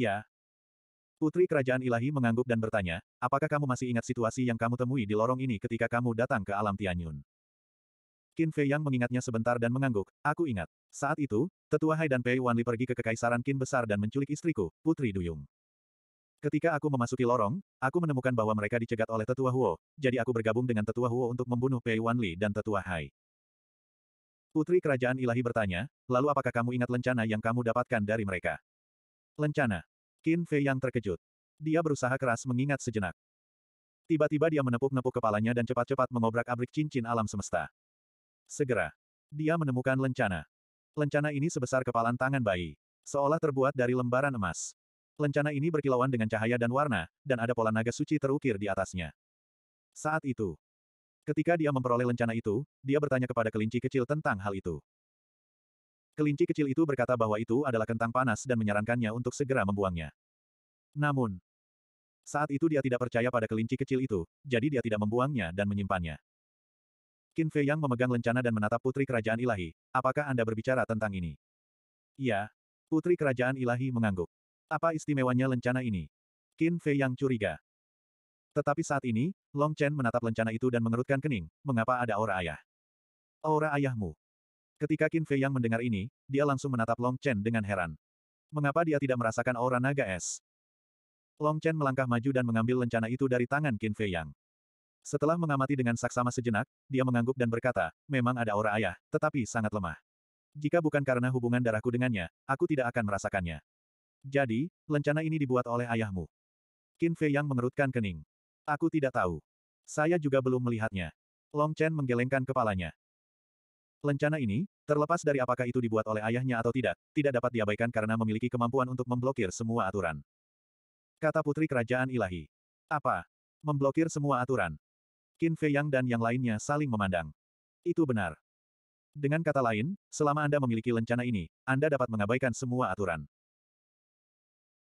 Iya. Putri Kerajaan Ilahi mengangguk dan bertanya, apakah kamu masih ingat situasi yang kamu temui di lorong ini ketika kamu datang ke alam Tianyun? Qin Fei Yang mengingatnya sebentar dan mengangguk, aku ingat. Saat itu, Tetua Hai dan Pei Wanli pergi ke Kekaisaran Qin Besar dan menculik istriku, Putri Duyung. Ketika aku memasuki lorong, aku menemukan bahwa mereka dicegat oleh Tetua Huo, jadi aku bergabung dengan Tetua Huo untuk membunuh Pei Wanli dan Tetua Hai. Putri Kerajaan Ilahi bertanya, lalu apakah kamu ingat lencana yang kamu dapatkan dari mereka? Lencana. Qin Fei yang terkejut. Dia berusaha keras mengingat sejenak. Tiba-tiba dia menepuk-nepuk kepalanya dan cepat-cepat mengobrak-abrik cincin alam semesta. Segera. Dia menemukan lencana. Lencana ini sebesar kepalan tangan bayi. Seolah terbuat dari lembaran emas. Lencana ini berkilauan dengan cahaya dan warna, dan ada pola naga suci terukir di atasnya. Saat itu. Ketika dia memperoleh lencana itu, dia bertanya kepada kelinci kecil tentang hal itu. Kelinci kecil itu berkata bahwa itu adalah kentang panas dan menyarankannya untuk segera membuangnya. Namun, saat itu dia tidak percaya pada kelinci kecil itu, jadi dia tidak membuangnya dan menyimpannya. Qin Fei Yang memegang lencana dan menatap putri kerajaan ilahi, apakah Anda berbicara tentang ini? Iya. Putri kerajaan ilahi mengangguk. Apa istimewanya lencana ini? Qin Fei Yang curiga. Tetapi saat ini, Long Chen menatap lencana itu dan mengerutkan kening, mengapa ada aura ayah? Aura ayahmu. Ketika Qin Fei yang mendengar ini, dia langsung menatap Long Chen dengan heran. Mengapa dia tidak merasakan aura naga es? Long Chen melangkah maju dan mengambil lencana itu dari tangan Qin Fei yang. Setelah mengamati dengan saksama sejenak, dia mengangguk dan berkata, memang ada aura ayah, tetapi sangat lemah. Jika bukan karena hubungan darahku dengannya, aku tidak akan merasakannya. Jadi, lencana ini dibuat oleh ayahmu. Qin Fei yang mengerutkan kening. Aku tidak tahu. Saya juga belum melihatnya. Long Chen menggelengkan kepalanya. Lencana ini, terlepas dari apakah itu dibuat oleh ayahnya atau tidak, tidak dapat diabaikan karena memiliki kemampuan untuk memblokir semua aturan. Kata Putri Kerajaan Ilahi. Apa? Memblokir semua aturan. Qin Fei Yang dan yang lainnya saling memandang. Itu benar. Dengan kata lain, selama Anda memiliki lencana ini, Anda dapat mengabaikan semua aturan.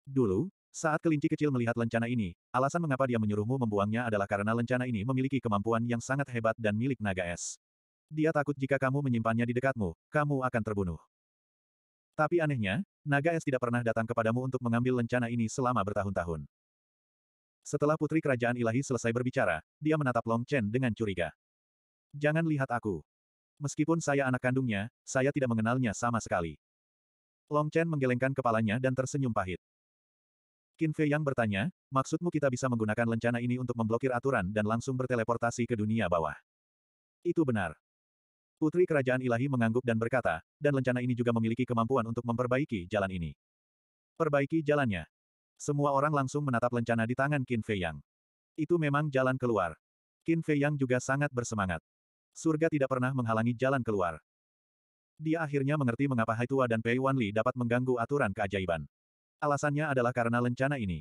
Dulu, saat kelinci kecil melihat lencana ini, alasan mengapa dia menyuruhmu membuangnya adalah karena lencana ini memiliki kemampuan yang sangat hebat dan milik naga es. Dia takut jika kamu menyimpannya di dekatmu, kamu akan terbunuh. Tapi anehnya, naga es tidak pernah datang kepadamu untuk mengambil lencana ini selama bertahun-tahun. Setelah putri kerajaan ilahi selesai berbicara, dia menatap Long Chen dengan curiga. Jangan lihat aku. Meskipun saya anak kandungnya, saya tidak mengenalnya sama sekali. Long Chen menggelengkan kepalanya dan tersenyum pahit. Qin Fei yang bertanya, maksudmu kita bisa menggunakan lencana ini untuk memblokir aturan dan langsung berteleportasi ke dunia bawah? Itu benar. Putri Kerajaan Ilahi mengangguk dan berkata, dan lencana ini juga memiliki kemampuan untuk memperbaiki jalan ini. Perbaiki jalannya. Semua orang langsung menatap lencana di tangan Qin Fei Yang. Itu memang jalan keluar. Qin Fei Yang juga sangat bersemangat. Surga tidak pernah menghalangi jalan keluar. Dia akhirnya mengerti mengapa Hai Tua dan Pei Wan Li dapat mengganggu aturan keajaiban. Alasannya adalah karena lencana ini.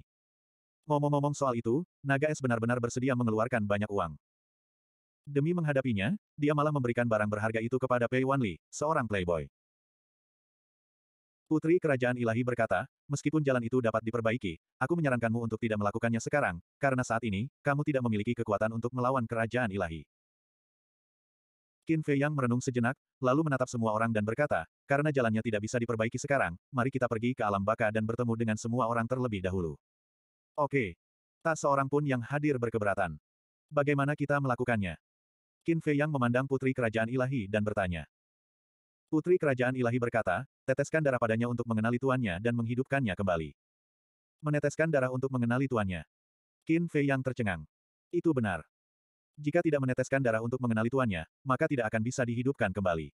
Ngomong-ngomong soal itu, naga es benar-benar bersedia mengeluarkan banyak uang. Demi menghadapinya, dia malah memberikan barang berharga itu kepada Pei Wanli, seorang playboy. Putri Kerajaan Ilahi berkata, meskipun jalan itu dapat diperbaiki, aku menyarankanmu untuk tidak melakukannya sekarang, karena saat ini, kamu tidak memiliki kekuatan untuk melawan Kerajaan Ilahi. Qin Fei Yang merenung sejenak, lalu menatap semua orang dan berkata, karena jalannya tidak bisa diperbaiki sekarang, mari kita pergi ke alam baka dan bertemu dengan semua orang terlebih dahulu. Oke. Tak seorang pun yang hadir berkeberatan. Bagaimana kita melakukannya? Qin Fei Yang memandang putri kerajaan ilahi dan bertanya. Putri kerajaan ilahi berkata, teteskan darah padanya untuk mengenali tuannya dan menghidupkannya kembali. Meneteskan darah untuk mengenali tuannya. Qin Fei Yang tercengang. Itu benar. Jika tidak meneteskan darah untuk mengenali tuannya, maka tidak akan bisa dihidupkan kembali.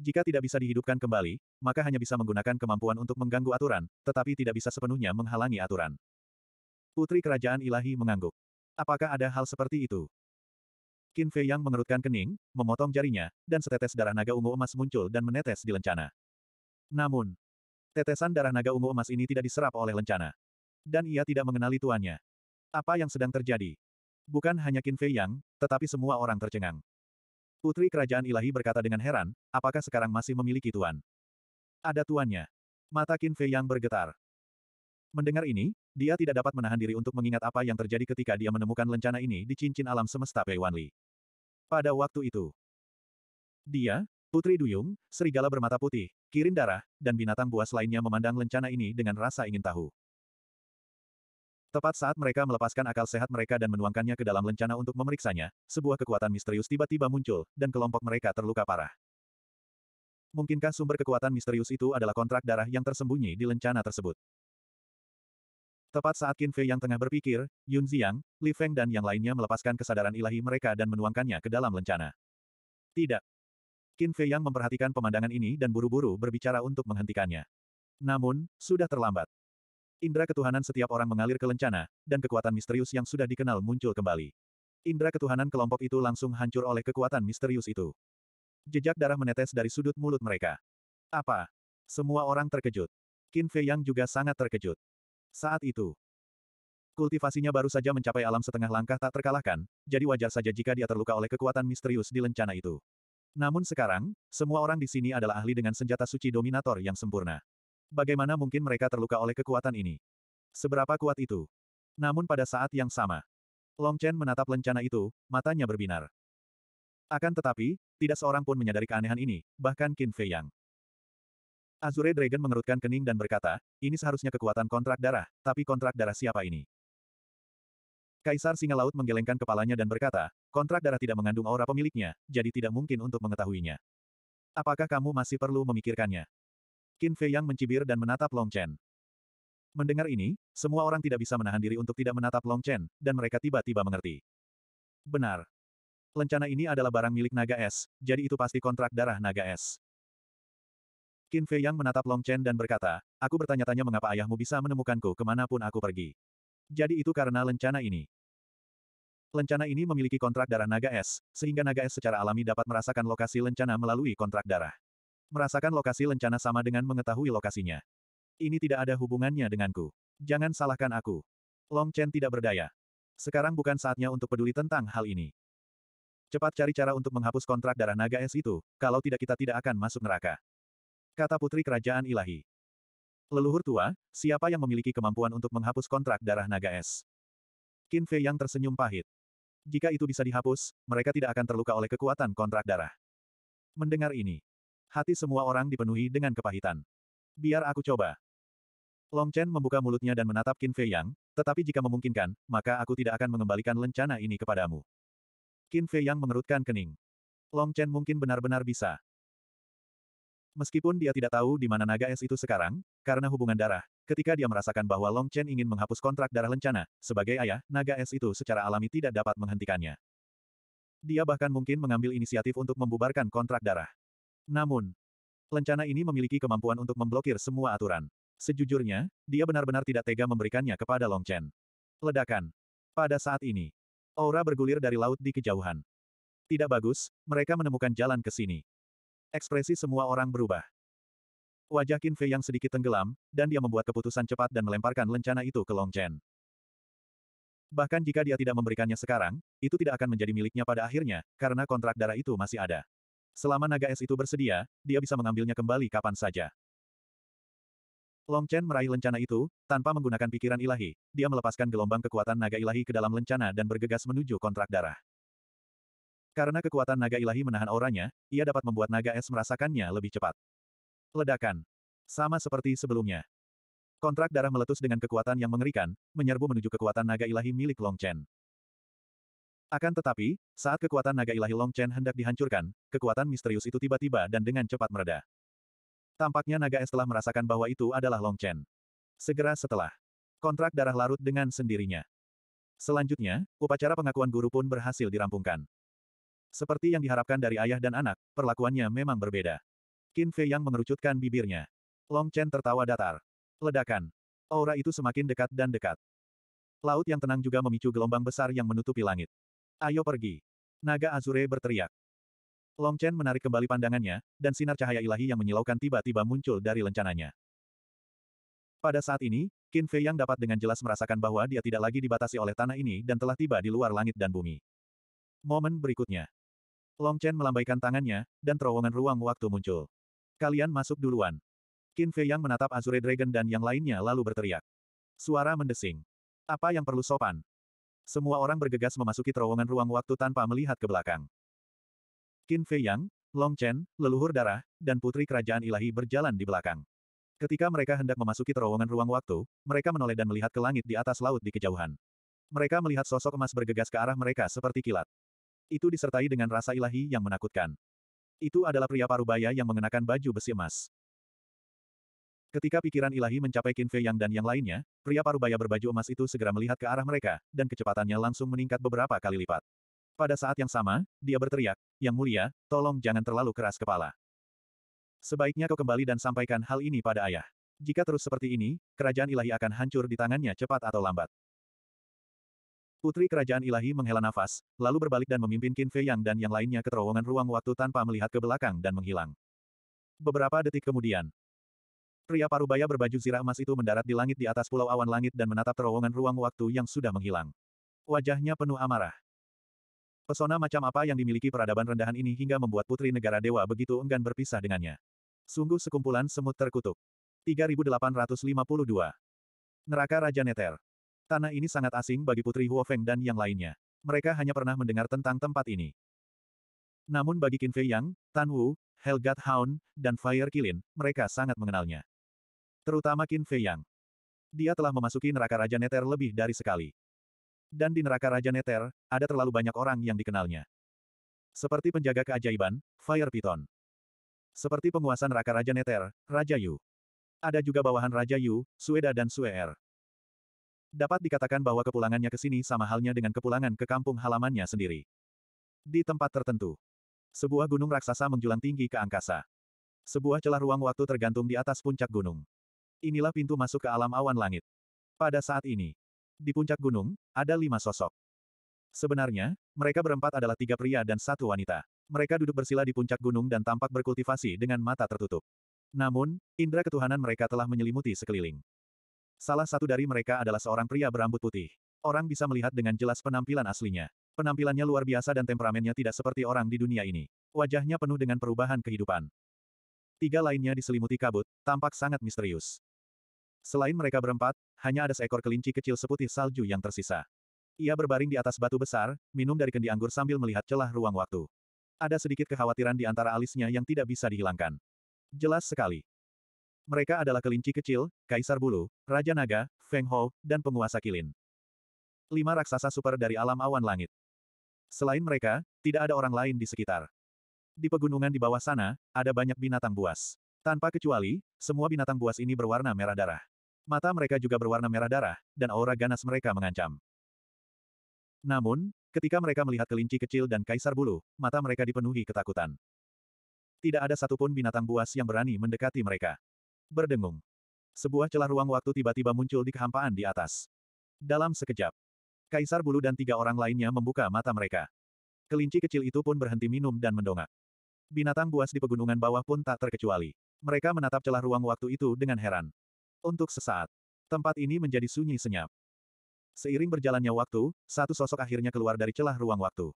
Jika tidak bisa dihidupkan kembali, maka hanya bisa menggunakan kemampuan untuk mengganggu aturan, tetapi tidak bisa sepenuhnya menghalangi aturan. Putri Kerajaan Ilahi mengangguk. Apakah ada hal seperti itu? Qin Fei Yang mengerutkan kening, memotong jarinya, dan setetes darah naga ungu emas muncul dan menetes di lencana. Namun, tetesan darah naga ungu emas ini tidak diserap oleh lencana. Dan ia tidak mengenali tuannya. Apa yang sedang terjadi? Bukan hanya Qin Fei Yang, tetapi semua orang tercengang. Putri Kerajaan Ilahi berkata dengan heran, apakah sekarang masih memiliki tuan? Ada tuannya. Mata Qin Fei Yang bergetar. Mendengar ini, dia tidak dapat menahan diri untuk mengingat apa yang terjadi ketika dia menemukan lencana ini di cincin alam semesta Pei Wanli. Pada waktu itu, dia, Putri Duyung, serigala bermata putih, kirin darah, dan binatang buas lainnya memandang lencana ini dengan rasa ingin tahu. Tepat saat mereka melepaskan akal sehat mereka dan menuangkannya ke dalam lencana untuk memeriksanya, sebuah kekuatan misterius tiba-tiba muncul, dan kelompok mereka terluka parah. Mungkinkah sumber kekuatan misterius itu adalah kontrak darah yang tersembunyi di lencana tersebut? Tepat saat Qin Fei yang tengah berpikir, Yun Ziyang, Li Feng dan yang lainnya melepaskan kesadaran ilahi mereka dan menuangkannya ke dalam lencana. Tidak. Qin Fei yang memperhatikan pemandangan ini dan buru-buru berbicara untuk menghentikannya. Namun, sudah terlambat. Indra ketuhanan setiap orang mengalir ke lencana, dan kekuatan misterius yang sudah dikenal muncul kembali. Indra ketuhanan kelompok itu langsung hancur oleh kekuatan misterius itu. Jejak darah menetes dari sudut mulut mereka. Apa? Semua orang terkejut. Qin Fei yang juga sangat terkejut. Saat itu, kultivasinya baru saja mencapai alam setengah langkah tak terkalahkan, jadi wajar saja jika dia terluka oleh kekuatan misterius di lencana itu. Namun sekarang, semua orang di sini adalah ahli dengan senjata suci dominator yang sempurna. Bagaimana mungkin mereka terluka oleh kekuatan ini? Seberapa kuat itu? Namun pada saat yang sama, Long Chen menatap lencana itu, matanya berbinar. Akan tetapi, tidak seorang pun menyadari keanehan ini, bahkan Qin Fei Yang. Azure Dragon mengerutkan kening dan berkata, ini seharusnya kekuatan kontrak darah, tapi kontrak darah siapa ini? Kaisar Singa Laut menggelengkan kepalanya dan berkata, kontrak darah tidak mengandung aura pemiliknya, jadi tidak mungkin untuk mengetahuinya. Apakah kamu masih perlu memikirkannya? Qin Fei Yang mencibir dan menatap Long Chen. Mendengar ini, semua orang tidak bisa menahan diri untuk tidak menatap Long Chen, dan mereka tiba-tiba mengerti. Benar. Lencana ini adalah barang milik naga es, jadi itu pasti kontrak darah naga es. Qin Fei Yang menatap Long Chen dan berkata, aku bertanya-tanya mengapa ayahmu bisa menemukanku kemanapun aku pergi. Jadi itu karena lencana ini. Lencana ini memiliki kontrak darah naga es, sehingga naga es secara alami dapat merasakan lokasi lencana melalui kontrak darah. Merasakan lokasi lencana sama dengan mengetahui lokasinya. Ini tidak ada hubungannya denganku. Jangan salahkan aku. Long Chen tidak berdaya. Sekarang bukan saatnya untuk peduli tentang hal ini. Cepat cari cara untuk menghapus kontrak darah naga es itu, kalau tidak kita tidak akan masuk neraka kata Putri Kerajaan Ilahi. Leluhur tua, siapa yang memiliki kemampuan untuk menghapus kontrak darah naga es? Qin Fei yang tersenyum pahit. Jika itu bisa dihapus, mereka tidak akan terluka oleh kekuatan kontrak darah. Mendengar ini, hati semua orang dipenuhi dengan kepahitan. Biar aku coba. Long Chen membuka mulutnya dan menatap Qin Fei Yang, tetapi jika memungkinkan, maka aku tidak akan mengembalikan lencana ini kepadamu. Qin Fei Yang mengerutkan kening. Long Chen mungkin benar-benar bisa. Meskipun dia tidak tahu di mana naga es itu sekarang, karena hubungan darah, ketika dia merasakan bahwa Long Chen ingin menghapus kontrak darah lencana, sebagai ayah, naga es itu secara alami tidak dapat menghentikannya. Dia bahkan mungkin mengambil inisiatif untuk membubarkan kontrak darah. Namun, lencana ini memiliki kemampuan untuk memblokir semua aturan. Sejujurnya, dia benar-benar tidak tega memberikannya kepada Long Chen. Ledakan. Pada saat ini, aura bergulir dari laut di kejauhan. Tidak bagus, mereka menemukan jalan ke sini. Ekspresi semua orang berubah. Wajah Qin Fei yang sedikit tenggelam, dan dia membuat keputusan cepat dan melemparkan lencana itu ke Long Chen. Bahkan jika dia tidak memberikannya sekarang, itu tidak akan menjadi miliknya pada akhirnya, karena kontrak darah itu masih ada. Selama naga es itu bersedia, dia bisa mengambilnya kembali kapan saja. Long Chen meraih lencana itu, tanpa menggunakan pikiran ilahi, dia melepaskan gelombang kekuatan naga ilahi ke dalam lencana dan bergegas menuju kontrak darah. Karena kekuatan naga ilahi menahan auranya, ia dapat membuat naga es merasakannya lebih cepat. Ledakan. Sama seperti sebelumnya. Kontrak darah meletus dengan kekuatan yang mengerikan, menyerbu menuju kekuatan naga ilahi milik Long Chen. Akan tetapi, saat kekuatan naga ilahi Long Chen hendak dihancurkan, kekuatan misterius itu tiba-tiba dan dengan cepat mereda. Tampaknya naga es telah merasakan bahwa itu adalah Long Chen. Segera setelah, kontrak darah larut dengan sendirinya. Selanjutnya, upacara pengakuan guru pun berhasil dirampungkan. Seperti yang diharapkan dari ayah dan anak, perlakuannya memang berbeda. Qin Fei yang mengerucutkan bibirnya. Long Chen tertawa datar. Ledakan. Aura itu semakin dekat dan dekat. Laut yang tenang juga memicu gelombang besar yang menutupi langit. Ayo pergi. Naga Azure berteriak. Long Chen menarik kembali pandangannya, dan sinar cahaya ilahi yang menyilaukan tiba-tiba muncul dari lencananya. Pada saat ini, Qin Fei yang dapat dengan jelas merasakan bahwa dia tidak lagi dibatasi oleh tanah ini dan telah tiba di luar langit dan bumi. Momen berikutnya. Long Chen melambaikan tangannya, dan terowongan ruang waktu muncul. Kalian masuk duluan. Qin Fei Yang menatap Azure Dragon dan yang lainnya lalu berteriak. Suara mendesing. Apa yang perlu sopan? Semua orang bergegas memasuki terowongan ruang waktu tanpa melihat ke belakang. Qin Fei Yang, Long Chen, leluhur darah, dan putri kerajaan ilahi berjalan di belakang. Ketika mereka hendak memasuki terowongan ruang waktu, mereka menoleh dan melihat ke langit di atas laut di kejauhan. Mereka melihat sosok emas bergegas ke arah mereka seperti kilat. Itu disertai dengan rasa ilahi yang menakutkan. Itu adalah pria parubaya yang mengenakan baju besi emas. Ketika pikiran ilahi mencapai Qin Fei Yang dan yang lainnya, pria parubaya berbaju emas itu segera melihat ke arah mereka, dan kecepatannya langsung meningkat beberapa kali lipat. Pada saat yang sama, dia berteriak, Yang mulia, tolong jangan terlalu keras kepala. Sebaiknya kau kembali dan sampaikan hal ini pada ayah. Jika terus seperti ini, kerajaan ilahi akan hancur di tangannya cepat atau lambat. Putri Kerajaan Ilahi menghela nafas, lalu berbalik dan memimpin Qin Fei Yang dan yang lainnya ke terowongan ruang waktu tanpa melihat ke belakang dan menghilang. Beberapa detik kemudian, pria parubaya berbaju zirah emas itu mendarat di langit di atas pulau awan langit dan menatap terowongan ruang waktu yang sudah menghilang. Wajahnya penuh amarah. Pesona macam apa yang dimiliki peradaban rendahan ini hingga membuat putri negara dewa begitu enggan berpisah dengannya. Sungguh sekumpulan semut terkutuk. 3852. Neraka Raja Neter. Tanah ini sangat asing bagi Putri Huofeng dan yang lainnya. Mereka hanya pernah mendengar tentang tempat ini. Namun bagi Qin Fei Yang, Tan Wu, Helgat Hound, dan Fire Kilin, mereka sangat mengenalnya. Terutama Qin Fei Yang. Dia telah memasuki neraka Raja Neter lebih dari sekali. Dan di neraka Raja Neter, ada terlalu banyak orang yang dikenalnya. Seperti penjaga keajaiban, Fire Python. Seperti penguasa neraka Raja Neter, Raja Yu. Ada juga bawahan Raja Yu, Sueda dan Suer. Er. Dapat dikatakan bahwa kepulangannya ke sini sama halnya dengan kepulangan ke kampung halamannya sendiri. Di tempat tertentu, sebuah gunung raksasa menjulang tinggi ke angkasa. Sebuah celah ruang waktu tergantung di atas puncak gunung. Inilah pintu masuk ke alam awan langit. Pada saat ini, di puncak gunung, ada lima sosok. Sebenarnya, mereka berempat adalah tiga pria dan satu wanita. Mereka duduk bersila di puncak gunung dan tampak berkultivasi dengan mata tertutup. Namun, indera ketuhanan mereka telah menyelimuti sekeliling. Salah satu dari mereka adalah seorang pria berambut putih. Orang bisa melihat dengan jelas penampilan aslinya. Penampilannya luar biasa dan temperamennya tidak seperti orang di dunia ini. Wajahnya penuh dengan perubahan kehidupan. Tiga lainnya diselimuti kabut, tampak sangat misterius. Selain mereka berempat, hanya ada seekor kelinci kecil seputih salju yang tersisa. Ia berbaring di atas batu besar, minum dari kendi anggur sambil melihat celah ruang waktu. Ada sedikit kekhawatiran di antara alisnya yang tidak bisa dihilangkan. Jelas sekali, mereka adalah kelinci kecil, Kaisar Bulu, Raja Naga, Feng Hou, dan penguasa Kilin. Lima raksasa super dari alam awan langit. Selain mereka, tidak ada orang lain di sekitar. Di pegunungan di bawah sana, ada banyak binatang buas. Tanpa kecuali, semua binatang buas ini berwarna merah darah. Mata mereka juga berwarna merah darah, dan aura ganas mereka mengancam. Namun, ketika mereka melihat kelinci kecil dan kaisar bulu, mata mereka dipenuhi ketakutan. Tidak ada satupun binatang buas yang berani mendekati mereka. Berdengung. Sebuah celah ruang waktu tiba-tiba muncul di kehampaan di atas. Dalam sekejap, Kaisar Bulu dan tiga orang lainnya membuka mata mereka. Kelinci kecil itu pun berhenti minum dan mendongak. Binatang buas di pegunungan bawah pun tak terkecuali. Mereka menatap celah ruang waktu itu dengan heran. Untuk sesaat, tempat ini menjadi sunyi senyap. Seiring berjalannya waktu, satu sosok akhirnya keluar dari celah ruang waktu.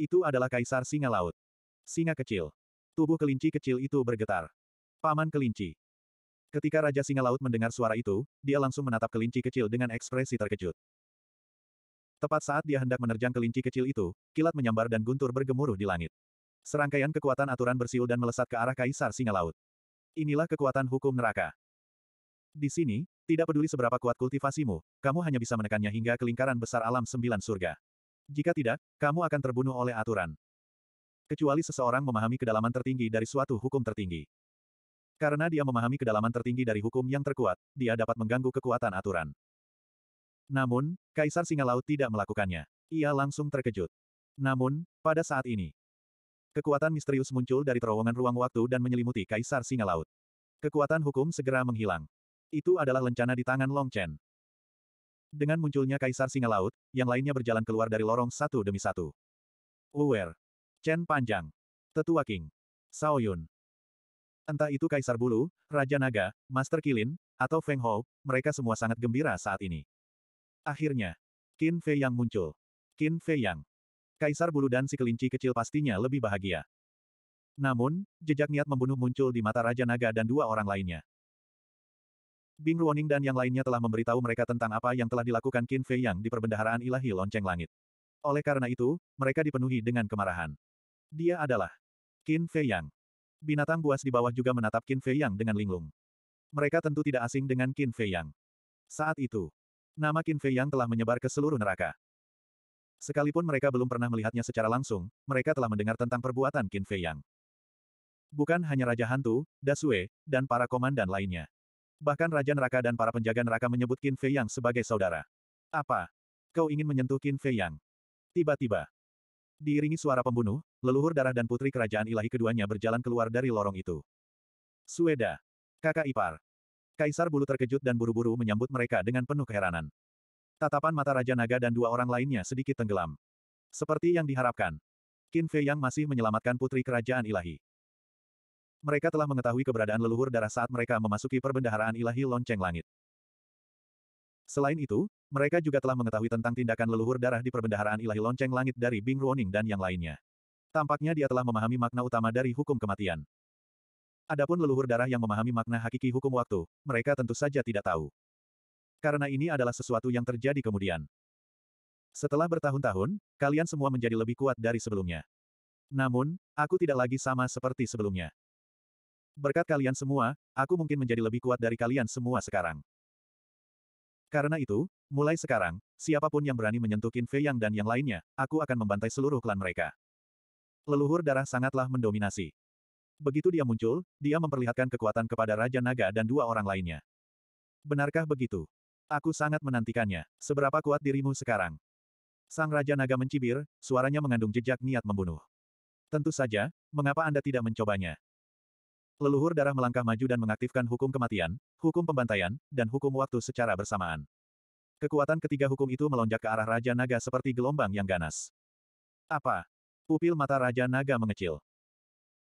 Itu adalah Kaisar Singa Laut. Singa kecil. Tubuh kelinci kecil itu bergetar. Paman kelinci. Ketika Raja Singa Laut mendengar suara itu, dia langsung menatap kelinci kecil dengan ekspresi terkejut. Tepat saat dia hendak menerjang kelinci kecil itu, kilat menyambar dan guntur bergemuruh di langit. Serangkaian kekuatan aturan bersiul dan melesat ke arah Kaisar Singa Laut. Inilah kekuatan hukum neraka. Di sini, tidak peduli seberapa kuat kultivasimu, kamu hanya bisa menekannya hingga ke lingkaran besar alam sembilan surga. Jika tidak, kamu akan terbunuh oleh aturan. Kecuali seseorang memahami kedalaman tertinggi dari suatu hukum tertinggi. Karena dia memahami kedalaman tertinggi dari hukum yang terkuat, dia dapat mengganggu kekuatan aturan. Namun, Kaisar Singa Laut tidak melakukannya. Ia langsung terkejut. Namun, pada saat ini, kekuatan misterius muncul dari terowongan ruang waktu dan menyelimuti Kaisar Singa Laut. Kekuatan hukum segera menghilang. Itu adalah lencana di tangan Long Chen. Dengan munculnya Kaisar Singa Laut, yang lainnya berjalan keluar dari lorong satu demi satu. Uwer. Chen Panjang. Tetua King. Sao Yun. Entah itu Kaisar Bulu, Raja Naga, Master Kilin, atau Feng Hou, mereka semua sangat gembira saat ini. Akhirnya, Qin Fei Yang muncul. Qin Fei Yang. Kaisar Bulu dan si kelinci kecil pastinya lebih bahagia. Namun, jejak niat membunuh muncul di mata Raja Naga dan dua orang lainnya. Bing Ruoning dan yang lainnya telah memberitahu mereka tentang apa yang telah dilakukan Qin Fei Yang di perbendaharaan ilahi lonceng langit. Oleh karena itu, mereka dipenuhi dengan kemarahan. Dia adalah Qin Fei Yang. Binatang buas di bawah juga menatap Qin Fei Yang dengan linglung. Mereka tentu tidak asing dengan Qin Fei Yang. Saat itu, nama Qin Fei Yang telah menyebar ke seluruh neraka. Sekalipun mereka belum pernah melihatnya secara langsung, mereka telah mendengar tentang perbuatan Qin Fei Yang. Bukan hanya Raja Hantu, Dasue, dan para komandan lainnya. Bahkan Raja Neraka dan para penjaga neraka menyebut Qin Fei Yang sebagai saudara. Apa? Kau ingin menyentuh Qin Fei Yang? Tiba-tiba. Diiringi suara pembunuh, Leluhur darah dan putri kerajaan ilahi keduanya berjalan keluar dari lorong itu. Sueda. Kakak ipar. Kaisar bulu terkejut dan buru-buru menyambut mereka dengan penuh keheranan. Tatapan mata Raja Naga dan dua orang lainnya sedikit tenggelam. Seperti yang diharapkan. Qin Fei yang masih menyelamatkan putri kerajaan ilahi. Mereka telah mengetahui keberadaan leluhur darah saat mereka memasuki perbendaharaan ilahi lonceng langit. Selain itu, mereka juga telah mengetahui tentang tindakan leluhur darah di perbendaharaan ilahi lonceng langit dari Bing Ruoning dan yang lainnya. Tampaknya dia telah memahami makna utama dari hukum kematian. Adapun leluhur darah yang memahami makna hakiki hukum waktu, mereka tentu saja tidak tahu. Karena ini adalah sesuatu yang terjadi kemudian. Setelah bertahun-tahun, kalian semua menjadi lebih kuat dari sebelumnya. Namun, aku tidak lagi sama seperti sebelumnya. Berkat kalian semua, aku mungkin menjadi lebih kuat dari kalian semua sekarang. Karena itu, mulai sekarang, siapapun yang berani menyentuh Qin Fei Yang dan yang lainnya, aku akan membantai seluruh klan mereka leluhur darah sangatlah mendominasi. Begitu dia muncul, dia memperlihatkan kekuatan kepada Raja Naga dan dua orang lainnya. Benarkah begitu? Aku sangat menantikannya. Seberapa kuat dirimu sekarang? Sang Raja Naga mencibir, suaranya mengandung jejak niat membunuh. Tentu saja, mengapa Anda tidak mencobanya? Leluhur darah melangkah maju dan mengaktifkan hukum kematian, hukum pembantaian, dan hukum waktu secara bersamaan. Kekuatan ketiga hukum itu melonjak ke arah Raja Naga seperti gelombang yang ganas. Apa? Pupil mata Raja Naga mengecil.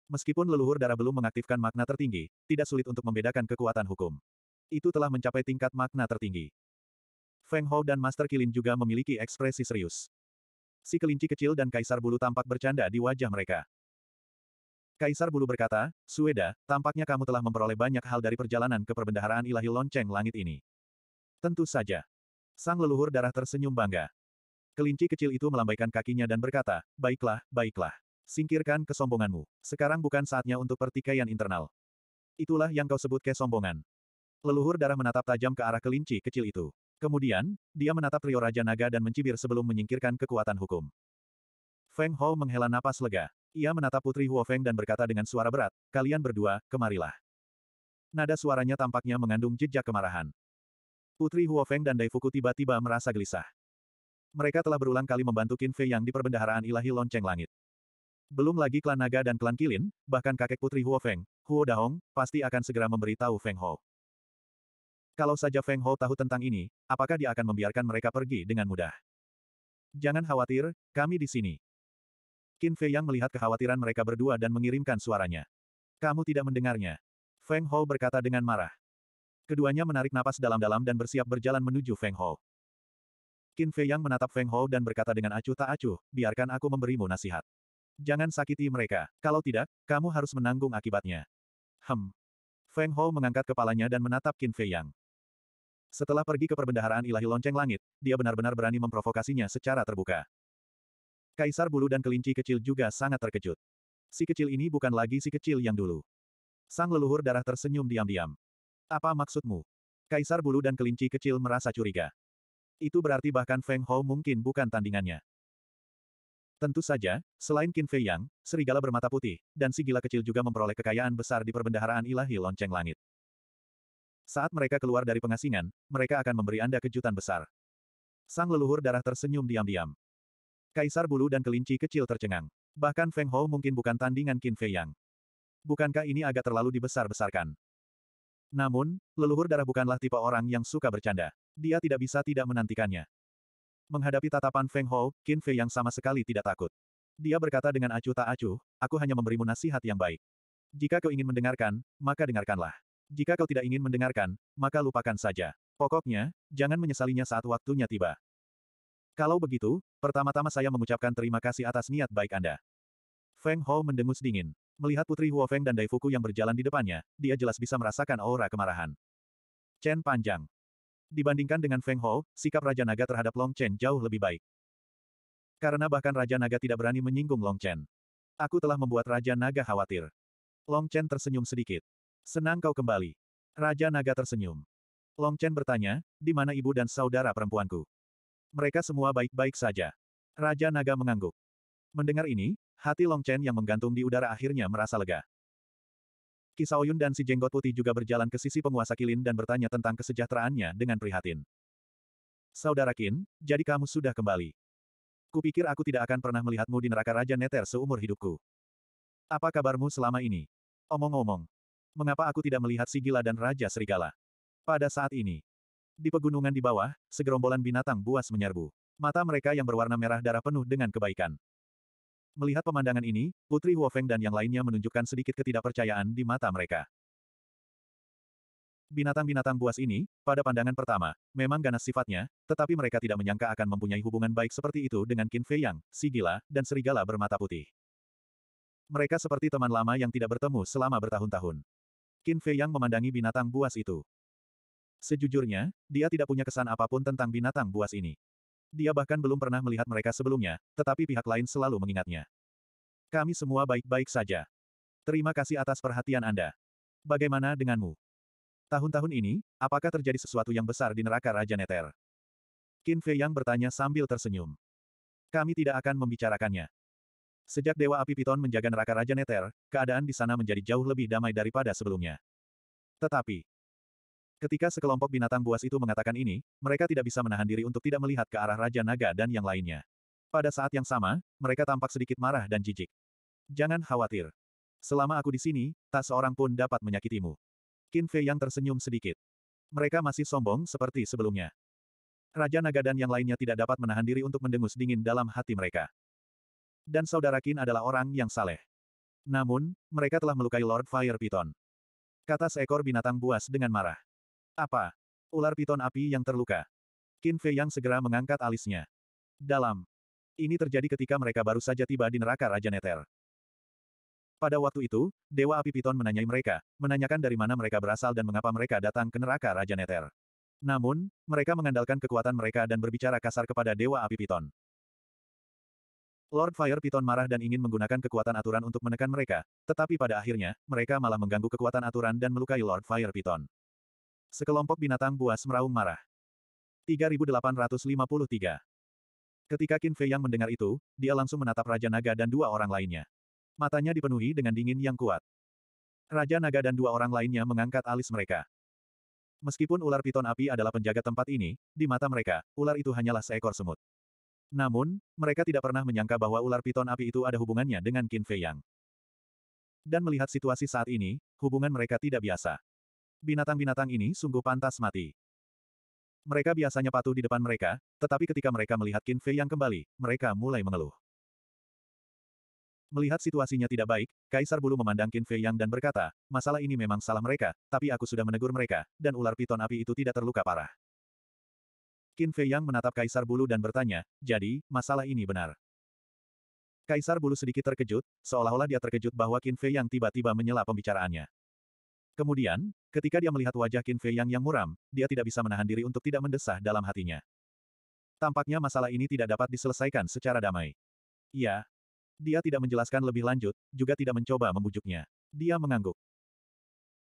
Meskipun leluhur darah belum mengaktifkan makna tertinggi, tidak sulit untuk membedakan kekuatan hukum. Itu telah mencapai tingkat makna tertinggi. Feng Hou dan Master Kilin juga memiliki ekspresi serius. Si kelinci kecil dan kaisar bulu tampak bercanda di wajah mereka. Kaisar Bulu berkata, Sueda, tampaknya kamu telah memperoleh banyak hal dari perjalanan ke perbendaharaan ilahi lonceng langit ini. Tentu saja. Sang leluhur darah tersenyum bangga. Kelinci kecil itu melambaikan kakinya dan berkata, baiklah, baiklah. Singkirkan kesombonganmu. Sekarang bukan saatnya untuk pertikaian internal. Itulah yang kau sebut kesombongan. Leluhur darah menatap tajam ke arah kelinci kecil itu. Kemudian, dia menatap Rio Raja Naga dan mencibir sebelum menyingkirkan kekuatan hukum. Feng Hou menghela napas lega. Ia menatap Putri Huo Feng dan berkata dengan suara berat, kalian berdua, kemarilah. Nada suaranya tampaknya mengandung jejak kemarahan. Putri Huo Feng dan Daifuku tiba-tiba merasa gelisah. Mereka telah berulang kali membantu Qin Fei yang di perbendaharaan ilahi lonceng langit. Belum lagi klan naga dan klan kilin, bahkan kakek putri Huo Feng, Huo Dahong, pasti akan segera memberitahu Feng Ho. Kalau saja Feng Ho tahu tentang ini, apakah dia akan membiarkan mereka pergi dengan mudah? Jangan khawatir, kami di sini. Qin Fei yang melihat kekhawatiran mereka berdua dan mengirimkan suaranya. Kamu tidak mendengarnya. Feng Ho berkata dengan marah. Keduanya menarik napas dalam-dalam dan bersiap berjalan menuju Feng Ho. Qin Fei Yang menatap Feng Hou dan berkata dengan acuh tak acuh, biarkan aku memberimu nasihat. Jangan sakiti mereka, kalau tidak, kamu harus menanggung akibatnya. Hem. Feng Hou mengangkat kepalanya dan menatap Qin Fei Yang. Setelah pergi ke perbendaharaan ilahi lonceng langit, dia benar-benar berani memprovokasinya secara terbuka. Kaisar bulu dan kelinci kecil juga sangat terkejut. Si kecil ini bukan lagi si kecil yang dulu. Sang leluhur darah tersenyum diam-diam. Apa maksudmu? Kaisar bulu dan kelinci kecil merasa curiga. Itu berarti bahkan Feng Hou mungkin bukan tandingannya. Tentu saja, selain Qin Fei Yang, serigala bermata putih, dan si gila kecil juga memperoleh kekayaan besar di perbendaharaan ilahi lonceng langit. Saat mereka keluar dari pengasingan, mereka akan memberi Anda kejutan besar. Sang leluhur darah tersenyum diam-diam. Kaisar bulu dan kelinci kecil tercengang. Bahkan Feng Hou mungkin bukan tandingan Qin Fei Yang. Bukankah ini agak terlalu dibesar-besarkan? Namun, leluhur darah bukanlah tipe orang yang suka bercanda. Dia tidak bisa tidak menantikannya. Menghadapi tatapan Feng Hou, Qin Fei yang sama sekali tidak takut. Dia berkata dengan acuh tak acuh, aku hanya memberimu nasihat yang baik. Jika kau ingin mendengarkan, maka dengarkanlah. Jika kau tidak ingin mendengarkan, maka lupakan saja. Pokoknya, jangan menyesalinya saat waktunya tiba. Kalau begitu, pertama-tama saya mengucapkan terima kasih atas niat baik Anda. Feng Hou mendengus dingin. Melihat Putri Huofeng dan Daifuku yang berjalan di depannya, dia jelas bisa merasakan aura kemarahan. Chen panjang. Dibandingkan dengan Feng Hou, sikap Raja Naga terhadap Long Chen jauh lebih baik. Karena bahkan Raja Naga tidak berani menyinggung Long Chen. Aku telah membuat Raja Naga khawatir. Long Chen tersenyum sedikit. Senang kau kembali. Raja Naga tersenyum. Long Chen bertanya, di mana ibu dan saudara perempuanku? Mereka semua baik-baik saja. Raja Naga mengangguk. Mendengar ini, Hati Long Chen yang menggantung di udara akhirnya merasa lega. Kisaoyun dan si jenggot putih juga berjalan ke sisi penguasa Kilin dan bertanya tentang kesejahteraannya dengan prihatin. Saudara Kin, jadi kamu sudah kembali. Kupikir aku tidak akan pernah melihatmu di neraka Raja Neter seumur hidupku. Apa kabarmu selama ini? Omong-omong, mengapa aku tidak melihat si gila dan Raja Serigala? Pada saat ini, di pegunungan di bawah, segerombolan binatang buas menyerbu. Mata mereka yang berwarna merah darah penuh dengan kebaikan. Melihat pemandangan ini, Putri Huofeng dan yang lainnya menunjukkan sedikit ketidakpercayaan di mata mereka. Binatang-binatang buas ini, pada pandangan pertama, memang ganas sifatnya, tetapi mereka tidak menyangka akan mempunyai hubungan baik seperti itu dengan Qin Fei Yang, Sigila, dan serigala bermata putih. Mereka seperti teman lama yang tidak bertemu selama bertahun-tahun. Qin Fei Yang memandangi binatang buas itu. Sejujurnya, dia tidak punya kesan apapun tentang binatang buas ini. Dia bahkan belum pernah melihat mereka sebelumnya, tetapi pihak lain selalu mengingatnya. Kami semua baik-baik saja. Terima kasih atas perhatian Anda. Bagaimana denganmu? Tahun-tahun ini, apakah terjadi sesuatu yang besar di neraka Raja Neter? Qin Fei Yang bertanya sambil tersenyum. Kami tidak akan membicarakannya. Sejak Dewa Api Piton menjaga neraka Raja Neter, keadaan di sana menjadi jauh lebih damai daripada sebelumnya. Tetapi, Ketika sekelompok binatang buas itu mengatakan ini, mereka tidak bisa menahan diri untuk tidak melihat ke arah Raja Naga dan yang lainnya. Pada saat yang sama, mereka tampak sedikit marah dan jijik. Jangan khawatir. Selama aku di sini, tak seorang pun dapat menyakitimu. Qin Fei yang tersenyum sedikit. Mereka masih sombong seperti sebelumnya. Raja Naga dan yang lainnya tidak dapat menahan diri untuk mendengus dingin dalam hati mereka. Dan saudara Qin adalah orang yang saleh. Namun, mereka telah melukai Lord Fire Python. Kata seekor binatang buas dengan marah. Apa? Ular piton api yang terluka. Qin Fei yang segera mengangkat alisnya. Dalam. Ini terjadi ketika mereka baru saja tiba di neraka Raja Neter. Pada waktu itu, Dewa Api Piton menanyai mereka, menanyakan dari mana mereka berasal dan mengapa mereka datang ke neraka Raja Neter. Namun, mereka mengandalkan kekuatan mereka dan berbicara kasar kepada Dewa Api Piton. Lord Fire Piton marah dan ingin menggunakan kekuatan aturan untuk menekan mereka, tetapi pada akhirnya, mereka malah mengganggu kekuatan aturan dan melukai Lord Fire Piton. Sekelompok binatang buas meraung marah. 3853. Ketika Qin Fei yang mendengar itu, dia langsung menatap Raja Naga dan dua orang lainnya. Matanya dipenuhi dengan dingin yang kuat. Raja Naga dan dua orang lainnya mengangkat alis mereka. Meskipun ular piton api adalah penjaga tempat ini, di mata mereka, ular itu hanyalah seekor semut. Namun, mereka tidak pernah menyangka bahwa ular piton api itu ada hubungannya dengan Qin Fei Yang. Dan melihat situasi saat ini, hubungan mereka tidak biasa. Binatang-binatang ini sungguh pantas mati. Mereka biasanya patuh di depan mereka, tetapi ketika mereka melihat Qin Fei yang kembali, mereka mulai mengeluh. Melihat situasinya tidak baik, Kaisar Bulu memandang Qin Fei Yang dan berkata, masalah ini memang salah mereka, tapi aku sudah menegur mereka, dan ular piton api itu tidak terluka parah. Qin Fei Yang menatap Kaisar Bulu dan bertanya, jadi, masalah ini benar. Kaisar Bulu sedikit terkejut, seolah-olah dia terkejut bahwa Qin Fei Yang tiba-tiba menyela pembicaraannya. Kemudian, ketika dia melihat wajah Qin Fei Yang yang muram, dia tidak bisa menahan diri untuk tidak mendesah dalam hatinya. Tampaknya masalah ini tidak dapat diselesaikan secara damai. Ya, Dia tidak menjelaskan lebih lanjut, juga tidak mencoba membujuknya. Dia mengangguk.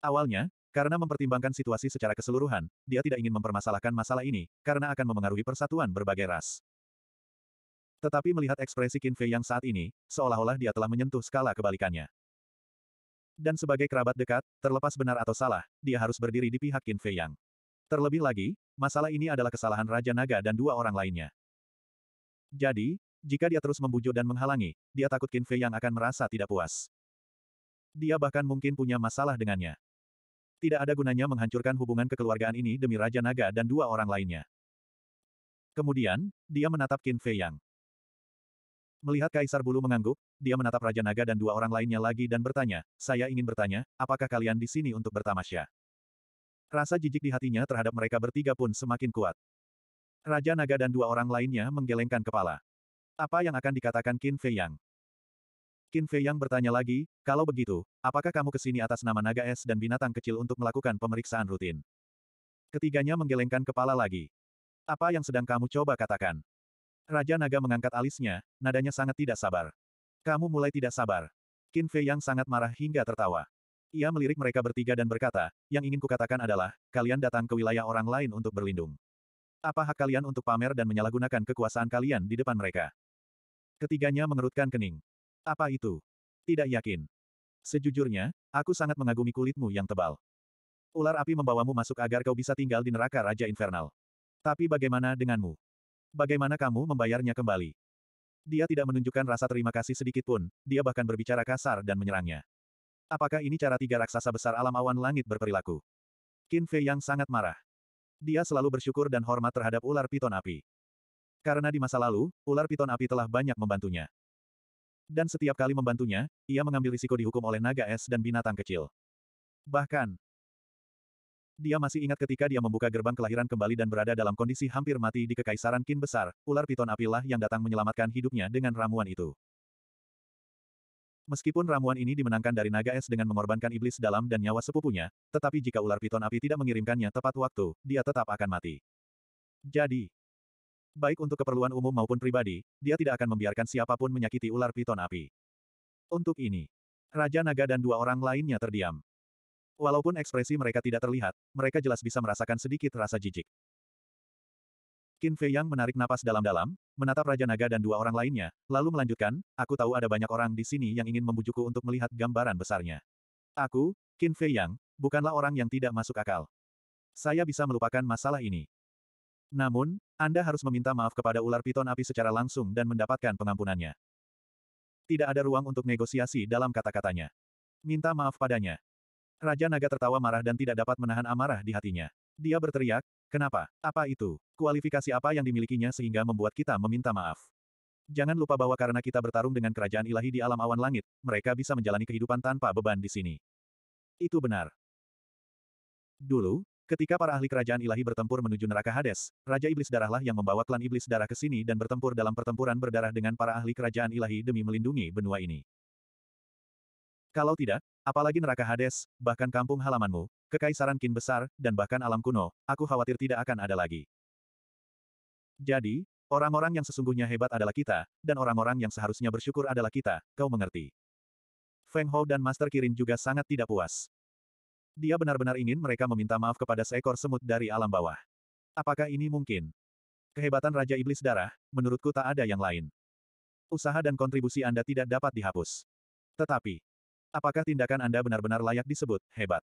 Awalnya, karena mempertimbangkan situasi secara keseluruhan, dia tidak ingin mempermasalahkan masalah ini, karena akan memengaruhi persatuan berbagai ras. Tetapi melihat ekspresi Qin Fei yang saat ini, seolah-olah dia telah menyentuh skala kebalikannya dan sebagai kerabat dekat, terlepas benar atau salah, dia harus berdiri di pihak Qin Fei Yang. Terlebih lagi, masalah ini adalah kesalahan Raja Naga dan dua orang lainnya. Jadi, jika dia terus membujuk dan menghalangi, dia takut Qin Fei Yang akan merasa tidak puas. Dia bahkan mungkin punya masalah dengannya. Tidak ada gunanya menghancurkan hubungan kekeluargaan ini demi Raja Naga dan dua orang lainnya. Kemudian, dia menatap Qin Fei Yang. Melihat Kaisar Bulu mengangguk, dia menatap Raja Naga dan dua orang lainnya lagi dan bertanya, saya ingin bertanya, apakah kalian di sini untuk bertamasya? Rasa jijik di hatinya terhadap mereka bertiga pun semakin kuat. Raja Naga dan dua orang lainnya menggelengkan kepala. Apa yang akan dikatakan Qin Fei Yang? Qin Fei Yang bertanya lagi, kalau begitu, apakah kamu ke sini atas nama naga es dan binatang kecil untuk melakukan pemeriksaan rutin? Ketiganya menggelengkan kepala lagi. Apa yang sedang kamu coba katakan? Raja Naga mengangkat alisnya, nadanya sangat tidak sabar. Kamu mulai tidak sabar. Qin Fei yang sangat marah hingga tertawa. Ia melirik mereka bertiga dan berkata, yang ingin kukatakan adalah, kalian datang ke wilayah orang lain untuk berlindung. Apa hak kalian untuk pamer dan menyalahgunakan kekuasaan kalian di depan mereka? Ketiganya mengerutkan kening. Apa itu? Tidak yakin. Sejujurnya, aku sangat mengagumi kulitmu yang tebal. Ular api membawamu masuk agar kau bisa tinggal di neraka Raja Infernal. Tapi bagaimana denganmu? Bagaimana kamu membayarnya kembali? Dia tidak menunjukkan rasa terima kasih sedikit pun, dia bahkan berbicara kasar dan menyerangnya. Apakah ini cara tiga raksasa besar alam awan langit berperilaku? Qin Fei yang sangat marah. Dia selalu bersyukur dan hormat terhadap ular piton api. Karena di masa lalu, ular piton api telah banyak membantunya. Dan setiap kali membantunya, ia mengambil risiko dihukum oleh naga es dan binatang kecil. Bahkan, dia masih ingat ketika dia membuka gerbang kelahiran kembali dan berada dalam kondisi hampir mati di Kekaisaran Kin Besar, ular piton apilah yang datang menyelamatkan hidupnya dengan ramuan itu. Meskipun ramuan ini dimenangkan dari naga es dengan mengorbankan iblis dalam dan nyawa sepupunya, tetapi jika ular piton api tidak mengirimkannya tepat waktu, dia tetap akan mati. Jadi, baik untuk keperluan umum maupun pribadi, dia tidak akan membiarkan siapapun menyakiti ular piton api. Untuk ini, Raja Naga dan dua orang lainnya terdiam. Walaupun ekspresi mereka tidak terlihat, mereka jelas bisa merasakan sedikit rasa jijik. Qin Fei Yang menarik napas dalam-dalam, menatap Raja Naga dan dua orang lainnya, lalu melanjutkan, aku tahu ada banyak orang di sini yang ingin membujukku untuk melihat gambaran besarnya. Aku, Qin Fei Yang, bukanlah orang yang tidak masuk akal. Saya bisa melupakan masalah ini. Namun, Anda harus meminta maaf kepada ular piton api secara langsung dan mendapatkan pengampunannya. Tidak ada ruang untuk negosiasi dalam kata-katanya. Minta maaf padanya. Raja Naga tertawa marah dan tidak dapat menahan amarah di hatinya. Dia berteriak, kenapa? Apa itu? Kualifikasi apa yang dimilikinya sehingga membuat kita meminta maaf? Jangan lupa bahwa karena kita bertarung dengan kerajaan ilahi di alam awan langit, mereka bisa menjalani kehidupan tanpa beban di sini. Itu benar. Dulu, ketika para ahli kerajaan ilahi bertempur menuju neraka Hades, Raja Iblis Darahlah yang membawa klan Iblis Darah ke sini dan bertempur dalam pertempuran berdarah dengan para ahli kerajaan ilahi demi melindungi benua ini. Kalau tidak, apalagi neraka Hades, bahkan kampung halamanmu, kekaisaran kin besar, dan bahkan alam kuno, aku khawatir tidak akan ada lagi. Jadi, orang-orang yang sesungguhnya hebat adalah kita, dan orang-orang yang seharusnya bersyukur adalah kita, kau mengerti. Feng Hou dan Master Kirin juga sangat tidak puas. Dia benar-benar ingin mereka meminta maaf kepada seekor semut dari alam bawah. Apakah ini mungkin? Kehebatan Raja Iblis Darah, menurutku tak ada yang lain. Usaha dan kontribusi Anda tidak dapat dihapus. Tetapi, Apakah tindakan Anda benar-benar layak disebut hebat?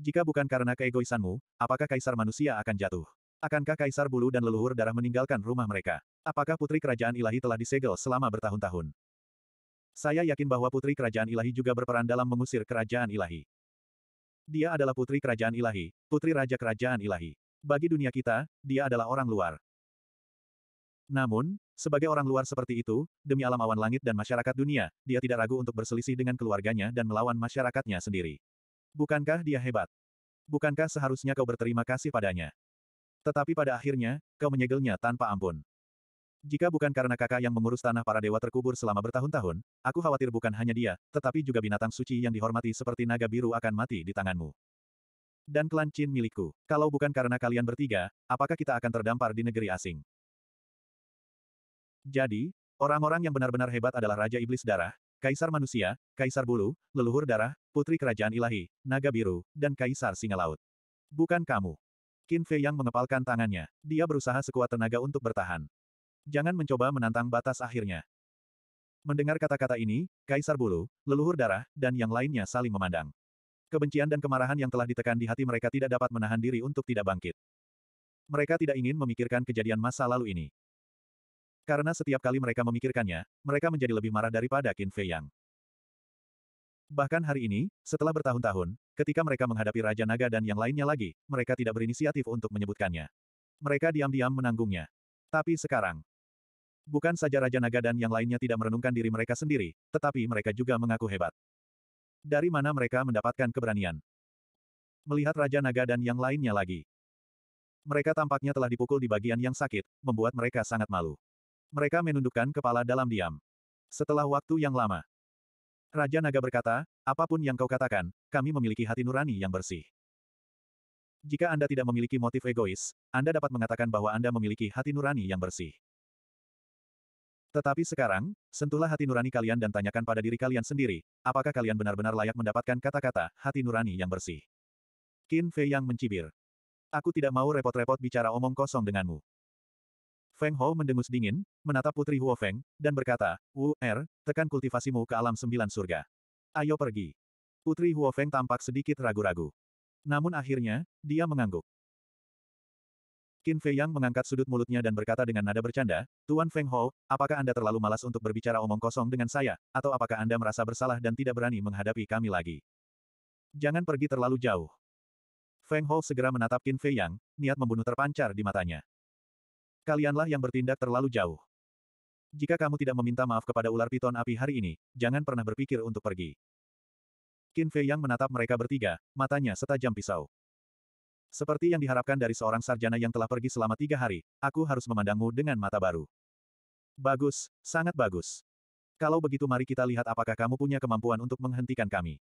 Jika bukan karena keegoisanmu, apakah kaisar manusia akan jatuh? Akankah kaisar bulu dan leluhur darah meninggalkan rumah mereka? Apakah putri kerajaan ilahi telah disegel selama bertahun-tahun? Saya yakin bahwa putri kerajaan ilahi juga berperan dalam mengusir kerajaan ilahi. Dia adalah putri kerajaan ilahi, putri raja kerajaan ilahi. Bagi dunia kita, dia adalah orang luar. Namun, sebagai orang luar seperti itu, demi alam awan langit dan masyarakat dunia, dia tidak ragu untuk berselisih dengan keluarganya dan melawan masyarakatnya sendiri. Bukankah dia hebat? Bukankah seharusnya kau berterima kasih padanya? Tetapi pada akhirnya, kau menyegelnya tanpa ampun. Jika bukan karena kakak yang mengurus tanah para dewa terkubur selama bertahun-tahun, aku khawatir bukan hanya dia, tetapi juga binatang suci yang dihormati seperti naga biru akan mati di tanganmu. Dan klan Chin milikku, kalau bukan karena kalian bertiga, apakah kita akan terdampar di negeri asing? Jadi, orang-orang yang benar-benar hebat adalah Raja Iblis Darah, Kaisar Manusia, Kaisar Bulu, Leluhur Darah, Putri Kerajaan Ilahi, Naga Biru, dan Kaisar Singa Laut. Bukan kamu. Qin Fei yang mengepalkan tangannya. Dia berusaha sekuat tenaga untuk bertahan. Jangan mencoba menantang batas akhirnya. Mendengar kata-kata ini, Kaisar Bulu, Leluhur Darah, dan yang lainnya saling memandang. Kebencian dan kemarahan yang telah ditekan di hati mereka tidak dapat menahan diri untuk tidak bangkit. Mereka tidak ingin memikirkan kejadian masa lalu ini. Karena setiap kali mereka memikirkannya, mereka menjadi lebih marah daripada Qin Fei Yang. Bahkan hari ini, setelah bertahun-tahun, ketika mereka menghadapi Raja Naga dan yang lainnya lagi, mereka tidak berinisiatif untuk menyebutkannya. Mereka diam-diam menanggungnya. Tapi sekarang, bukan saja Raja Naga dan yang lainnya tidak merenungkan diri mereka sendiri, tetapi mereka juga mengaku hebat. Dari mana mereka mendapatkan keberanian? Melihat Raja Naga dan yang lainnya lagi. Mereka tampaknya telah dipukul di bagian yang sakit, membuat mereka sangat malu. Mereka menundukkan kepala dalam diam. Setelah waktu yang lama, Raja Naga berkata, apapun yang kau katakan, kami memiliki hati nurani yang bersih. Jika Anda tidak memiliki motif egois, Anda dapat mengatakan bahwa Anda memiliki hati nurani yang bersih. Tetapi sekarang, sentuhlah hati nurani kalian dan tanyakan pada diri kalian sendiri, apakah kalian benar-benar layak mendapatkan kata-kata hati nurani yang bersih. Qin Fei yang mencibir. Aku tidak mau repot-repot bicara omong kosong denganmu. Feng Hou mendengus dingin, menatap putri Huo Feng, dan berkata, Wu, Er, tekan kultivasimu ke alam sembilan surga. Ayo pergi. Putri Huo Feng tampak sedikit ragu-ragu. Namun akhirnya, dia mengangguk. Qin Fei Yang mengangkat sudut mulutnya dan berkata dengan nada bercanda, Tuan Feng Hou, apakah Anda terlalu malas untuk berbicara omong kosong dengan saya, atau apakah Anda merasa bersalah dan tidak berani menghadapi kami lagi? Jangan pergi terlalu jauh. Feng Hou segera menatap Qin Fei Yang, niat membunuh terpancar di matanya. Kalianlah yang bertindak terlalu jauh. Jika kamu tidak meminta maaf kepada ular piton api hari ini, jangan pernah berpikir untuk pergi. Qin Fei Yang menatap mereka bertiga, matanya setajam pisau. Seperti yang diharapkan dari seorang sarjana yang telah pergi selama tiga hari, aku harus memandangmu dengan mata baru. Bagus, sangat bagus. Kalau begitu mari kita lihat apakah kamu punya kemampuan untuk menghentikan kami.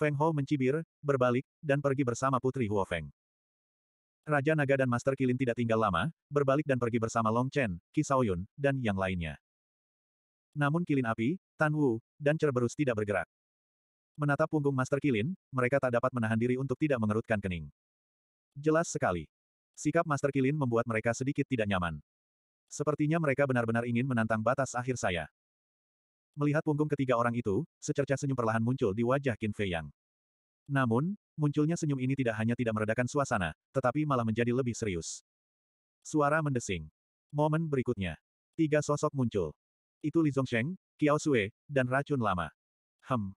Feng Ho mencibir, berbalik, dan pergi bersama Putri Huo Feng. Raja Naga dan Master Kilin tidak tinggal lama, berbalik dan pergi bersama Long Chen, Qi Shaoyun, dan yang lainnya. Namun Kilin Api, Tan Wu, dan Cerberus tidak bergerak. Menatap punggung Master Kilin, mereka tak dapat menahan diri untuk tidak mengerutkan kening. Jelas sekali. Sikap Master Kilin membuat mereka sedikit tidak nyaman. Sepertinya mereka benar-benar ingin menantang batas akhir saya. Melihat punggung ketiga orang itu, secercah senyum perlahan muncul di wajah Qin Fei Yang. Namun, Munculnya senyum ini tidak hanya tidak meredakan suasana, tetapi malah menjadi lebih serius. Suara mendesing. Momen berikutnya. Tiga sosok muncul. Itu Li Zhongsheng, Qiao Sue, dan racun lama. Hem.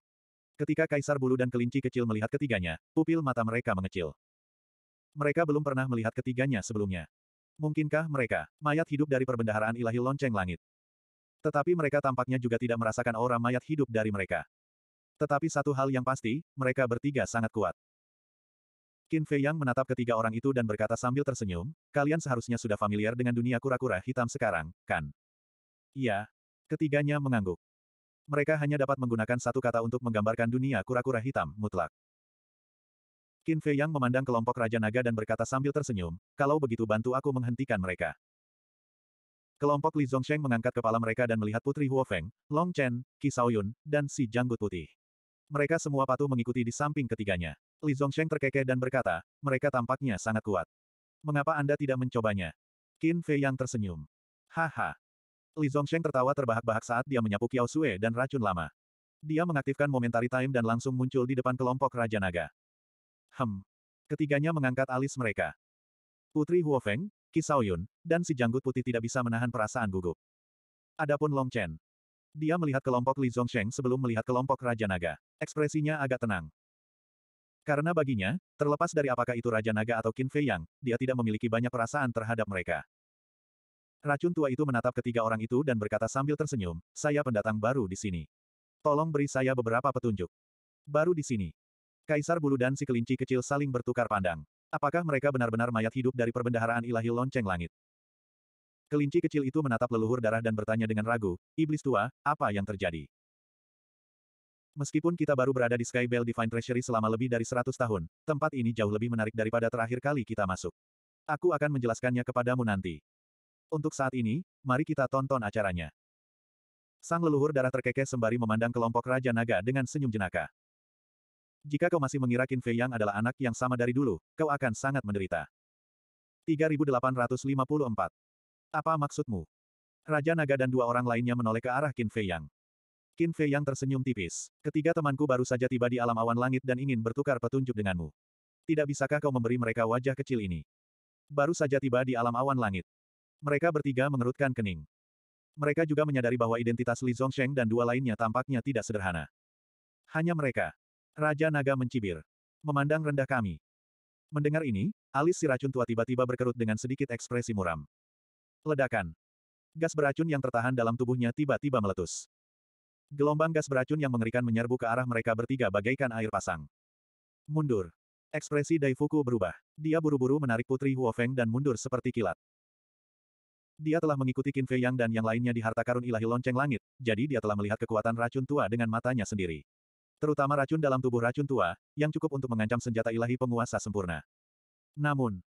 Ketika kaisar bulu dan kelinci kecil melihat ketiganya, pupil mata mereka mengecil. Mereka belum pernah melihat ketiganya sebelumnya. Mungkinkah mereka, mayat hidup dari perbendaharaan ilahi lonceng langit? Tetapi mereka tampaknya juga tidak merasakan aura mayat hidup dari mereka. Tetapi satu hal yang pasti, mereka bertiga sangat kuat. Qin Fei Yang menatap ketiga orang itu dan berkata sambil tersenyum, kalian seharusnya sudah familiar dengan dunia kura-kura hitam sekarang, kan? Iya. Ketiganya mengangguk. Mereka hanya dapat menggunakan satu kata untuk menggambarkan dunia kura-kura hitam mutlak. Qin Fei Yang memandang kelompok Raja Naga dan berkata sambil tersenyum, kalau begitu bantu aku menghentikan mereka. Kelompok Li Zongsheng mengangkat kepala mereka dan melihat Putri Huofeng, Long Chen, Qi Saoyun, dan si janggut putih. Mereka semua patuh mengikuti di samping ketiganya. Li Zhongsheng terkekeh dan berkata, mereka tampaknya sangat kuat. Mengapa Anda tidak mencobanya? Qin Fei yang tersenyum. Haha. Li Zhongsheng tertawa terbahak-bahak saat dia menyapu Kiao Sue dan racun lama. Dia mengaktifkan momentary time dan langsung muncul di depan kelompok Raja Naga. Hem. Ketiganya mengangkat alis mereka. Putri Huofeng, Ki Saoyun, dan si janggut putih tidak bisa menahan perasaan gugup. Adapun Long Chen, dia melihat kelompok Li Zongsheng sebelum melihat kelompok Raja Naga. Ekspresinya agak tenang. Karena baginya, terlepas dari apakah itu Raja Naga atau Qin Fei Yang, dia tidak memiliki banyak perasaan terhadap mereka. Racun tua itu menatap ketiga orang itu dan berkata sambil tersenyum, saya pendatang baru di sini. Tolong beri saya beberapa petunjuk. Baru di sini. Kaisar Bulu dan si kelinci kecil saling bertukar pandang. Apakah mereka benar-benar mayat hidup dari perbendaharaan ilahi lonceng langit? Kelinci kecil itu menatap leluhur darah dan bertanya dengan ragu, Iblis tua, apa yang terjadi? Meskipun kita baru berada di Skybell Divine Treasury selama lebih dari 100 tahun, tempat ini jauh lebih menarik daripada terakhir kali kita masuk. Aku akan menjelaskannya kepadamu nanti. Untuk saat ini, mari kita tonton acaranya. Sang leluhur darah terkekeh sembari memandang kelompok Raja Naga dengan senyum jenaka. Jika kau masih mengira Qin Fei Yang adalah anak yang sama dari dulu, kau akan sangat menderita. 3854 apa maksudmu? Raja Naga dan dua orang lainnya menoleh ke arah Qin Fei Yang. Qin Fei Yang tersenyum tipis. Ketiga temanku baru saja tiba di alam awan langit dan ingin bertukar petunjuk denganmu. Tidak bisakah kau memberi mereka wajah kecil ini? Baru saja tiba di alam awan langit. Mereka bertiga mengerutkan kening. Mereka juga menyadari bahwa identitas Li Zongsheng dan dua lainnya tampaknya tidak sederhana. Hanya mereka. Raja Naga mencibir. Memandang rendah kami. Mendengar ini, alis si racun tua tiba-tiba berkerut dengan sedikit ekspresi muram. Ledakan. Gas beracun yang tertahan dalam tubuhnya tiba-tiba meletus. Gelombang gas beracun yang mengerikan menyerbu ke arah mereka bertiga bagaikan air pasang. Mundur. Ekspresi Daifuku berubah. Dia buru-buru menarik Putri Huofeng dan mundur seperti kilat. Dia telah mengikuti Qin Fei Yang dan yang lainnya di harta karun ilahi lonceng langit, jadi dia telah melihat kekuatan racun tua dengan matanya sendiri. Terutama racun dalam tubuh racun tua, yang cukup untuk mengancam senjata ilahi penguasa sempurna. Namun,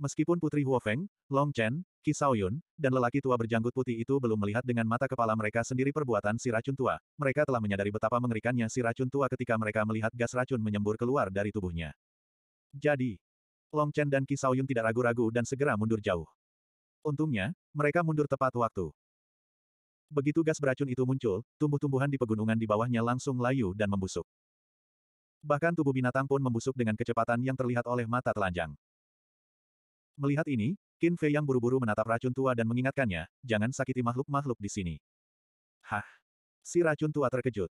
Meskipun Putri Huofeng, Long Chen, Qi Yun, dan lelaki tua berjanggut putih itu belum melihat dengan mata kepala mereka sendiri perbuatan si racun tua, mereka telah menyadari betapa mengerikannya si racun tua ketika mereka melihat gas racun menyembur keluar dari tubuhnya. Jadi, Long Chen dan Qi Yun tidak ragu-ragu dan segera mundur jauh. Untungnya, mereka mundur tepat waktu. Begitu gas beracun itu muncul, tumbuh-tumbuhan di pegunungan di bawahnya langsung layu dan membusuk. Bahkan tubuh binatang pun membusuk dengan kecepatan yang terlihat oleh mata telanjang. Melihat ini, Qin Fei yang buru-buru menatap racun tua dan mengingatkannya, jangan sakiti makhluk-makhluk di sini. Hah? Si racun tua terkejut.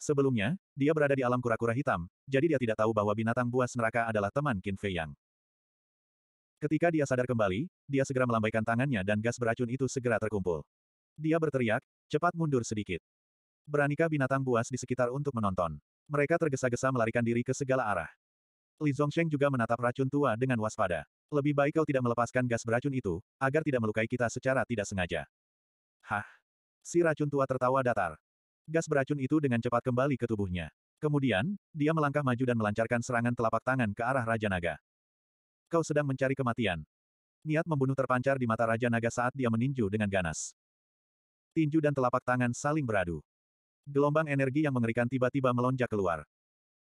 Sebelumnya, dia berada di alam kura-kura hitam, jadi dia tidak tahu bahwa binatang buas neraka adalah teman Qin Fei Yang. Ketika dia sadar kembali, dia segera melambaikan tangannya dan gas beracun itu segera terkumpul. Dia berteriak, cepat mundur sedikit. Beranikah binatang buas di sekitar untuk menonton? Mereka tergesa-gesa melarikan diri ke segala arah. Li Zongsheng juga menatap racun tua dengan waspada. Lebih baik kau tidak melepaskan gas beracun itu, agar tidak melukai kita secara tidak sengaja. Hah? Si racun tua tertawa datar. Gas beracun itu dengan cepat kembali ke tubuhnya. Kemudian, dia melangkah maju dan melancarkan serangan telapak tangan ke arah Raja Naga. Kau sedang mencari kematian. Niat membunuh terpancar di mata Raja Naga saat dia meninju dengan ganas. Tinju dan telapak tangan saling beradu. Gelombang energi yang mengerikan tiba-tiba melonjak keluar.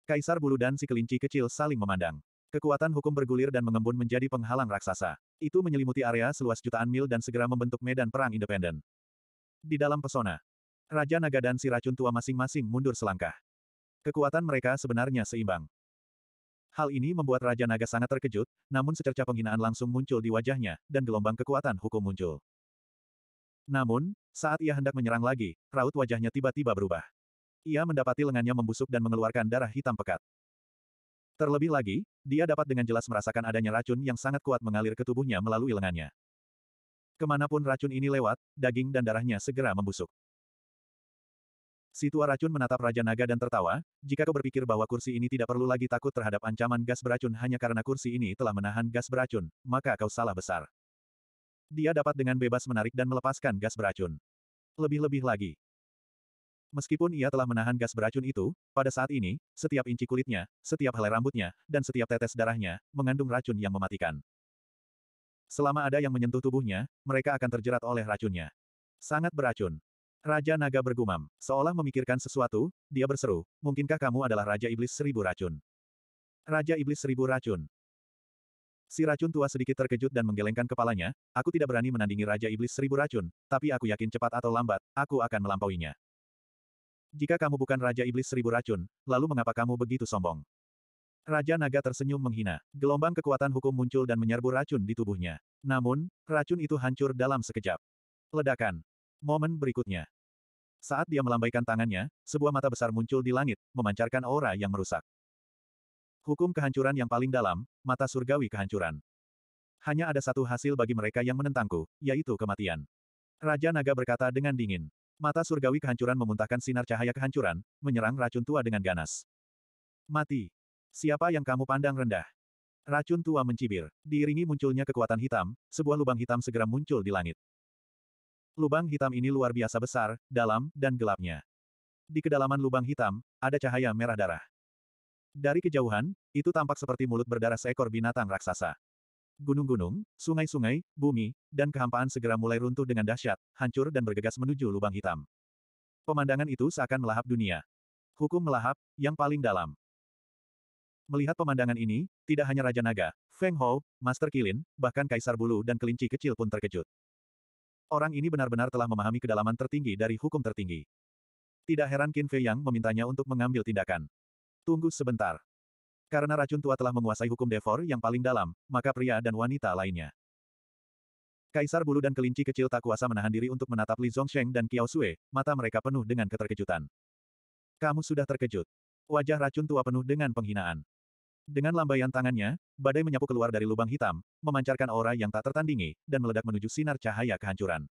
Kaisar Bulu dan si kelinci kecil saling memandang. Kekuatan hukum bergulir dan mengembun menjadi penghalang raksasa. Itu menyelimuti area seluas jutaan mil dan segera membentuk medan perang independen. Di dalam pesona, Raja Naga dan si racun tua masing-masing mundur selangkah. Kekuatan mereka sebenarnya seimbang. Hal ini membuat Raja Naga sangat terkejut, namun secerca penghinaan langsung muncul di wajahnya, dan gelombang kekuatan hukum muncul. Namun, saat ia hendak menyerang lagi, raut wajahnya tiba-tiba berubah. Ia mendapati lengannya membusuk dan mengeluarkan darah hitam pekat. Terlebih lagi, dia dapat dengan jelas merasakan adanya racun yang sangat kuat mengalir ke tubuhnya melalui lengannya. Kemanapun racun ini lewat, daging dan darahnya segera membusuk. Si tua racun menatap Raja Naga dan tertawa, jika kau berpikir bahwa kursi ini tidak perlu lagi takut terhadap ancaman gas beracun hanya karena kursi ini telah menahan gas beracun, maka kau salah besar. Dia dapat dengan bebas menarik dan melepaskan gas beracun. Lebih-lebih lagi, Meskipun ia telah menahan gas beracun itu, pada saat ini, setiap inci kulitnya, setiap helai rambutnya, dan setiap tetes darahnya, mengandung racun yang mematikan. Selama ada yang menyentuh tubuhnya, mereka akan terjerat oleh racunnya. Sangat beracun. Raja Naga bergumam, seolah memikirkan sesuatu, dia berseru, mungkinkah kamu adalah Raja Iblis Seribu Racun? Raja Iblis Seribu Racun. Si racun tua sedikit terkejut dan menggelengkan kepalanya, aku tidak berani menandingi Raja Iblis Seribu Racun, tapi aku yakin cepat atau lambat, aku akan melampauinya. Jika kamu bukan Raja Iblis Seribu Racun, lalu mengapa kamu begitu sombong? Raja Naga tersenyum menghina. Gelombang kekuatan hukum muncul dan menyerbu racun di tubuhnya. Namun, racun itu hancur dalam sekejap. Ledakan. Momen berikutnya. Saat dia melambaikan tangannya, sebuah mata besar muncul di langit, memancarkan aura yang merusak. Hukum kehancuran yang paling dalam, mata surgawi kehancuran. Hanya ada satu hasil bagi mereka yang menentangku, yaitu kematian. Raja Naga berkata dengan dingin. Mata surgawi kehancuran memuntahkan sinar cahaya kehancuran, menyerang racun tua dengan ganas. Mati. Siapa yang kamu pandang rendah? Racun tua mencibir. Diiringi munculnya kekuatan hitam, sebuah lubang hitam segera muncul di langit. Lubang hitam ini luar biasa besar, dalam, dan gelapnya. Di kedalaman lubang hitam, ada cahaya merah darah. Dari kejauhan, itu tampak seperti mulut berdarah seekor binatang raksasa gunung-gunung, sungai-sungai, bumi, dan kehampaan segera mulai runtuh dengan dahsyat, hancur dan bergegas menuju lubang hitam. Pemandangan itu seakan melahap dunia. Hukum melahap, yang paling dalam. Melihat pemandangan ini, tidak hanya Raja Naga, Feng Hou, Master Kilin, bahkan Kaisar Bulu dan Kelinci Kecil pun terkejut. Orang ini benar-benar telah memahami kedalaman tertinggi dari hukum tertinggi. Tidak heran Qin Fei Yang memintanya untuk mengambil tindakan. Tunggu sebentar. Karena racun tua telah menguasai hukum Devor yang paling dalam, maka pria dan wanita lainnya. Kaisar bulu dan kelinci kecil tak kuasa menahan diri untuk menatap Li Zhongsheng dan Kiao Sui, mata mereka penuh dengan keterkejutan. Kamu sudah terkejut. Wajah racun tua penuh dengan penghinaan. Dengan lambaian tangannya, badai menyapu keluar dari lubang hitam, memancarkan aura yang tak tertandingi, dan meledak menuju sinar cahaya kehancuran.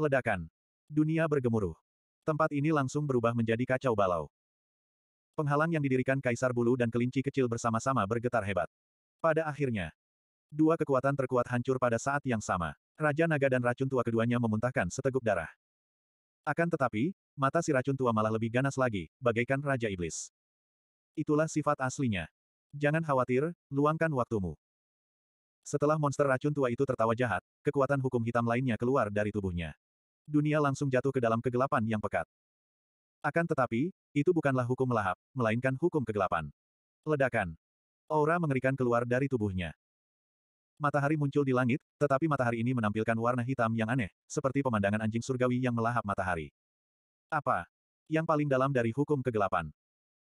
Ledakan. Dunia bergemuruh. Tempat ini langsung berubah menjadi kacau balau. Penghalang yang didirikan Kaisar Bulu dan kelinci kecil bersama-sama bergetar hebat. Pada akhirnya, dua kekuatan terkuat hancur pada saat yang sama. Raja Naga dan Racun Tua keduanya memuntahkan seteguk darah. Akan tetapi, mata si Racun Tua malah lebih ganas lagi, bagaikan Raja Iblis. Itulah sifat aslinya. Jangan khawatir, luangkan waktumu. Setelah monster racun tua itu tertawa jahat, kekuatan hukum hitam lainnya keluar dari tubuhnya. Dunia langsung jatuh ke dalam kegelapan yang pekat. Akan tetapi, itu bukanlah hukum melahap, melainkan hukum kegelapan. Ledakan. Aura mengerikan keluar dari tubuhnya. Matahari muncul di langit, tetapi matahari ini menampilkan warna hitam yang aneh, seperti pemandangan anjing surgawi yang melahap matahari. Apa? Yang paling dalam dari hukum kegelapan.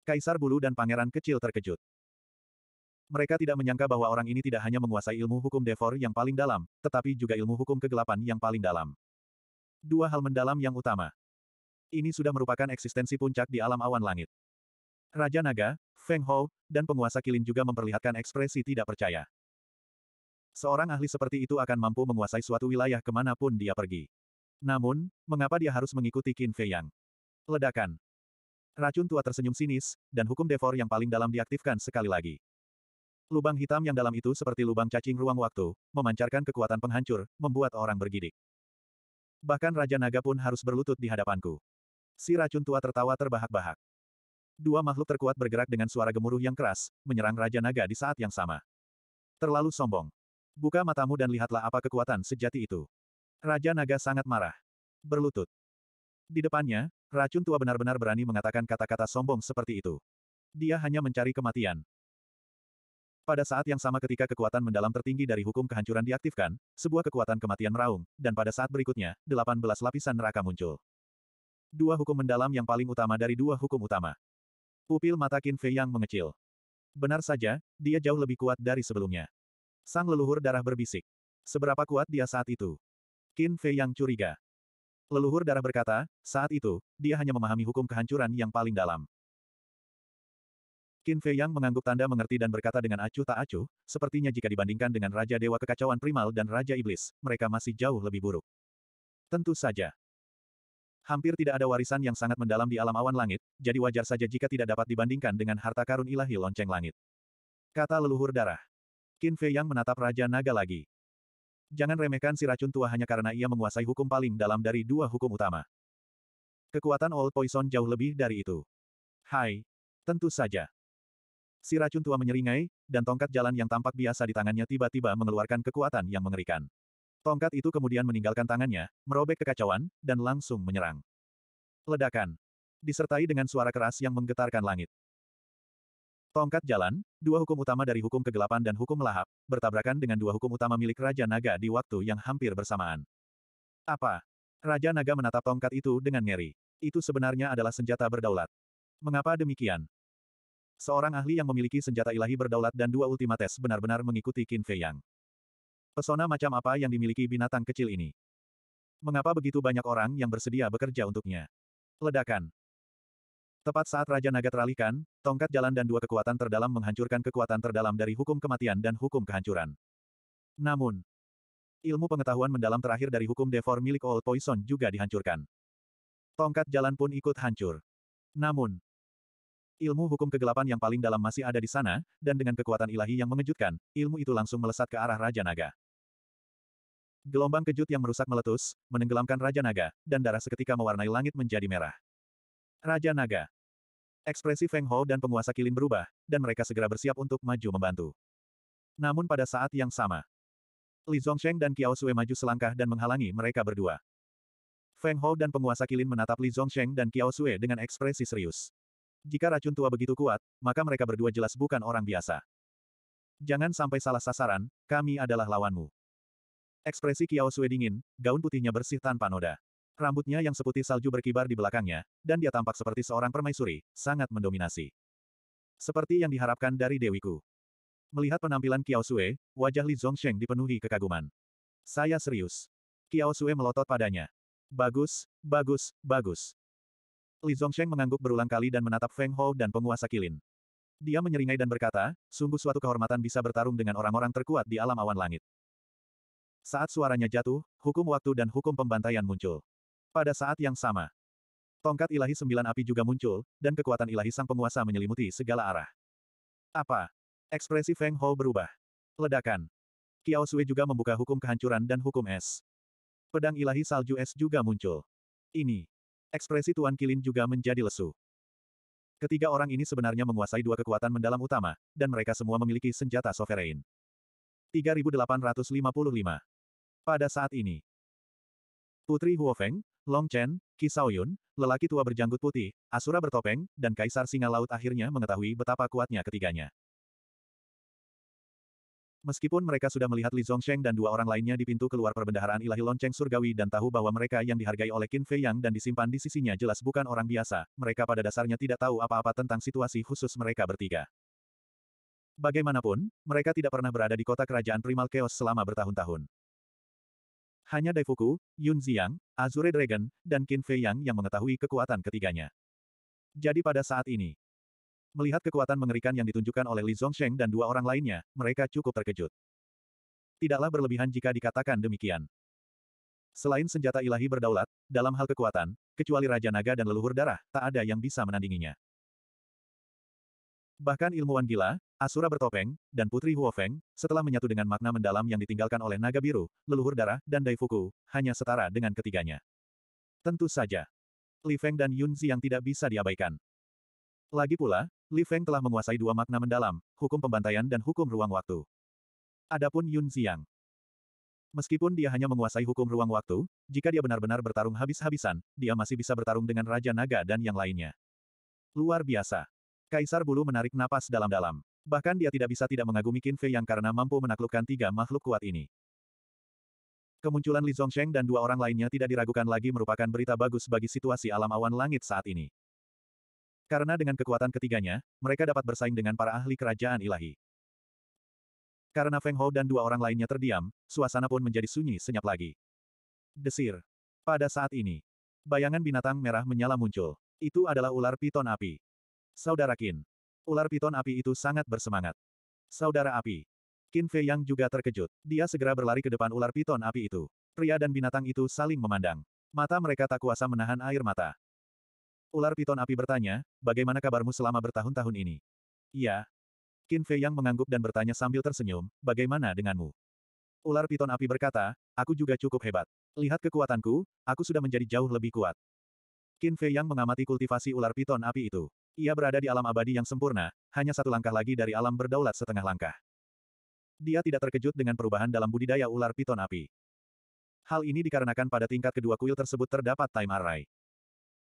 Kaisar Bulu dan Pangeran Kecil terkejut. Mereka tidak menyangka bahwa orang ini tidak hanya menguasai ilmu hukum Devor yang paling dalam, tetapi juga ilmu hukum kegelapan yang paling dalam. Dua hal mendalam yang utama. Ini sudah merupakan eksistensi puncak di alam awan langit. Raja Naga, Feng Hou, dan penguasa Kilin juga memperlihatkan ekspresi tidak percaya. Seorang ahli seperti itu akan mampu menguasai suatu wilayah kemanapun dia pergi. Namun, mengapa dia harus mengikuti Qin Fei Yang? Ledakan. Racun tua tersenyum sinis, dan hukum devor yang paling dalam diaktifkan sekali lagi. Lubang hitam yang dalam itu seperti lubang cacing ruang waktu, memancarkan kekuatan penghancur, membuat orang bergidik. Bahkan Raja Naga pun harus berlutut di hadapanku. Si racun tua tertawa terbahak-bahak. Dua makhluk terkuat bergerak dengan suara gemuruh yang keras, menyerang Raja Naga di saat yang sama. Terlalu sombong. Buka matamu dan lihatlah apa kekuatan sejati itu. Raja Naga sangat marah. Berlutut. Di depannya, racun tua benar-benar berani mengatakan kata-kata sombong seperti itu. Dia hanya mencari kematian. Pada saat yang sama ketika kekuatan mendalam tertinggi dari hukum kehancuran diaktifkan, sebuah kekuatan kematian meraung, dan pada saat berikutnya, 18 lapisan neraka muncul dua hukum mendalam yang paling utama dari dua hukum utama. Pupil mata Qin Fei yang mengecil. Benar saja, dia jauh lebih kuat dari sebelumnya. Sang leluhur darah berbisik. Seberapa kuat dia saat itu? Qin Fei yang curiga. Leluhur darah berkata, saat itu, dia hanya memahami hukum kehancuran yang paling dalam. Qin Fei yang mengangguk tanda mengerti dan berkata dengan acuh tak acuh, sepertinya jika dibandingkan dengan Raja Dewa Kekacauan Primal dan Raja Iblis, mereka masih jauh lebih buruk. Tentu saja. Hampir tidak ada warisan yang sangat mendalam di alam awan langit, jadi wajar saja jika tidak dapat dibandingkan dengan harta karun ilahi lonceng langit. Kata leluhur darah. Qin Fei Yang menatap Raja Naga lagi. Jangan remehkan si racun tua hanya karena ia menguasai hukum paling dalam dari dua hukum utama. Kekuatan Old Poison jauh lebih dari itu. Hai. Tentu saja. Si racun tua menyeringai, dan tongkat jalan yang tampak biasa di tangannya tiba-tiba mengeluarkan kekuatan yang mengerikan. Tongkat itu kemudian meninggalkan tangannya, merobek kekacauan, dan langsung menyerang. Ledakan. Disertai dengan suara keras yang menggetarkan langit. Tongkat jalan, dua hukum utama dari hukum kegelapan dan hukum lahap, bertabrakan dengan dua hukum utama milik Raja Naga di waktu yang hampir bersamaan. Apa? Raja Naga menatap tongkat itu dengan ngeri. Itu sebenarnya adalah senjata berdaulat. Mengapa demikian? Seorang ahli yang memiliki senjata ilahi berdaulat dan dua ultimates benar-benar mengikuti Qin Fei Yang. Pesona macam apa yang dimiliki binatang kecil ini? Mengapa begitu banyak orang yang bersedia bekerja untuknya? Ledakan. Tepat saat Raja Naga teralihkan, tongkat jalan dan dua kekuatan terdalam menghancurkan kekuatan terdalam dari hukum kematian dan hukum kehancuran. Namun, ilmu pengetahuan mendalam terakhir dari hukum Devor milik Old Poison juga dihancurkan. Tongkat jalan pun ikut hancur. Namun, ilmu hukum kegelapan yang paling dalam masih ada di sana, dan dengan kekuatan ilahi yang mengejutkan, ilmu itu langsung melesat ke arah Raja Naga. Gelombang kejut yang merusak meletus, menenggelamkan Raja Naga, dan darah seketika mewarnai langit menjadi merah. Raja Naga. Ekspresi Feng Ho dan penguasa Kilin berubah, dan mereka segera bersiap untuk maju membantu. Namun pada saat yang sama, Li Zhongsheng dan Kiao Sui maju selangkah dan menghalangi mereka berdua. Feng Ho dan penguasa Kilin menatap Li Zhongsheng dan Kiao Sui dengan ekspresi serius. Jika racun tua begitu kuat, maka mereka berdua jelas bukan orang biasa. Jangan sampai salah sasaran, kami adalah lawanmu. Ekspresi Kiao Sui dingin, gaun putihnya bersih tanpa noda. Rambutnya yang seputih salju berkibar di belakangnya, dan dia tampak seperti seorang permaisuri, sangat mendominasi. Seperti yang diharapkan dari Dewiku. Melihat penampilan Kiao Sui, wajah Li Zhongsheng dipenuhi kekaguman. Saya serius. Kiao Sui melotot padanya. Bagus, bagus, bagus. Li Zhongsheng mengangguk berulang kali dan menatap Feng Hou dan penguasa kilin. Dia menyeringai dan berkata, sungguh suatu kehormatan bisa bertarung dengan orang-orang terkuat di alam awan langit. Saat suaranya jatuh, hukum waktu dan hukum pembantaian muncul. Pada saat yang sama, tongkat ilahi sembilan api juga muncul, dan kekuatan ilahi sang penguasa menyelimuti segala arah. Apa? Ekspresi Feng Hou berubah. Ledakan. Kiao Sui juga membuka hukum kehancuran dan hukum es. Pedang ilahi salju es juga muncul. Ini. Ekspresi Tuan Kilin juga menjadi lesu. Ketiga orang ini sebenarnya menguasai dua kekuatan mendalam utama, dan mereka semua memiliki senjata sovereign. 3855 pada saat ini, Putri Huofeng, Long Chen, Qi Yun, lelaki tua berjanggut putih, Asura bertopeng, dan Kaisar Singa Laut akhirnya mengetahui betapa kuatnya ketiganya. Meskipun mereka sudah melihat Li Zhongsheng dan dua orang lainnya di pintu keluar perbendaharaan ilahi lonceng surgawi dan tahu bahwa mereka yang dihargai oleh Qin Fei Yang dan disimpan di sisinya jelas bukan orang biasa, mereka pada dasarnya tidak tahu apa-apa tentang situasi khusus mereka bertiga. Bagaimanapun, mereka tidak pernah berada di kota kerajaan primal chaos selama bertahun-tahun. Hanya Daifuku, Yun Azure Dragon, dan Qin Fei Yang yang mengetahui kekuatan ketiganya. Jadi pada saat ini, melihat kekuatan mengerikan yang ditunjukkan oleh Li Zhongsheng dan dua orang lainnya, mereka cukup terkejut. Tidaklah berlebihan jika dikatakan demikian. Selain senjata ilahi berdaulat, dalam hal kekuatan, kecuali Raja Naga dan leluhur darah, tak ada yang bisa menandinginya. Bahkan ilmuwan gila, Asura bertopeng, dan Putri Huofeng, setelah menyatu dengan makna mendalam yang ditinggalkan oleh naga biru, leluhur darah, dan Daifuku, hanya setara dengan ketiganya. Tentu saja. Li Feng dan Yun Zi yang tidak bisa diabaikan. Lagi pula, Li Feng telah menguasai dua makna mendalam, hukum pembantaian dan hukum ruang waktu. Adapun Yun Ziyang. Meskipun dia hanya menguasai hukum ruang waktu, jika dia benar-benar bertarung habis-habisan, dia masih bisa bertarung dengan Raja Naga dan yang lainnya. Luar biasa. Kaisar Bulu menarik napas dalam-dalam. Bahkan dia tidak bisa tidak mengagumi Qin Fei yang karena mampu menaklukkan tiga makhluk kuat ini. Kemunculan Li Zongsheng dan dua orang lainnya tidak diragukan lagi merupakan berita bagus bagi situasi alam awan langit saat ini. Karena dengan kekuatan ketiganya, mereka dapat bersaing dengan para ahli kerajaan ilahi. Karena Feng Hou dan dua orang lainnya terdiam, suasana pun menjadi sunyi senyap lagi. Desir. Pada saat ini, bayangan binatang merah menyala muncul. Itu adalah ular piton api. Saudara Qin. Ular piton api itu sangat bersemangat. Saudara api. Qin Fei Yang juga terkejut. Dia segera berlari ke depan ular piton api itu. Pria dan binatang itu saling memandang. Mata mereka tak kuasa menahan air mata. Ular piton api bertanya, bagaimana kabarmu selama bertahun-tahun ini? Iya. Qin Fei Yang mengangguk dan bertanya sambil tersenyum, bagaimana denganmu? Ular piton api berkata, aku juga cukup hebat. Lihat kekuatanku, aku sudah menjadi jauh lebih kuat. Qin Fei yang mengamati kultivasi ular piton api itu. Ia berada di alam abadi yang sempurna, hanya satu langkah lagi dari alam berdaulat setengah langkah. Dia tidak terkejut dengan perubahan dalam budidaya ular piton api. Hal ini dikarenakan pada tingkat kedua kuil tersebut terdapat time array.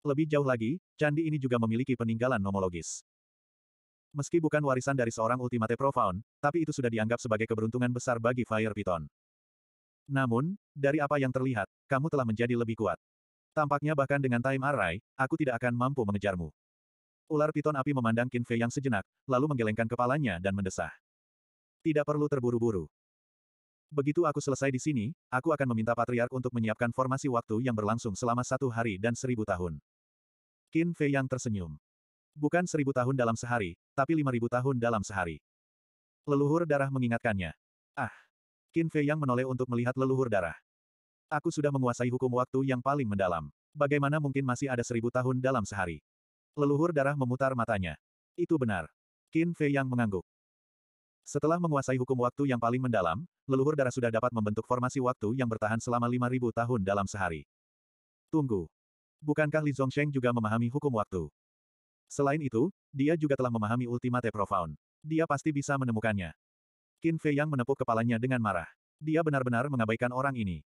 Lebih jauh lagi, candi ini juga memiliki peninggalan nomologis. Meski bukan warisan dari seorang Ultimate Profound, tapi itu sudah dianggap sebagai keberuntungan besar bagi Fire Piton. Namun, dari apa yang terlihat, kamu telah menjadi lebih kuat. Tampaknya bahkan dengan time array, aku tidak akan mampu mengejarmu. Ular piton api memandang Qin Fei yang sejenak, lalu menggelengkan kepalanya dan mendesah. Tidak perlu terburu-buru. Begitu aku selesai di sini, aku akan meminta Patriark untuk menyiapkan formasi waktu yang berlangsung selama satu hari dan seribu tahun. Qin Fei yang tersenyum. Bukan seribu tahun dalam sehari, tapi lima ribu tahun dalam sehari. Leluhur darah mengingatkannya. Ah! Qin Fei yang menoleh untuk melihat leluhur darah. Aku sudah menguasai hukum waktu yang paling mendalam. Bagaimana mungkin masih ada seribu tahun dalam sehari? Leluhur darah memutar matanya. Itu benar. Qin Fei yang mengangguk. Setelah menguasai hukum waktu yang paling mendalam, leluhur darah sudah dapat membentuk formasi waktu yang bertahan selama lima ribu tahun dalam sehari. Tunggu. Bukankah Li Zhongsheng juga memahami hukum waktu? Selain itu, dia juga telah memahami Ultimate Profound. Dia pasti bisa menemukannya. Qin Fei yang menepuk kepalanya dengan marah. Dia benar-benar mengabaikan orang ini.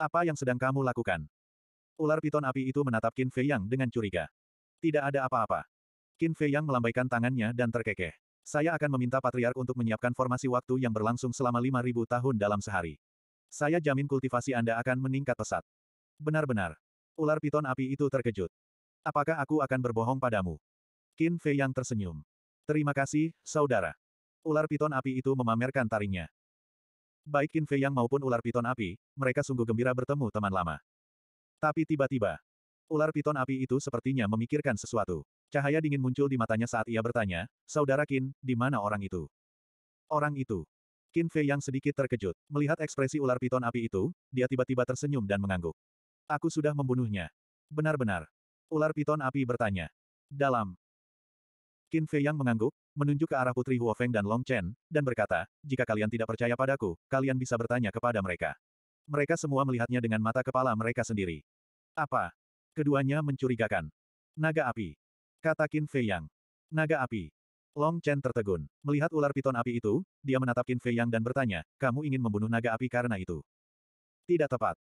Apa yang sedang kamu lakukan? Ular piton api itu menatap Qin Fei Yang dengan curiga. Tidak ada apa-apa. Qin Fei Yang melambaikan tangannya dan terkekeh. Saya akan meminta Patriark untuk menyiapkan formasi waktu yang berlangsung selama 5.000 tahun dalam sehari. Saya jamin kultivasi Anda akan meningkat pesat. Benar-benar. Ular piton api itu terkejut. Apakah aku akan berbohong padamu? Qin Fei Yang tersenyum. Terima kasih, saudara. Ular piton api itu memamerkan taringnya. Baik Qin Fei Yang maupun ular piton api, mereka sungguh gembira bertemu teman lama. Tapi tiba-tiba, ular piton api itu sepertinya memikirkan sesuatu. Cahaya dingin muncul di matanya saat ia bertanya, Saudara Qin, di mana orang itu? Orang itu. Qin Fei Yang sedikit terkejut. Melihat ekspresi ular piton api itu, dia tiba-tiba tersenyum dan mengangguk. Aku sudah membunuhnya. Benar-benar. Ular piton api bertanya. Dalam. Qin Fei Yang mengangguk, menunjuk ke arah Putri Feng dan Long Chen, dan berkata, jika kalian tidak percaya padaku, kalian bisa bertanya kepada mereka. Mereka semua melihatnya dengan mata kepala mereka sendiri. Apa? Keduanya mencurigakan. Naga api. Kata Qin Fei Yang. Naga api. Long Chen tertegun. Melihat ular piton api itu, dia menatap Qin Fei Yang dan bertanya, kamu ingin membunuh naga api karena itu? Tidak tepat.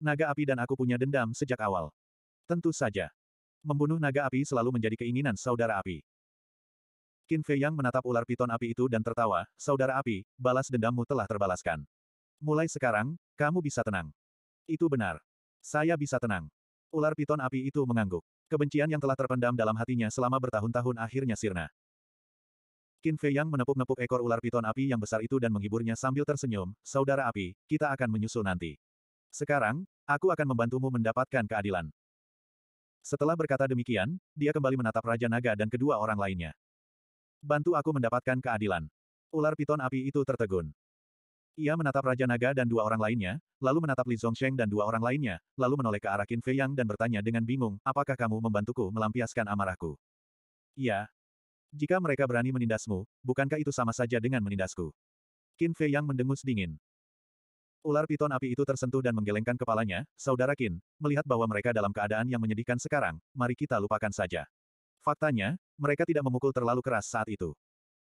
Naga api dan aku punya dendam sejak awal. Tentu saja. Membunuh naga api selalu menjadi keinginan saudara api. Qin Fei Yang menatap ular piton api itu dan tertawa, Saudara api, balas dendammu telah terbalaskan. Mulai sekarang, kamu bisa tenang. Itu benar. Saya bisa tenang. Ular piton api itu mengangguk. Kebencian yang telah terpendam dalam hatinya selama bertahun-tahun akhirnya sirna. Qin Fei Yang menepuk-nepuk ekor ular piton api yang besar itu dan menghiburnya sambil tersenyum, Saudara api, kita akan menyusul nanti. Sekarang, aku akan membantumu mendapatkan keadilan. Setelah berkata demikian, dia kembali menatap Raja Naga dan kedua orang lainnya. Bantu aku mendapatkan keadilan. Ular piton api itu tertegun. Ia menatap Raja Naga dan dua orang lainnya, lalu menatap Li Zhongsheng dan dua orang lainnya, lalu menoleh ke arah Qin Fei Yang dan bertanya dengan bingung, apakah kamu membantuku melampiaskan amarahku? Ya. Jika mereka berani menindasmu, bukankah itu sama saja dengan menindasku? Qin Fei Yang mendengus dingin. Ular piton api itu tersentuh dan menggelengkan kepalanya, Saudara Qin, melihat bahwa mereka dalam keadaan yang menyedihkan sekarang, mari kita lupakan saja. Faktanya, mereka tidak memukul terlalu keras saat itu.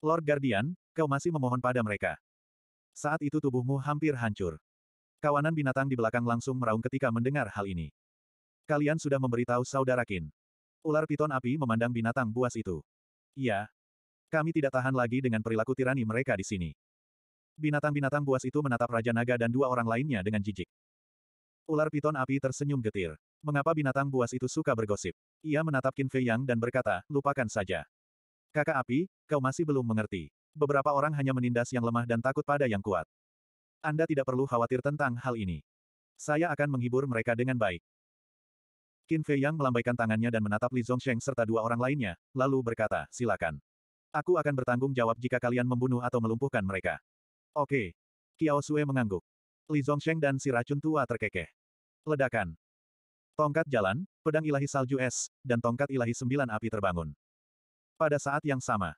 Lord Guardian, kau masih memohon pada mereka. Saat itu tubuhmu hampir hancur. Kawanan binatang di belakang langsung meraung ketika mendengar hal ini. Kalian sudah memberitahu saudara Kin. Ular piton api memandang binatang buas itu. Iya. Kami tidak tahan lagi dengan perilaku tirani mereka di sini. Binatang-binatang buas itu menatap Raja Naga dan dua orang lainnya dengan jijik. Ular piton api tersenyum getir. Mengapa binatang buas itu suka bergosip? Ia menatap Qin Fei Yang dan berkata, lupakan saja. Kakak api, kau masih belum mengerti. Beberapa orang hanya menindas yang lemah dan takut pada yang kuat. Anda tidak perlu khawatir tentang hal ini. Saya akan menghibur mereka dengan baik. Qin Fei Yang melambaikan tangannya dan menatap Li Zongsheng serta dua orang lainnya, lalu berkata, silakan. Aku akan bertanggung jawab jika kalian membunuh atau melumpuhkan mereka. Oke. Kiao Sue mengangguk. Li Zongsheng dan si racun tua terkekeh. Ledakan. Tongkat jalan, pedang ilahi salju es, dan tongkat ilahi sembilan api terbangun. Pada saat yang sama,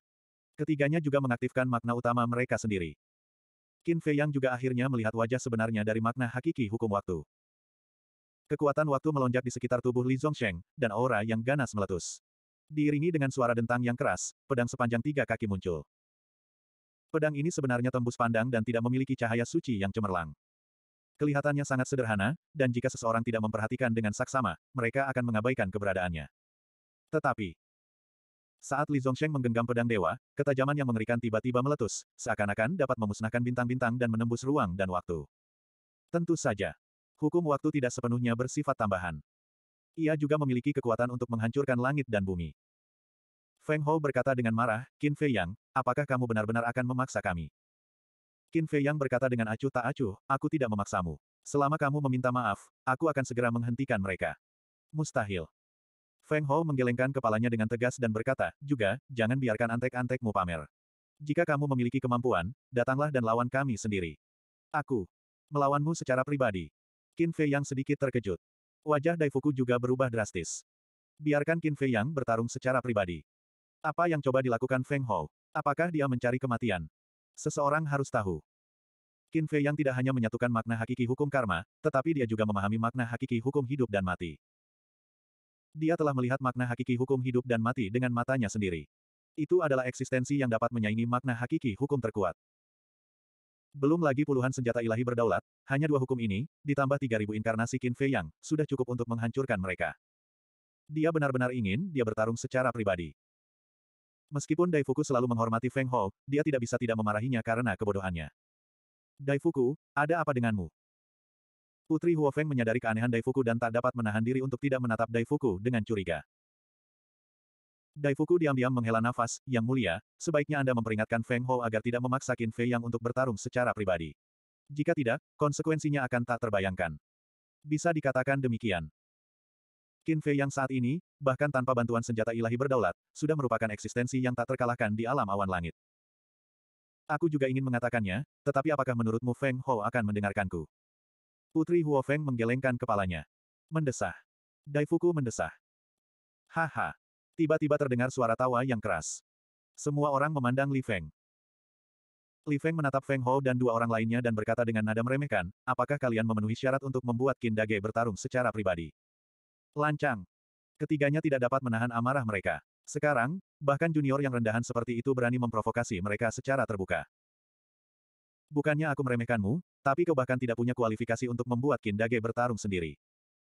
ketiganya juga mengaktifkan makna utama mereka sendiri. Qin Fei Yang juga akhirnya melihat wajah sebenarnya dari makna hakiki hukum waktu. Kekuatan waktu melonjak di sekitar tubuh Li Zongsheng, dan aura yang ganas meletus. Diiringi dengan suara dentang yang keras, pedang sepanjang tiga kaki muncul. Pedang ini sebenarnya tembus pandang dan tidak memiliki cahaya suci yang cemerlang. Kelihatannya sangat sederhana, dan jika seseorang tidak memperhatikan dengan saksama, mereka akan mengabaikan keberadaannya. Tetapi, saat Li Zhongsheng menggenggam pedang dewa, ketajaman yang mengerikan tiba-tiba meletus, seakan-akan dapat memusnahkan bintang-bintang dan menembus ruang dan waktu. Tentu saja, hukum waktu tidak sepenuhnya bersifat tambahan. Ia juga memiliki kekuatan untuk menghancurkan langit dan bumi. Feng Hou berkata dengan marah, Qin Fei Yang, apakah kamu benar-benar akan memaksa kami? Qin Fei Yang berkata dengan acuh tak acuh, aku tidak memaksamu. Selama kamu meminta maaf, aku akan segera menghentikan mereka. Mustahil. Feng Hou menggelengkan kepalanya dengan tegas dan berkata, juga, jangan biarkan antek-antekmu pamer. Jika kamu memiliki kemampuan, datanglah dan lawan kami sendiri. Aku. Melawanmu secara pribadi. Qin Fei Yang sedikit terkejut. Wajah Daifuku juga berubah drastis. Biarkan Qin Fei Yang bertarung secara pribadi. Apa yang coba dilakukan Feng Hou? Apakah dia mencari kematian? Seseorang harus tahu. Qin Fei yang tidak hanya menyatukan makna hakiki hukum karma, tetapi dia juga memahami makna hakiki hukum hidup dan mati. Dia telah melihat makna hakiki hukum hidup dan mati dengan matanya sendiri. Itu adalah eksistensi yang dapat menyaingi makna hakiki hukum terkuat. Belum lagi puluhan senjata ilahi berdaulat, hanya dua hukum ini, ditambah 3.000 inkarnasi Qin Fei Yang, sudah cukup untuk menghancurkan mereka. Dia benar-benar ingin dia bertarung secara pribadi. Meskipun Daifuku selalu menghormati Feng Hou, dia tidak bisa tidak memarahinya karena kebodohannya. Daifuku, ada apa denganmu? Putri Huo Feng menyadari keanehan Daifuku dan tak dapat menahan diri untuk tidak menatap Daifuku dengan curiga. Daifuku diam-diam menghela nafas, Yang Mulia, sebaiknya Anda memperingatkan Feng Hou agar tidak memaksa Qin Fei Yang untuk bertarung secara pribadi. Jika tidak, konsekuensinya akan tak terbayangkan. Bisa dikatakan demikian. Qin Fei yang saat ini, bahkan tanpa bantuan senjata ilahi berdaulat, sudah merupakan eksistensi yang tak terkalahkan di alam awan langit. Aku juga ingin mengatakannya, tetapi apakah menurutmu Feng Ho akan mendengarkanku? Putri Huo Feng menggelengkan kepalanya. Mendesah. Daifuku mendesah. Haha. Tiba-tiba terdengar suara tawa yang keras. Semua orang memandang Li Feng. Li Feng menatap Feng Ho dan dua orang lainnya dan berkata dengan nada meremehkan, apakah kalian memenuhi syarat untuk membuat Qin Dage bertarung secara pribadi? Lancang. Ketiganya tidak dapat menahan amarah mereka. Sekarang, bahkan junior yang rendahan seperti itu berani memprovokasi mereka secara terbuka. Bukannya aku meremehkanmu, tapi kau bahkan tidak punya kualifikasi untuk membuat Kindage bertarung sendiri.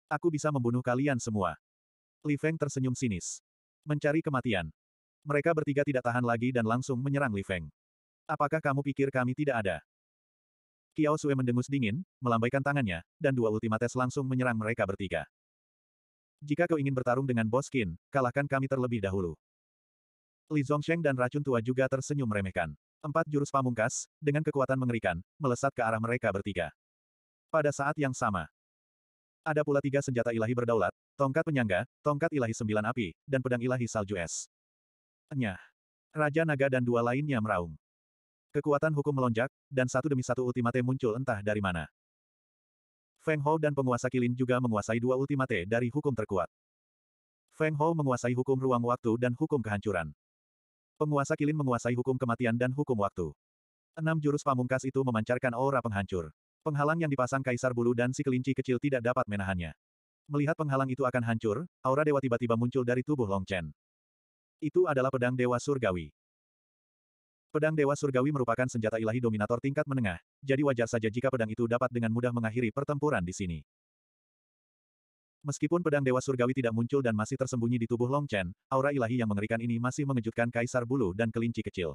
Aku bisa membunuh kalian semua. Li Feng tersenyum sinis. Mencari kematian. Mereka bertiga tidak tahan lagi dan langsung menyerang Li Feng. Apakah kamu pikir kami tidak ada? Kiao Sue mendengus dingin, melambaikan tangannya, dan dua ultimates langsung menyerang mereka bertiga. Jika kau ingin bertarung dengan Boskin, kalahkan kami terlebih dahulu. Li Zhongsheng dan racun tua juga tersenyum meremehkan. Empat jurus pamungkas, dengan kekuatan mengerikan, melesat ke arah mereka bertiga. Pada saat yang sama, ada pula tiga senjata ilahi berdaulat, tongkat penyangga, tongkat ilahi sembilan api, dan pedang ilahi salju es. Enyah. Raja naga dan dua lainnya meraung. Kekuatan hukum melonjak, dan satu demi satu ultimate muncul entah dari mana. Feng Hou dan penguasa Kilin juga menguasai dua ultimate dari hukum terkuat. Feng Hou menguasai hukum ruang waktu dan hukum kehancuran. Penguasa Kilin menguasai hukum kematian dan hukum waktu. Enam jurus pamungkas itu memancarkan aura penghancur. Penghalang yang dipasang kaisar bulu dan si kelinci kecil tidak dapat menahannya. Melihat penghalang itu akan hancur, aura dewa tiba-tiba muncul dari tubuh Long Chen. Itu adalah pedang dewa surgawi. Pedang Dewa Surgawi merupakan senjata ilahi dominator tingkat menengah, jadi wajar saja jika pedang itu dapat dengan mudah mengakhiri pertempuran di sini. Meskipun pedang Dewa Surgawi tidak muncul dan masih tersembunyi di tubuh Long Chen, aura ilahi yang mengerikan ini masih mengejutkan Kaisar Bulu dan kelinci kecil.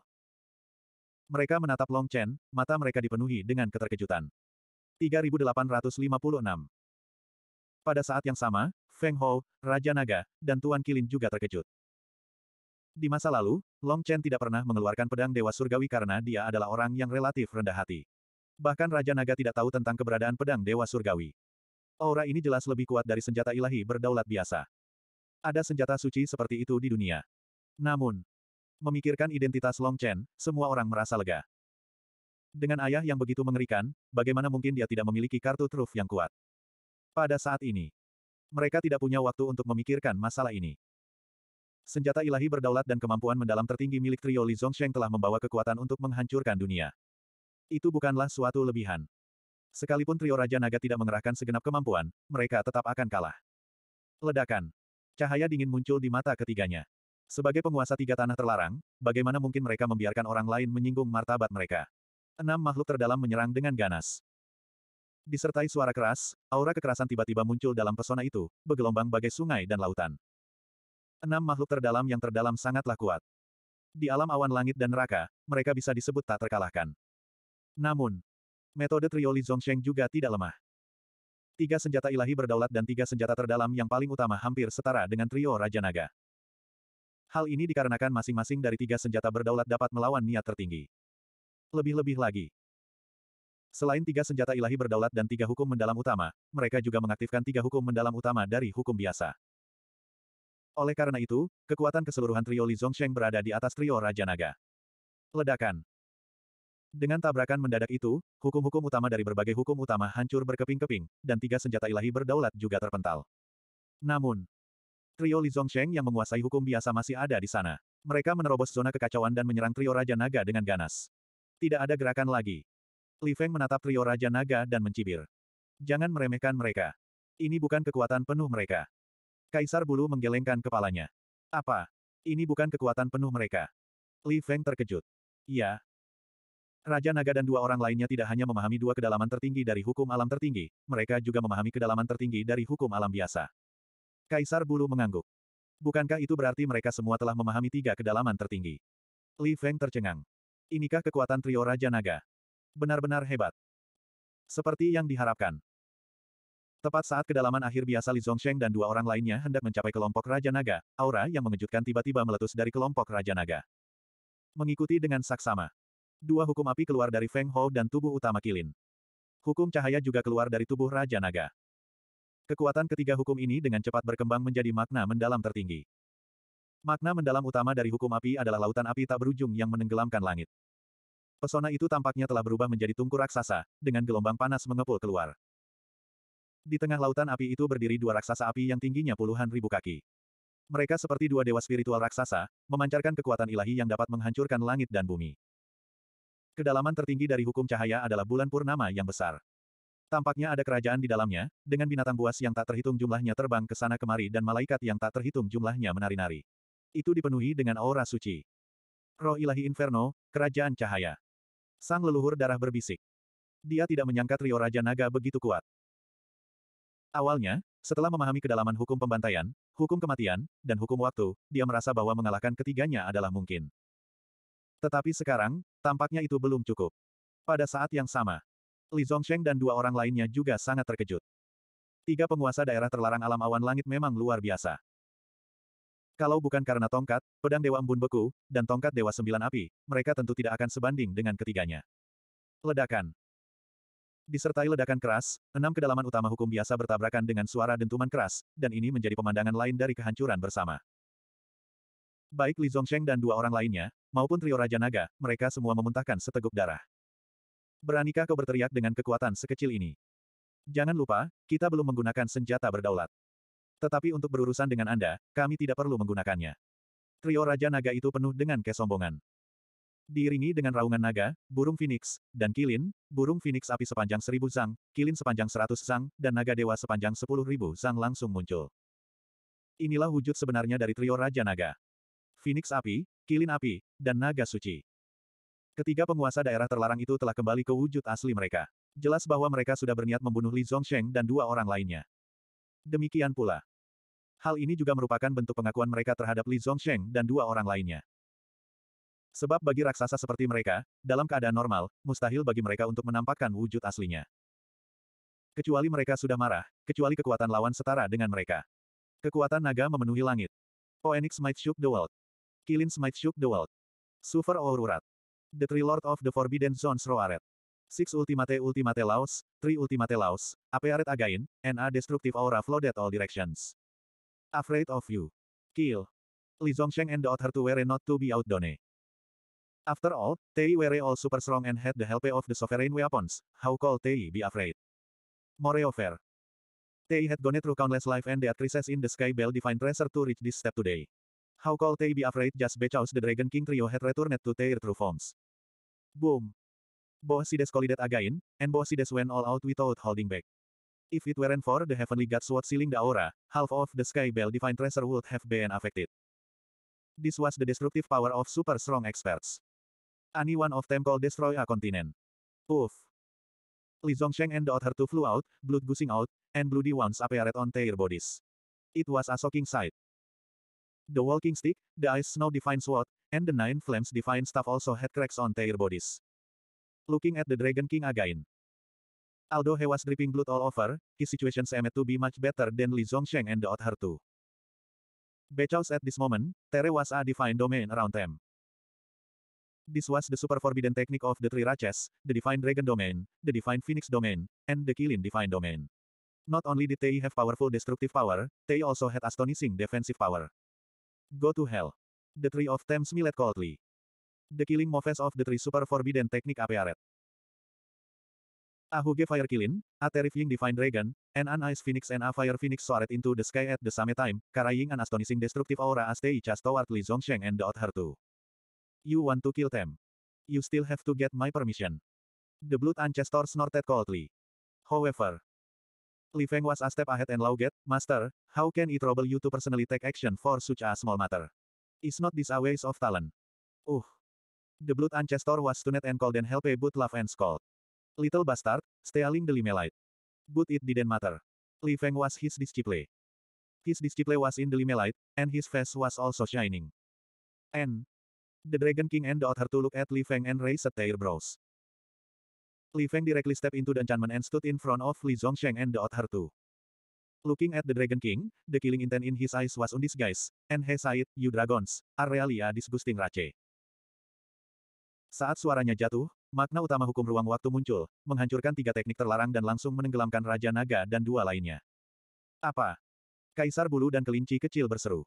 Mereka menatap Long Chen, mata mereka dipenuhi dengan keterkejutan. 3856 Pada saat yang sama, Feng Hou, Raja Naga, dan Tuan Kilin juga terkejut. Di masa lalu, Long Chen tidak pernah mengeluarkan pedang Dewa Surgawi karena dia adalah orang yang relatif rendah hati. Bahkan Raja Naga tidak tahu tentang keberadaan pedang Dewa Surgawi. Aura ini jelas lebih kuat dari senjata ilahi berdaulat biasa. Ada senjata suci seperti itu di dunia. Namun, memikirkan identitas Long Chen, semua orang merasa lega. Dengan ayah yang begitu mengerikan, bagaimana mungkin dia tidak memiliki kartu truf yang kuat? Pada saat ini, mereka tidak punya waktu untuk memikirkan masalah ini. Senjata ilahi berdaulat dan kemampuan mendalam tertinggi milik trio Li Zhongsheng telah membawa kekuatan untuk menghancurkan dunia. Itu bukanlah suatu lebihan. Sekalipun trio Raja Naga tidak mengerahkan segenap kemampuan, mereka tetap akan kalah. Ledakan. Cahaya dingin muncul di mata ketiganya. Sebagai penguasa tiga tanah terlarang, bagaimana mungkin mereka membiarkan orang lain menyinggung martabat mereka? Enam makhluk terdalam menyerang dengan ganas. Disertai suara keras, aura kekerasan tiba-tiba muncul dalam pesona itu, bergelombang bagai sungai dan lautan. Enam makhluk terdalam yang terdalam sangatlah kuat. Di alam awan langit dan neraka, mereka bisa disebut tak terkalahkan. Namun, metode trio Trioli Zhongsheng juga tidak lemah. Tiga senjata ilahi berdaulat dan tiga senjata terdalam yang paling utama hampir setara dengan trio Raja Naga. Hal ini dikarenakan masing-masing dari tiga senjata berdaulat dapat melawan niat tertinggi. Lebih-lebih lagi, Selain tiga senjata ilahi berdaulat dan tiga hukum mendalam utama, mereka juga mengaktifkan tiga hukum mendalam utama dari hukum biasa. Oleh karena itu, kekuatan keseluruhan trio Li Zongsheng berada di atas trio Raja Naga. Ledakan. Dengan tabrakan mendadak itu, hukum-hukum utama dari berbagai hukum utama hancur berkeping-keping, dan tiga senjata ilahi berdaulat juga terpental. Namun, trio Li Zongsheng yang menguasai hukum biasa masih ada di sana. Mereka menerobos zona kekacauan dan menyerang trio Raja Naga dengan ganas. Tidak ada gerakan lagi. Li Feng menatap trio Raja Naga dan mencibir. Jangan meremehkan mereka. Ini bukan kekuatan penuh mereka. Kaisar Bulu menggelengkan kepalanya. Apa? Ini bukan kekuatan penuh mereka. Li Feng terkejut. Iya. Raja Naga dan dua orang lainnya tidak hanya memahami dua kedalaman tertinggi dari hukum alam tertinggi, mereka juga memahami kedalaman tertinggi dari hukum alam biasa. Kaisar Bulu mengangguk. Bukankah itu berarti mereka semua telah memahami tiga kedalaman tertinggi? Li Feng tercengang. Inikah kekuatan trio Raja Naga? Benar-benar hebat. Seperti yang diharapkan. Tepat saat kedalaman akhir biasa Li Zhongsheng dan dua orang lainnya hendak mencapai kelompok Raja Naga, aura yang mengejutkan tiba-tiba meletus dari kelompok Raja Naga. Mengikuti dengan saksama. Dua hukum api keluar dari Feng Hou dan tubuh utama Kilin. Hukum cahaya juga keluar dari tubuh Raja Naga. Kekuatan ketiga hukum ini dengan cepat berkembang menjadi makna mendalam tertinggi. Makna mendalam utama dari hukum api adalah lautan api tak berujung yang menenggelamkan langit. Pesona itu tampaknya telah berubah menjadi tungku raksasa, dengan gelombang panas mengepul keluar. Di tengah lautan api itu berdiri dua raksasa api yang tingginya puluhan ribu kaki. Mereka seperti dua dewa spiritual raksasa, memancarkan kekuatan ilahi yang dapat menghancurkan langit dan bumi. Kedalaman tertinggi dari hukum cahaya adalah bulan purnama yang besar. Tampaknya ada kerajaan di dalamnya, dengan binatang buas yang tak terhitung jumlahnya terbang ke sana kemari dan malaikat yang tak terhitung jumlahnya menari-nari. Itu dipenuhi dengan aura suci. Roh ilahi Inferno, Kerajaan Cahaya. Sang leluhur darah berbisik. Dia tidak menyangka trio Raja Naga begitu kuat. Awalnya, setelah memahami kedalaman hukum pembantaian, hukum kematian, dan hukum waktu, dia merasa bahwa mengalahkan ketiganya adalah mungkin. Tetapi sekarang, tampaknya itu belum cukup. Pada saat yang sama, Li Zongsheng dan dua orang lainnya juga sangat terkejut. Tiga penguasa daerah terlarang alam awan langit memang luar biasa. Kalau bukan karena tongkat, pedang Dewa Embun Beku, dan tongkat Dewa Sembilan Api, mereka tentu tidak akan sebanding dengan ketiganya. Ledakan disertai ledakan keras, enam kedalaman utama hukum biasa bertabrakan dengan suara dentuman keras, dan ini menjadi pemandangan lain dari kehancuran bersama. Baik Li Zongsheng dan dua orang lainnya, maupun trio Raja Naga, mereka semua memuntahkan seteguk darah. Beranikah kau berteriak dengan kekuatan sekecil ini? Jangan lupa, kita belum menggunakan senjata berdaulat. Tetapi untuk berurusan dengan Anda, kami tidak perlu menggunakannya. Trio Raja Naga itu penuh dengan kesombongan diiringi dengan raungan naga, burung phoenix, dan kilin, burung phoenix api sepanjang seribu zang, kilin sepanjang seratus zang, dan naga dewa sepanjang sepuluh ribu zang langsung muncul. Inilah wujud sebenarnya dari trio Raja Naga. Phoenix api, kilin api, dan naga suci. Ketiga penguasa daerah terlarang itu telah kembali ke wujud asli mereka. Jelas bahwa mereka sudah berniat membunuh Li Zhongsheng dan dua orang lainnya. Demikian pula. Hal ini juga merupakan bentuk pengakuan mereka terhadap Li Zhongsheng dan dua orang lainnya. Sebab bagi raksasa seperti mereka, dalam keadaan normal, mustahil bagi mereka untuk menampakkan wujud aslinya. Kecuali mereka sudah marah, kecuali kekuatan lawan setara dengan mereka. Kekuatan naga memenuhi langit. Phoenix might Shook the World. Kilin might Shook the World. Super Aururat. The three Lord of the Forbidden Zones Roaret. Six Ultimate Ultimate Laos, Three Ultimate Laos, Apearet Again, and a Destructive Aura Flooded All Directions. Afraid of You. Kill. Li Zongsheng and the other two Were Not to Be Outdone. After all, they were all super strong and had the help of the sovereign weapons, how could they be afraid? Moreover, they had gone through countless life and the treasures in the sky bell divine treasure to reach this step today. How could they be afraid just because the Dragon King trio had returned to their true forms? Boom! sides collided again, and sides went all out without holding back. If it weren't for the heavenly god sword sealing the aura, half of the sky bell divine treasure would have been affected. This was the destructive power of super strong experts. Any one of them call destroy a continent. Oof. Li Zongsheng and the other to flew out, blood gushing out, and bloody ones appeared on their bodies. It was a shocking sight. The walking stick, the ice snow divine sword, and the nine flames divine staff also had cracks on their bodies. Looking at the Dragon King again. Although he was dripping blood all over, his situation seemed to be much better than Li Zongsheng and the other two. Bechaus at this moment, Tere was a divine domain around them. This was the super forbidden technique of the three Raches, the Divine Dragon Domain, the Divine Phoenix Domain, and the Killing Divine Domain. Not only did they have powerful destructive power, they also had astonishing defensive power. Go to hell. The three of them smiled coldly. The killing moves of the three super forbidden technique appeared. Ahuge Fire Kilin, a terrifying Divine Dragon, and an Ice Phoenix and a Fire Phoenix soared into the sky at the same time, carrying an astonishing destructive aura as they charged toward Li Zongsheng and the Oath too. You want to kill them. You still have to get my permission. The Blood Ancestor snorted coldly. However, Li Feng was a step ahead and laughed, Master, how can it trouble you to personally take action for such a small matter? Is not this a waste of talent? Uh. The Blood Ancestor was stunned and cold and helped but laugh and scold. Little bastard, stealing the limelight. But it didn't matter. Li Feng was his disciple. His disciple was in the limelight and his face was also shining. And, The Dragon King and the Otter to look at Li Feng and raised their brows. Li Feng directly stepped into the enchantment and stood in front of Li Zongsheng and the Otter to. Looking at the Dragon King, the killing intent in his eyes was undisguised, and he said, You dragons, are really a disgusting race. Saat suaranya jatuh, makna utama hukum ruang waktu muncul, menghancurkan tiga teknik terlarang dan langsung menenggelamkan Raja Naga dan dua lainnya. Apa? Kaisar Bulu dan Kelinci Kecil berseru.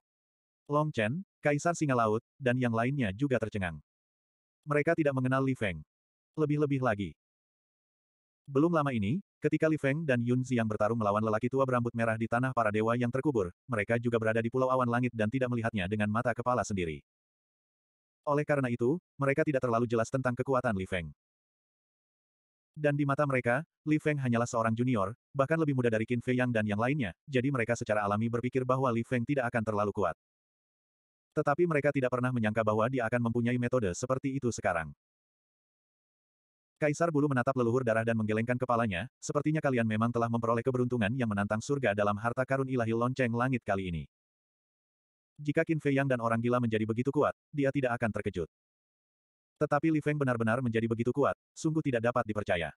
Long Chen, Kaisar Singa Laut, dan yang lainnya juga tercengang. Mereka tidak mengenal Li Feng. Lebih-lebih lagi. Belum lama ini, ketika Li Feng dan Yun Ziang bertarung melawan lelaki tua berambut merah di tanah para dewa yang terkubur, mereka juga berada di pulau awan langit dan tidak melihatnya dengan mata kepala sendiri. Oleh karena itu, mereka tidak terlalu jelas tentang kekuatan Li Feng. Dan di mata mereka, Li Feng hanyalah seorang junior, bahkan lebih muda dari Qin Fei Yang dan yang lainnya, jadi mereka secara alami berpikir bahwa Li Feng tidak akan terlalu kuat. Tetapi mereka tidak pernah menyangka bahwa dia akan mempunyai metode seperti itu sekarang. Kaisar Bulu menatap leluhur darah dan menggelengkan kepalanya, sepertinya kalian memang telah memperoleh keberuntungan yang menantang surga dalam harta karun ilahi lonceng langit kali ini. Jika Qin Fei Yang dan orang gila menjadi begitu kuat, dia tidak akan terkejut. Tetapi Li Feng benar-benar menjadi begitu kuat, sungguh tidak dapat dipercaya.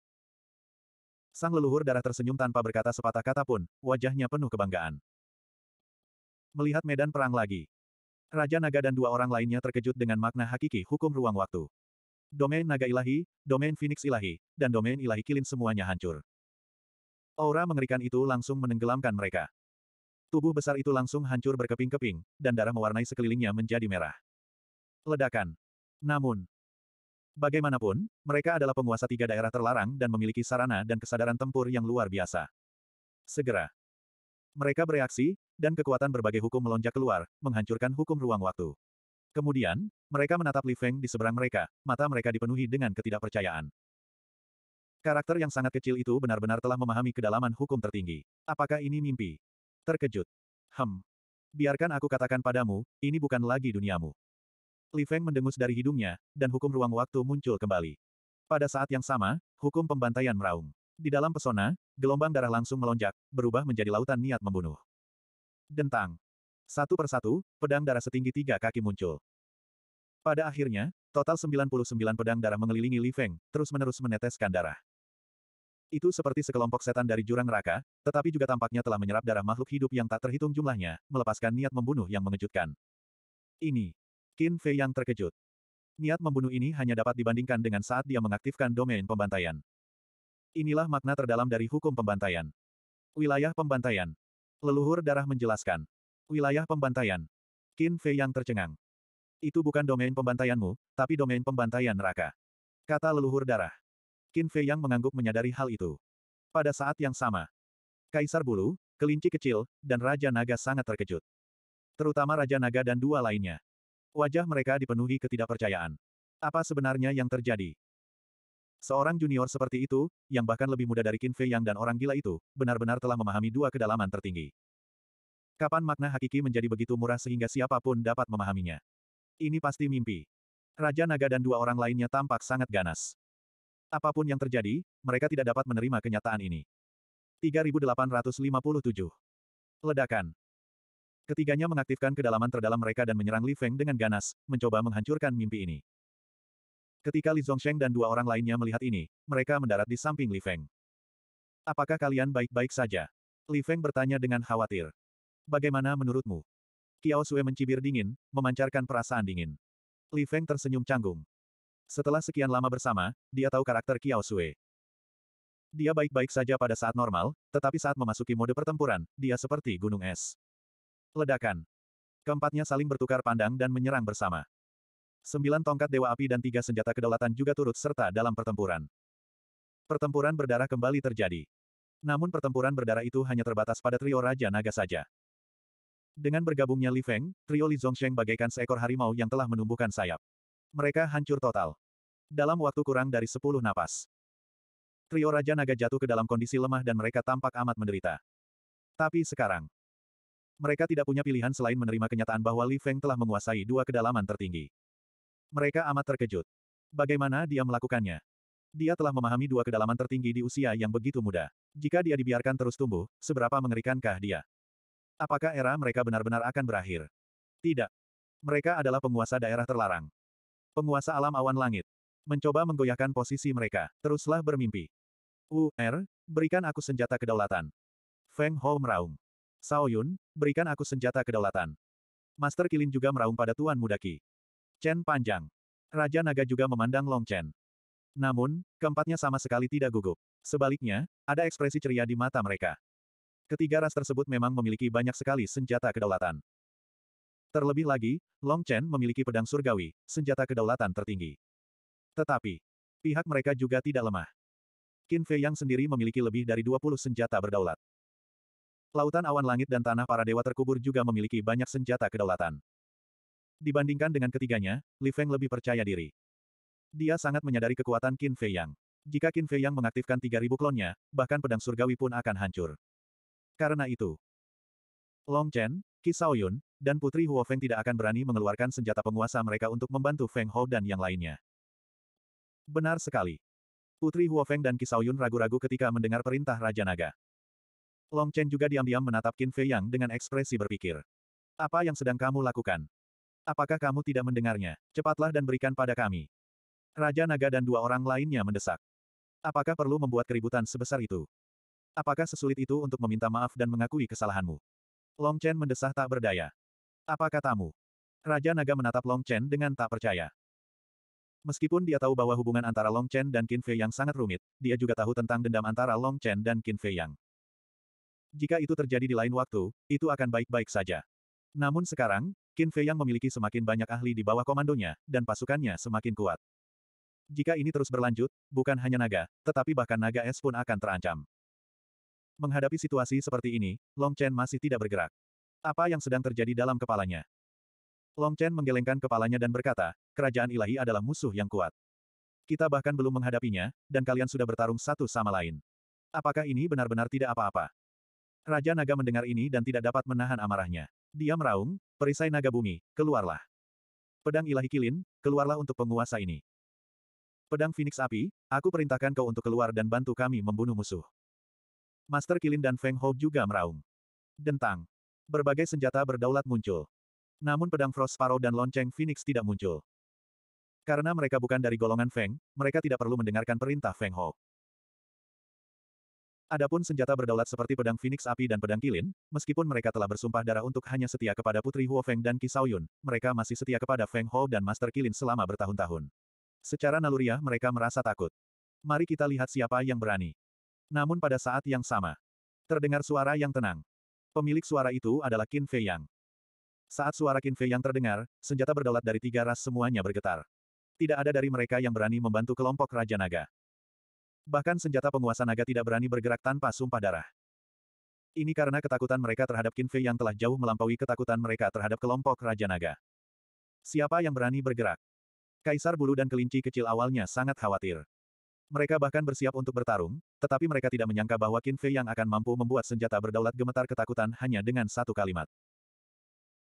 Sang leluhur darah tersenyum tanpa berkata sepatah kata pun, wajahnya penuh kebanggaan. Melihat medan perang lagi, Raja Naga dan dua orang lainnya terkejut dengan makna hakiki hukum ruang waktu. Domain Naga Ilahi, Domain Phoenix Ilahi, dan Domain Ilahi Kilin semuanya hancur. Aura mengerikan itu langsung menenggelamkan mereka. Tubuh besar itu langsung hancur berkeping-keping, dan darah mewarnai sekelilingnya menjadi merah. Ledakan. Namun, Bagaimanapun, mereka adalah penguasa tiga daerah terlarang dan memiliki sarana dan kesadaran tempur yang luar biasa. Segera, mereka bereaksi, dan kekuatan berbagai hukum melonjak keluar, menghancurkan hukum ruang waktu. Kemudian, mereka menatap Li Feng di seberang mereka, mata mereka dipenuhi dengan ketidakpercayaan. Karakter yang sangat kecil itu benar-benar telah memahami kedalaman hukum tertinggi. Apakah ini mimpi? Terkejut. Hem. Biarkan aku katakan padamu, ini bukan lagi duniamu. Li Feng mendengus dari hidungnya, dan hukum ruang waktu muncul kembali. Pada saat yang sama, hukum pembantaian meraung. Di dalam pesona, gelombang darah langsung melonjak, berubah menjadi lautan niat membunuh. Dentang. Satu persatu, pedang darah setinggi tiga kaki muncul. Pada akhirnya, total 99 pedang darah mengelilingi Li Feng, terus-menerus meneteskan darah. Itu seperti sekelompok setan dari jurang neraka, tetapi juga tampaknya telah menyerap darah makhluk hidup yang tak terhitung jumlahnya, melepaskan niat membunuh yang mengejutkan. Ini. Qin Fei yang terkejut. Niat membunuh ini hanya dapat dibandingkan dengan saat dia mengaktifkan domain pembantaian. Inilah makna terdalam dari hukum pembantaian. Wilayah pembantaian. Leluhur darah menjelaskan. Wilayah pembantaian. Qin Fei yang tercengang. Itu bukan domain pembantaianmu, tapi domain pembantaian neraka. Kata leluhur darah. Qin Fei yang mengangguk menyadari hal itu. Pada saat yang sama. Kaisar Bulu, kelinci kecil, dan Raja Naga sangat terkejut. Terutama Raja Naga dan dua lainnya. Wajah mereka dipenuhi ketidakpercayaan. Apa sebenarnya yang terjadi? Seorang junior seperti itu, yang bahkan lebih muda dari Qin Fei Yang dan orang gila itu, benar-benar telah memahami dua kedalaman tertinggi. Kapan makna hakiki menjadi begitu murah sehingga siapapun dapat memahaminya? Ini pasti mimpi. Raja Naga dan dua orang lainnya tampak sangat ganas. Apapun yang terjadi, mereka tidak dapat menerima kenyataan ini. 3857. Ledakan. Ketiganya mengaktifkan kedalaman terdalam mereka dan menyerang Li Feng dengan ganas, mencoba menghancurkan mimpi ini. Ketika Li Zongsheng dan dua orang lainnya melihat ini, mereka mendarat di samping Li Feng. Apakah kalian baik-baik saja? Li Feng bertanya dengan khawatir. Bagaimana menurutmu? Kiao Sue mencibir dingin, memancarkan perasaan dingin. Li Feng tersenyum canggung. Setelah sekian lama bersama, dia tahu karakter Kiao Sue. Dia baik-baik saja pada saat normal, tetapi saat memasuki mode pertempuran, dia seperti gunung es. Ledakan. Keempatnya saling bertukar pandang dan menyerang bersama. Sembilan tongkat Dewa Api dan tiga senjata kedaulatan juga turut serta dalam pertempuran. Pertempuran berdarah kembali terjadi. Namun pertempuran berdarah itu hanya terbatas pada trio Raja Naga saja. Dengan bergabungnya Li Feng, trio Li Zongsheng bagaikan seekor harimau yang telah menumbuhkan sayap. Mereka hancur total. Dalam waktu kurang dari sepuluh napas. Trio Raja Naga jatuh ke dalam kondisi lemah dan mereka tampak amat menderita. Tapi sekarang, mereka tidak punya pilihan selain menerima kenyataan bahwa Li Feng telah menguasai dua kedalaman tertinggi. Mereka amat terkejut. Bagaimana dia melakukannya? Dia telah memahami dua kedalaman tertinggi di usia yang begitu muda. Jika dia dibiarkan terus tumbuh, seberapa mengerikankah dia? Apakah era mereka benar-benar akan berakhir? Tidak. Mereka adalah penguasa daerah terlarang. Penguasa alam awan langit. Mencoba menggoyahkan posisi mereka, teruslah bermimpi. U.R., berikan aku senjata kedaulatan. Feng Ho meraung. Sao Yun, berikan aku senjata kedaulatan. Master Kilin juga meraung pada Tuan Mudaki. Chen panjang. Raja Naga juga memandang Long Chen. Namun, keempatnya sama sekali tidak gugup. Sebaliknya, ada ekspresi ceria di mata mereka. Ketiga ras tersebut memang memiliki banyak sekali senjata kedaulatan. Terlebih lagi, Long Chen memiliki pedang surgawi, senjata kedaulatan tertinggi. Tetapi, pihak mereka juga tidak lemah. Qin Fei Yang sendiri memiliki lebih dari 20 senjata berdaulat. Lautan awan langit dan tanah para dewa terkubur juga memiliki banyak senjata kedaulatan. Dibandingkan dengan ketiganya, Li Feng lebih percaya diri. Dia sangat menyadari kekuatan Qin Fei Yang. Jika Qin Fei Yang mengaktifkan 3000 klonnya, bahkan pedang surgawi pun akan hancur. Karena itu, Long Chen, Qi Yun, dan Putri Huo Feng tidak akan berani mengeluarkan senjata penguasa mereka untuk membantu Feng Hou dan yang lainnya. Benar sekali. Putri Huo Feng dan Qi Yun ragu-ragu ketika mendengar perintah Raja Naga. Long Chen juga diam-diam menatap Qin Fei Yang dengan ekspresi berpikir. Apa yang sedang kamu lakukan? Apakah kamu tidak mendengarnya? Cepatlah dan berikan pada kami. Raja Naga dan dua orang lainnya mendesak. Apakah perlu membuat keributan sebesar itu? Apakah sesulit itu untuk meminta maaf dan mengakui kesalahanmu? Long Chen mendesah tak berdaya. Apa katamu? Raja Naga menatap Long Chen dengan tak percaya. Meskipun dia tahu bahwa hubungan antara Long Chen dan Qin Fei yang sangat rumit, dia juga tahu tentang dendam antara Long Chen dan Qin Fei yang. Jika itu terjadi di lain waktu, itu akan baik-baik saja. Namun sekarang, Qin Fei yang memiliki semakin banyak ahli di bawah komandonya, dan pasukannya semakin kuat. Jika ini terus berlanjut, bukan hanya naga, tetapi bahkan naga es pun akan terancam. Menghadapi situasi seperti ini, Long Chen masih tidak bergerak. Apa yang sedang terjadi dalam kepalanya? Long Chen menggelengkan kepalanya dan berkata, kerajaan ilahi adalah musuh yang kuat. Kita bahkan belum menghadapinya, dan kalian sudah bertarung satu sama lain. Apakah ini benar-benar tidak apa-apa? Raja Naga mendengar ini dan tidak dapat menahan amarahnya. Dia meraung, Perisai naga bumi, keluarlah. Pedang ilahi kilin, keluarlah untuk penguasa ini. Pedang Phoenix api, aku perintahkan kau untuk keluar dan bantu kami membunuh musuh. Master Kilin dan Feng Ho juga meraung. Dentang. Berbagai senjata berdaulat muncul. Namun pedang Frost Sparrow dan lonceng Phoenix tidak muncul. Karena mereka bukan dari golongan Feng, mereka tidak perlu mendengarkan perintah Feng Ho. Adapun senjata berdaulat seperti pedang Phoenix api dan pedang kilin, meskipun mereka telah bersumpah darah untuk hanya setia kepada Putri Huo Feng dan Qi Yun, mereka masih setia kepada Feng Ho dan Master Kilin selama bertahun-tahun. Secara naluriah mereka merasa takut. Mari kita lihat siapa yang berani. Namun pada saat yang sama, terdengar suara yang tenang. Pemilik suara itu adalah Qin Fei Yang. Saat suara Qin Fei Yang terdengar, senjata berdaulat dari tiga ras semuanya bergetar. Tidak ada dari mereka yang berani membantu kelompok Raja Naga. Bahkan senjata penguasa naga tidak berani bergerak tanpa sumpah darah. Ini karena ketakutan mereka terhadap Kinfei yang telah jauh melampaui ketakutan mereka terhadap kelompok Raja Naga. Siapa yang berani bergerak? Kaisar Bulu dan Kelinci kecil awalnya sangat khawatir. Mereka bahkan bersiap untuk bertarung, tetapi mereka tidak menyangka bahwa Kinfei yang akan mampu membuat senjata berdaulat gemetar ketakutan hanya dengan satu kalimat.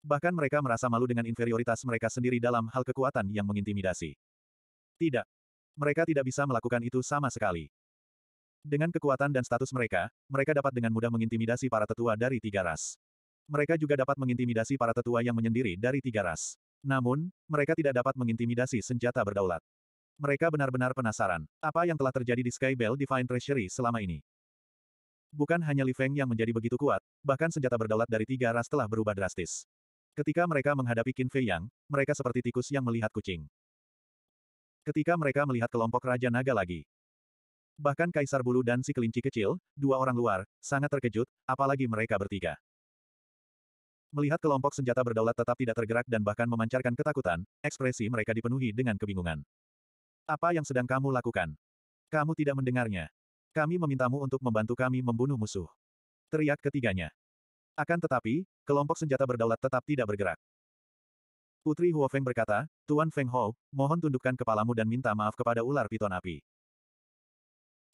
Bahkan mereka merasa malu dengan inferioritas mereka sendiri dalam hal kekuatan yang mengintimidasi. Tidak, mereka tidak bisa melakukan itu sama sekali. Dengan kekuatan dan status mereka, mereka dapat dengan mudah mengintimidasi para tetua dari tiga ras. Mereka juga dapat mengintimidasi para tetua yang menyendiri dari tiga ras. Namun, mereka tidak dapat mengintimidasi senjata berdaulat. Mereka benar-benar penasaran, apa yang telah terjadi di Sky Bell Divine Treasury selama ini. Bukan hanya Li Feng yang menjadi begitu kuat, bahkan senjata berdaulat dari tiga ras telah berubah drastis. Ketika mereka menghadapi Qin Fei Yang, mereka seperti tikus yang melihat kucing. Ketika mereka melihat kelompok Raja Naga lagi. Bahkan Kaisar Bulu dan si kelinci kecil, dua orang luar, sangat terkejut, apalagi mereka bertiga. Melihat kelompok senjata berdaulat tetap tidak tergerak dan bahkan memancarkan ketakutan, ekspresi mereka dipenuhi dengan kebingungan. Apa yang sedang kamu lakukan? Kamu tidak mendengarnya. Kami memintamu untuk membantu kami membunuh musuh. Teriak ketiganya. Akan tetapi, kelompok senjata berdaulat tetap tidak bergerak. Putri Huo Feng berkata, Tuan Feng Hou, mohon tundukkan kepalamu dan minta maaf kepada ular piton api.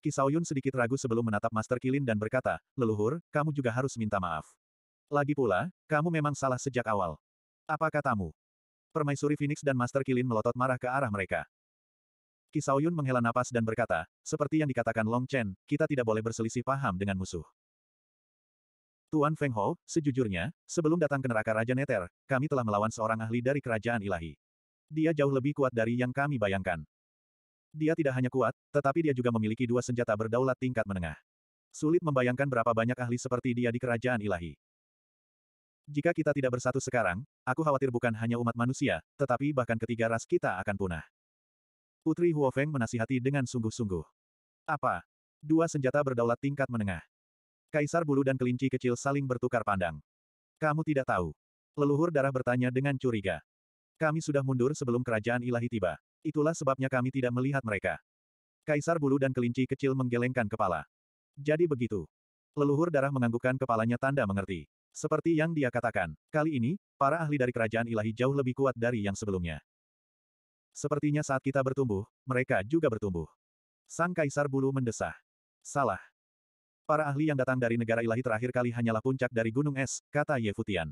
Kisao Yun sedikit ragu sebelum menatap Master Kilin dan berkata, leluhur, kamu juga harus minta maaf. Lagi pula, kamu memang salah sejak awal. Apa katamu? Permaisuri Phoenix dan Master Kilin melotot marah ke arah mereka. Kisao Yun menghela napas dan berkata, seperti yang dikatakan Long Chen, kita tidak boleh berselisih paham dengan musuh. Tuan Feng Ho, sejujurnya, sebelum datang ke neraka Raja Neter, kami telah melawan seorang ahli dari kerajaan ilahi. Dia jauh lebih kuat dari yang kami bayangkan. Dia tidak hanya kuat, tetapi dia juga memiliki dua senjata berdaulat tingkat menengah. Sulit membayangkan berapa banyak ahli seperti dia di kerajaan ilahi. Jika kita tidak bersatu sekarang, aku khawatir bukan hanya umat manusia, tetapi bahkan ketiga ras kita akan punah. Putri Huofeng menasihati dengan sungguh-sungguh. Apa? Dua senjata berdaulat tingkat menengah. Kaisar bulu dan kelinci kecil saling bertukar pandang. Kamu tidak tahu. Leluhur darah bertanya dengan curiga. Kami sudah mundur sebelum kerajaan ilahi tiba. Itulah sebabnya kami tidak melihat mereka. Kaisar bulu dan kelinci kecil menggelengkan kepala. Jadi begitu. Leluhur darah menganggukkan kepalanya tanda mengerti. Seperti yang dia katakan, kali ini, para ahli dari kerajaan ilahi jauh lebih kuat dari yang sebelumnya. Sepertinya saat kita bertumbuh, mereka juga bertumbuh. Sang kaisar bulu mendesah. Salah. Para ahli yang datang dari negara ilahi terakhir kali hanyalah puncak dari gunung es, kata Ye Futian.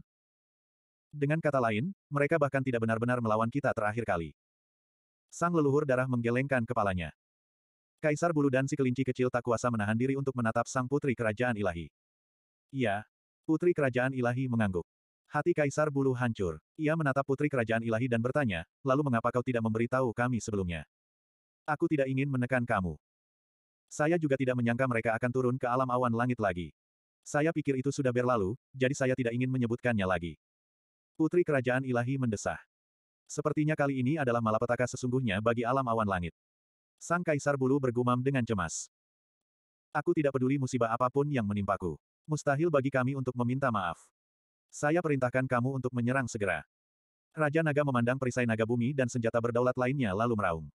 Dengan kata lain, mereka bahkan tidak benar-benar melawan kita terakhir kali. Sang leluhur darah menggelengkan kepalanya. Kaisar bulu dan si kelinci kecil tak kuasa menahan diri untuk menatap sang putri kerajaan ilahi. Iya. Putri kerajaan ilahi mengangguk. Hati kaisar bulu hancur. Ia menatap putri kerajaan ilahi dan bertanya, lalu mengapa kau tidak memberitahu kami sebelumnya? Aku tidak ingin menekan kamu. Saya juga tidak menyangka mereka akan turun ke alam awan langit lagi. Saya pikir itu sudah berlalu, jadi saya tidak ingin menyebutkannya lagi. Putri Kerajaan Ilahi mendesah. Sepertinya kali ini adalah malapetaka sesungguhnya bagi alam awan langit. Sang Kaisar Bulu bergumam dengan cemas. Aku tidak peduli musibah apapun yang menimpaku. Mustahil bagi kami untuk meminta maaf. Saya perintahkan kamu untuk menyerang segera. Raja Naga memandang perisai naga bumi dan senjata berdaulat lainnya lalu meraung.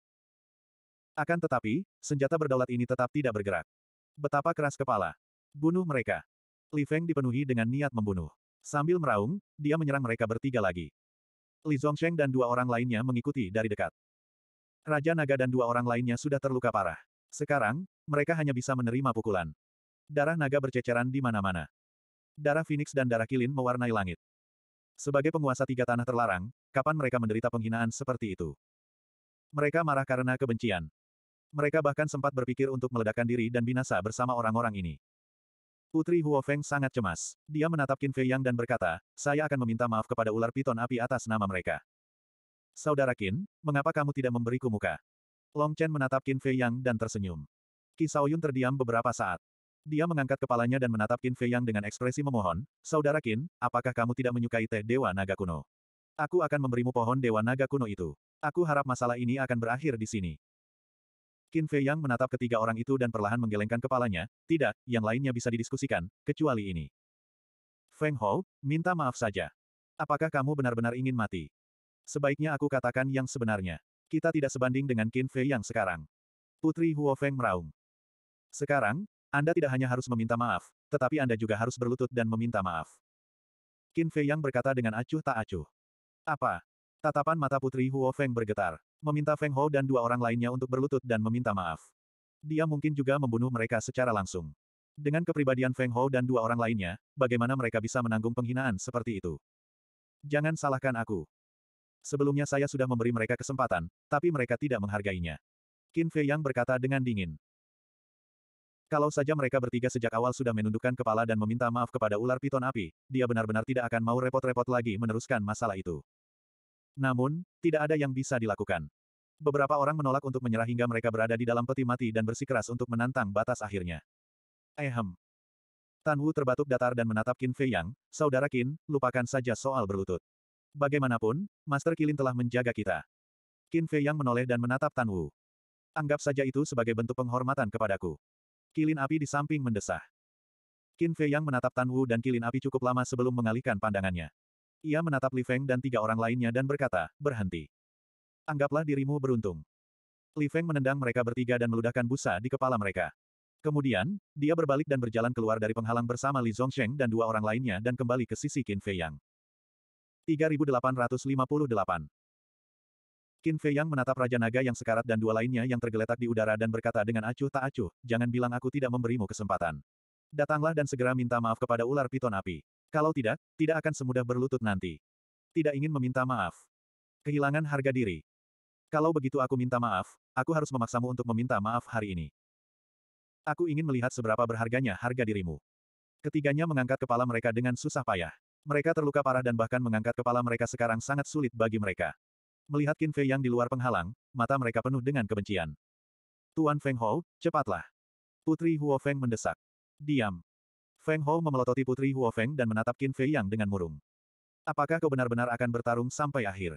Akan tetapi, senjata berdaulat ini tetap tidak bergerak. Betapa keras kepala. Bunuh mereka. Li Feng dipenuhi dengan niat membunuh. Sambil meraung, dia menyerang mereka bertiga lagi. Li Zongsheng dan dua orang lainnya mengikuti dari dekat. Raja Naga dan dua orang lainnya sudah terluka parah. Sekarang, mereka hanya bisa menerima pukulan. Darah naga berceceran di mana-mana. Darah Phoenix dan darah Kilin mewarnai langit. Sebagai penguasa tiga tanah terlarang, kapan mereka menderita penghinaan seperti itu? Mereka marah karena kebencian. Mereka bahkan sempat berpikir untuk meledakkan diri dan binasa bersama orang-orang ini. Putri Huo Feng sangat cemas. Dia menatap Qin Fei Yang dan berkata, saya akan meminta maaf kepada ular piton api atas nama mereka. Saudara Qin, mengapa kamu tidak memberiku muka? Long Chen menatap Qin Fei Yang dan tersenyum. Qi Yun terdiam beberapa saat. Dia mengangkat kepalanya dan menatap Qin Fei Yang dengan ekspresi memohon, Saudara Qin, apakah kamu tidak menyukai teh Dewa Naga Kuno? Aku akan memberimu pohon Dewa Naga Kuno itu. Aku harap masalah ini akan berakhir di sini. Qin Fei Yang menatap ketiga orang itu dan perlahan menggelengkan kepalanya, tidak, yang lainnya bisa didiskusikan, kecuali ini. Feng Hou, minta maaf saja. Apakah kamu benar-benar ingin mati? Sebaiknya aku katakan yang sebenarnya. Kita tidak sebanding dengan Qin Fei Yang sekarang. Putri Huo Feng meraung. Sekarang, Anda tidak hanya harus meminta maaf, tetapi Anda juga harus berlutut dan meminta maaf. Qin Fei Yang berkata dengan acuh tak acuh. Apa? Tatapan mata Putri Huo Feng bergetar meminta Feng Ho dan dua orang lainnya untuk berlutut dan meminta maaf. Dia mungkin juga membunuh mereka secara langsung. Dengan kepribadian Feng Ho dan dua orang lainnya, bagaimana mereka bisa menanggung penghinaan seperti itu? Jangan salahkan aku. Sebelumnya saya sudah memberi mereka kesempatan, tapi mereka tidak menghargainya. Qin Fei Yang berkata dengan dingin. Kalau saja mereka bertiga sejak awal sudah menundukkan kepala dan meminta maaf kepada ular piton api, dia benar-benar tidak akan mau repot-repot lagi meneruskan masalah itu. Namun, tidak ada yang bisa dilakukan. Beberapa orang menolak untuk menyerah hingga mereka berada di dalam peti mati dan bersikeras untuk menantang batas akhirnya. Ehem. Tan Wu terbatuk datar dan menatap Qin Fei Yang, Saudara Qin, lupakan saja soal berlutut. Bagaimanapun, Master Kilin telah menjaga kita. Qin Fei Yang menoleh dan menatap Tan Wu. Anggap saja itu sebagai bentuk penghormatan kepadaku. Kilin api di samping mendesah. Qin Fei Yang menatap Tan Wu dan kilin api cukup lama sebelum mengalihkan pandangannya. Ia menatap Li Feng dan tiga orang lainnya dan berkata, berhenti. Anggaplah dirimu beruntung. Li Feng menendang mereka bertiga dan meludahkan busa di kepala mereka. Kemudian, dia berbalik dan berjalan keluar dari penghalang bersama Li Zhongsheng dan dua orang lainnya dan kembali ke sisi Qin Fei Yang. 3858 Qin Fei Yang menatap Raja Naga yang sekarat dan dua lainnya yang tergeletak di udara dan berkata dengan acuh tak acuh, jangan bilang aku tidak memberimu kesempatan. Datanglah dan segera minta maaf kepada ular piton api. Kalau tidak, tidak akan semudah berlutut nanti. Tidak ingin meminta maaf. Kehilangan harga diri. Kalau begitu aku minta maaf, aku harus memaksamu untuk meminta maaf hari ini. Aku ingin melihat seberapa berharganya harga dirimu. Ketiganya mengangkat kepala mereka dengan susah payah. Mereka terluka parah dan bahkan mengangkat kepala mereka sekarang sangat sulit bagi mereka. Melihat Qin Fei yang di luar penghalang, mata mereka penuh dengan kebencian. Tuan Feng Hou, cepatlah. Putri Huo Feng mendesak. Diam. Feng Hou memelototi putri Huo Feng dan menatap Qin Fei Yang dengan murung. Apakah kau benar-benar akan bertarung sampai akhir?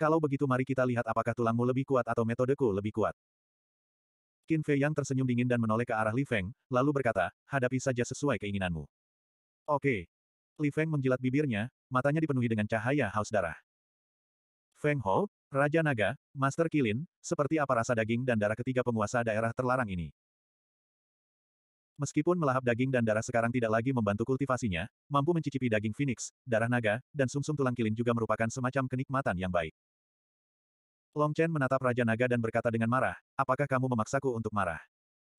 Kalau begitu mari kita lihat apakah tulangmu lebih kuat atau metodeku lebih kuat. Qin Fei Yang tersenyum dingin dan menoleh ke arah Li Feng, lalu berkata, hadapi saja sesuai keinginanmu. Oke. Li Feng menjilat bibirnya, matanya dipenuhi dengan cahaya haus darah. Feng Hou, Raja Naga, Master Kilin, seperti apa rasa daging dan darah ketiga penguasa daerah terlarang ini? Meskipun melahap daging dan darah sekarang tidak lagi membantu kultivasinya, mampu mencicipi daging phoenix, darah naga, dan sumsum -sum tulang kilin juga merupakan semacam kenikmatan yang baik. Long Chen menatap Raja Naga dan berkata dengan marah, apakah kamu memaksaku untuk marah?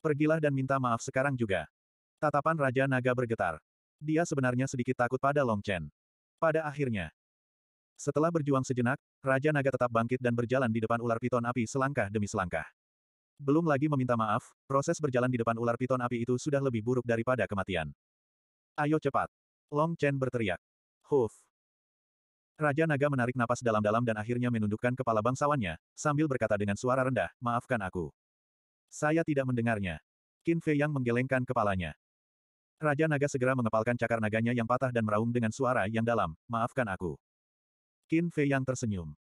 Pergilah dan minta maaf sekarang juga. Tatapan Raja Naga bergetar. Dia sebenarnya sedikit takut pada Long Chen. Pada akhirnya. Setelah berjuang sejenak, Raja Naga tetap bangkit dan berjalan di depan ular piton api selangkah demi selangkah. Belum lagi meminta maaf, proses berjalan di depan ular piton api itu sudah lebih buruk daripada kematian. Ayo cepat! Long Chen berteriak. Huf! Raja Naga menarik napas dalam-dalam dan akhirnya menundukkan kepala bangsawannya, sambil berkata dengan suara rendah, maafkan aku. Saya tidak mendengarnya. Qin Fei yang menggelengkan kepalanya. Raja Naga segera mengepalkan cakar naganya yang patah dan meraung dengan suara yang dalam, maafkan aku. Qin Fei yang tersenyum.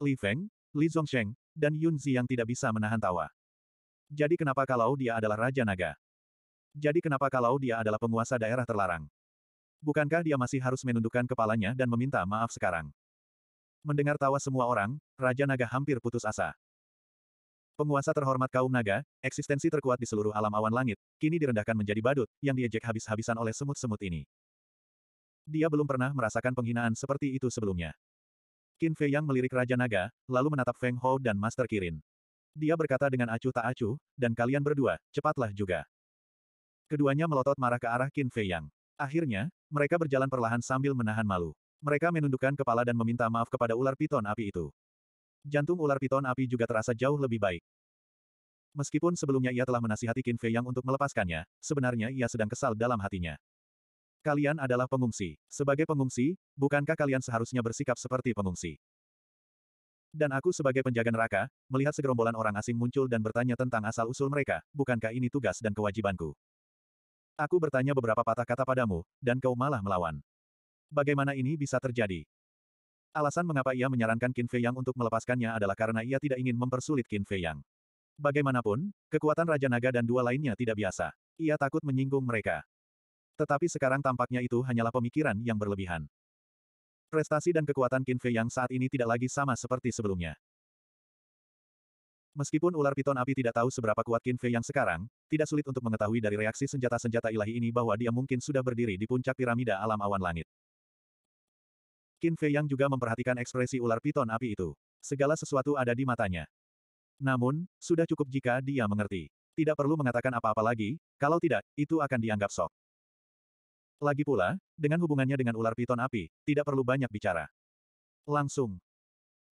Li Feng, Li Zhongsheng, dan Yun Zi yang tidak bisa menahan tawa. Jadi kenapa kalau dia adalah Raja Naga? Jadi kenapa kalau dia adalah penguasa daerah terlarang? Bukankah dia masih harus menundukkan kepalanya dan meminta maaf sekarang? Mendengar tawa semua orang, Raja Naga hampir putus asa. Penguasa terhormat kaum naga, eksistensi terkuat di seluruh alam awan langit, kini direndahkan menjadi badut, yang diejek habis-habisan oleh semut-semut ini. Dia belum pernah merasakan penghinaan seperti itu sebelumnya. Qin Fei Yang melirik Raja Naga, lalu menatap Feng Hou dan Master Kirin. Dia berkata dengan acuh tak acuh, dan kalian berdua, cepatlah juga. Keduanya melotot marah ke arah Qin Fei Yang. Akhirnya, mereka berjalan perlahan sambil menahan malu. Mereka menundukkan kepala dan meminta maaf kepada ular piton api itu. Jantung ular piton api juga terasa jauh lebih baik. Meskipun sebelumnya ia telah menasihati Qin Fei Yang untuk melepaskannya, sebenarnya ia sedang kesal dalam hatinya. Kalian adalah pengungsi. Sebagai pengungsi, bukankah kalian seharusnya bersikap seperti pengungsi? Dan aku sebagai penjaga neraka, melihat segerombolan orang asing muncul dan bertanya tentang asal-usul mereka, bukankah ini tugas dan kewajibanku? Aku bertanya beberapa patah kata padamu, dan kau malah melawan. Bagaimana ini bisa terjadi? Alasan mengapa ia menyarankan Qin Fei Yang untuk melepaskannya adalah karena ia tidak ingin mempersulit Qin Fei Yang. Bagaimanapun, kekuatan Raja Naga dan dua lainnya tidak biasa. Ia takut menyinggung mereka. Tetapi sekarang tampaknya itu hanyalah pemikiran yang berlebihan. Prestasi dan kekuatan Qin Fei yang saat ini tidak lagi sama seperti sebelumnya. Meskipun ular piton api tidak tahu seberapa kuat Qin Fei yang sekarang, tidak sulit untuk mengetahui dari reaksi senjata-senjata ilahi ini bahwa dia mungkin sudah berdiri di puncak piramida alam awan langit. Qin Fei yang juga memperhatikan ekspresi ular piton api itu. Segala sesuatu ada di matanya. Namun, sudah cukup jika dia mengerti. Tidak perlu mengatakan apa-apa lagi, kalau tidak, itu akan dianggap sok. Lagi pula, dengan hubungannya dengan ular piton api, tidak perlu banyak bicara. Langsung.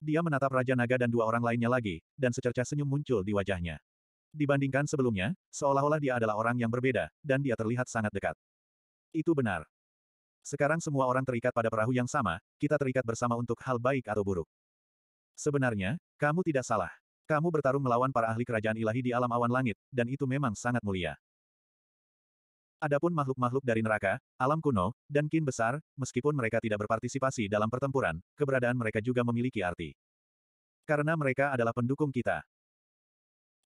Dia menatap Raja Naga dan dua orang lainnya lagi, dan secercah senyum muncul di wajahnya. Dibandingkan sebelumnya, seolah-olah dia adalah orang yang berbeda, dan dia terlihat sangat dekat. Itu benar. Sekarang semua orang terikat pada perahu yang sama, kita terikat bersama untuk hal baik atau buruk. Sebenarnya, kamu tidak salah. Kamu bertarung melawan para ahli kerajaan ilahi di alam awan langit, dan itu memang sangat mulia. Adapun makhluk-makhluk dari neraka, alam kuno, dan kin besar, meskipun mereka tidak berpartisipasi dalam pertempuran, keberadaan mereka juga memiliki arti. Karena mereka adalah pendukung kita.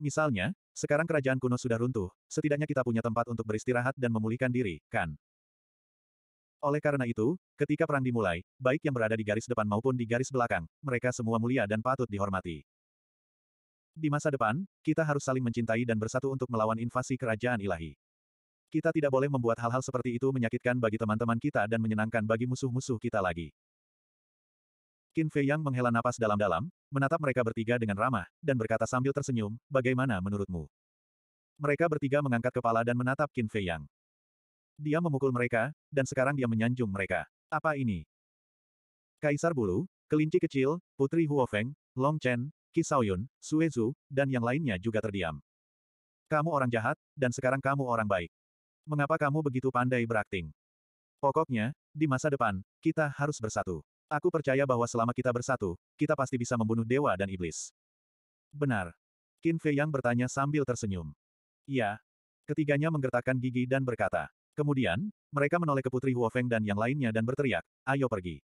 Misalnya, sekarang kerajaan kuno sudah runtuh, setidaknya kita punya tempat untuk beristirahat dan memulihkan diri, kan? Oleh karena itu, ketika perang dimulai, baik yang berada di garis depan maupun di garis belakang, mereka semua mulia dan patut dihormati. Di masa depan, kita harus saling mencintai dan bersatu untuk melawan invasi kerajaan ilahi. Kita tidak boleh membuat hal-hal seperti itu menyakitkan bagi teman-teman kita dan menyenangkan bagi musuh-musuh kita lagi. Qin Fei Yang menghela napas dalam-dalam, menatap mereka bertiga dengan ramah, dan berkata sambil tersenyum, bagaimana menurutmu? Mereka bertiga mengangkat kepala dan menatap Qin Fei Yang. Dia memukul mereka, dan sekarang dia menyanjung mereka. Apa ini? Kaisar Bulu, Kelinci Kecil, Putri Huofeng, Long Chen, Kisaoyun, Suezu, dan yang lainnya juga terdiam. Kamu orang jahat, dan sekarang kamu orang baik. Mengapa kamu begitu pandai berakting? Pokoknya, di masa depan, kita harus bersatu. Aku percaya bahwa selama kita bersatu, kita pasti bisa membunuh dewa dan iblis. Benar. Qin Fei Yang bertanya sambil tersenyum. Ya. Ketiganya menggertakkan gigi dan berkata. Kemudian, mereka menoleh ke Putri Huofeng dan yang lainnya dan berteriak, ayo pergi.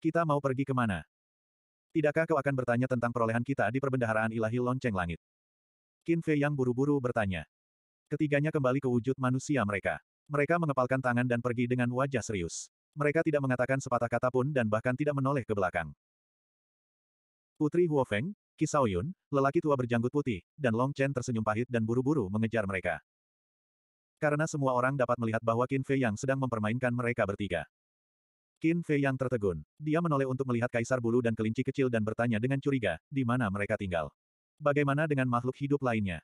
Kita mau pergi kemana? Tidakkah kau akan bertanya tentang perolehan kita di perbendaharaan ilahi lonceng langit? Qin Fei Yang buru-buru bertanya. Ketiganya kembali ke wujud manusia mereka. Mereka mengepalkan tangan dan pergi dengan wajah serius. Mereka tidak mengatakan sepatah kata pun dan bahkan tidak menoleh ke belakang. Putri Huofeng, Kisao Yun, lelaki tua berjanggut putih, dan Long Chen tersenyum pahit dan buru-buru mengejar mereka. Karena semua orang dapat melihat bahwa Qin Fei yang sedang mempermainkan mereka bertiga. Qin Fei yang tertegun. Dia menoleh untuk melihat kaisar bulu dan kelinci kecil dan bertanya dengan curiga, di mana mereka tinggal. Bagaimana dengan makhluk hidup lainnya?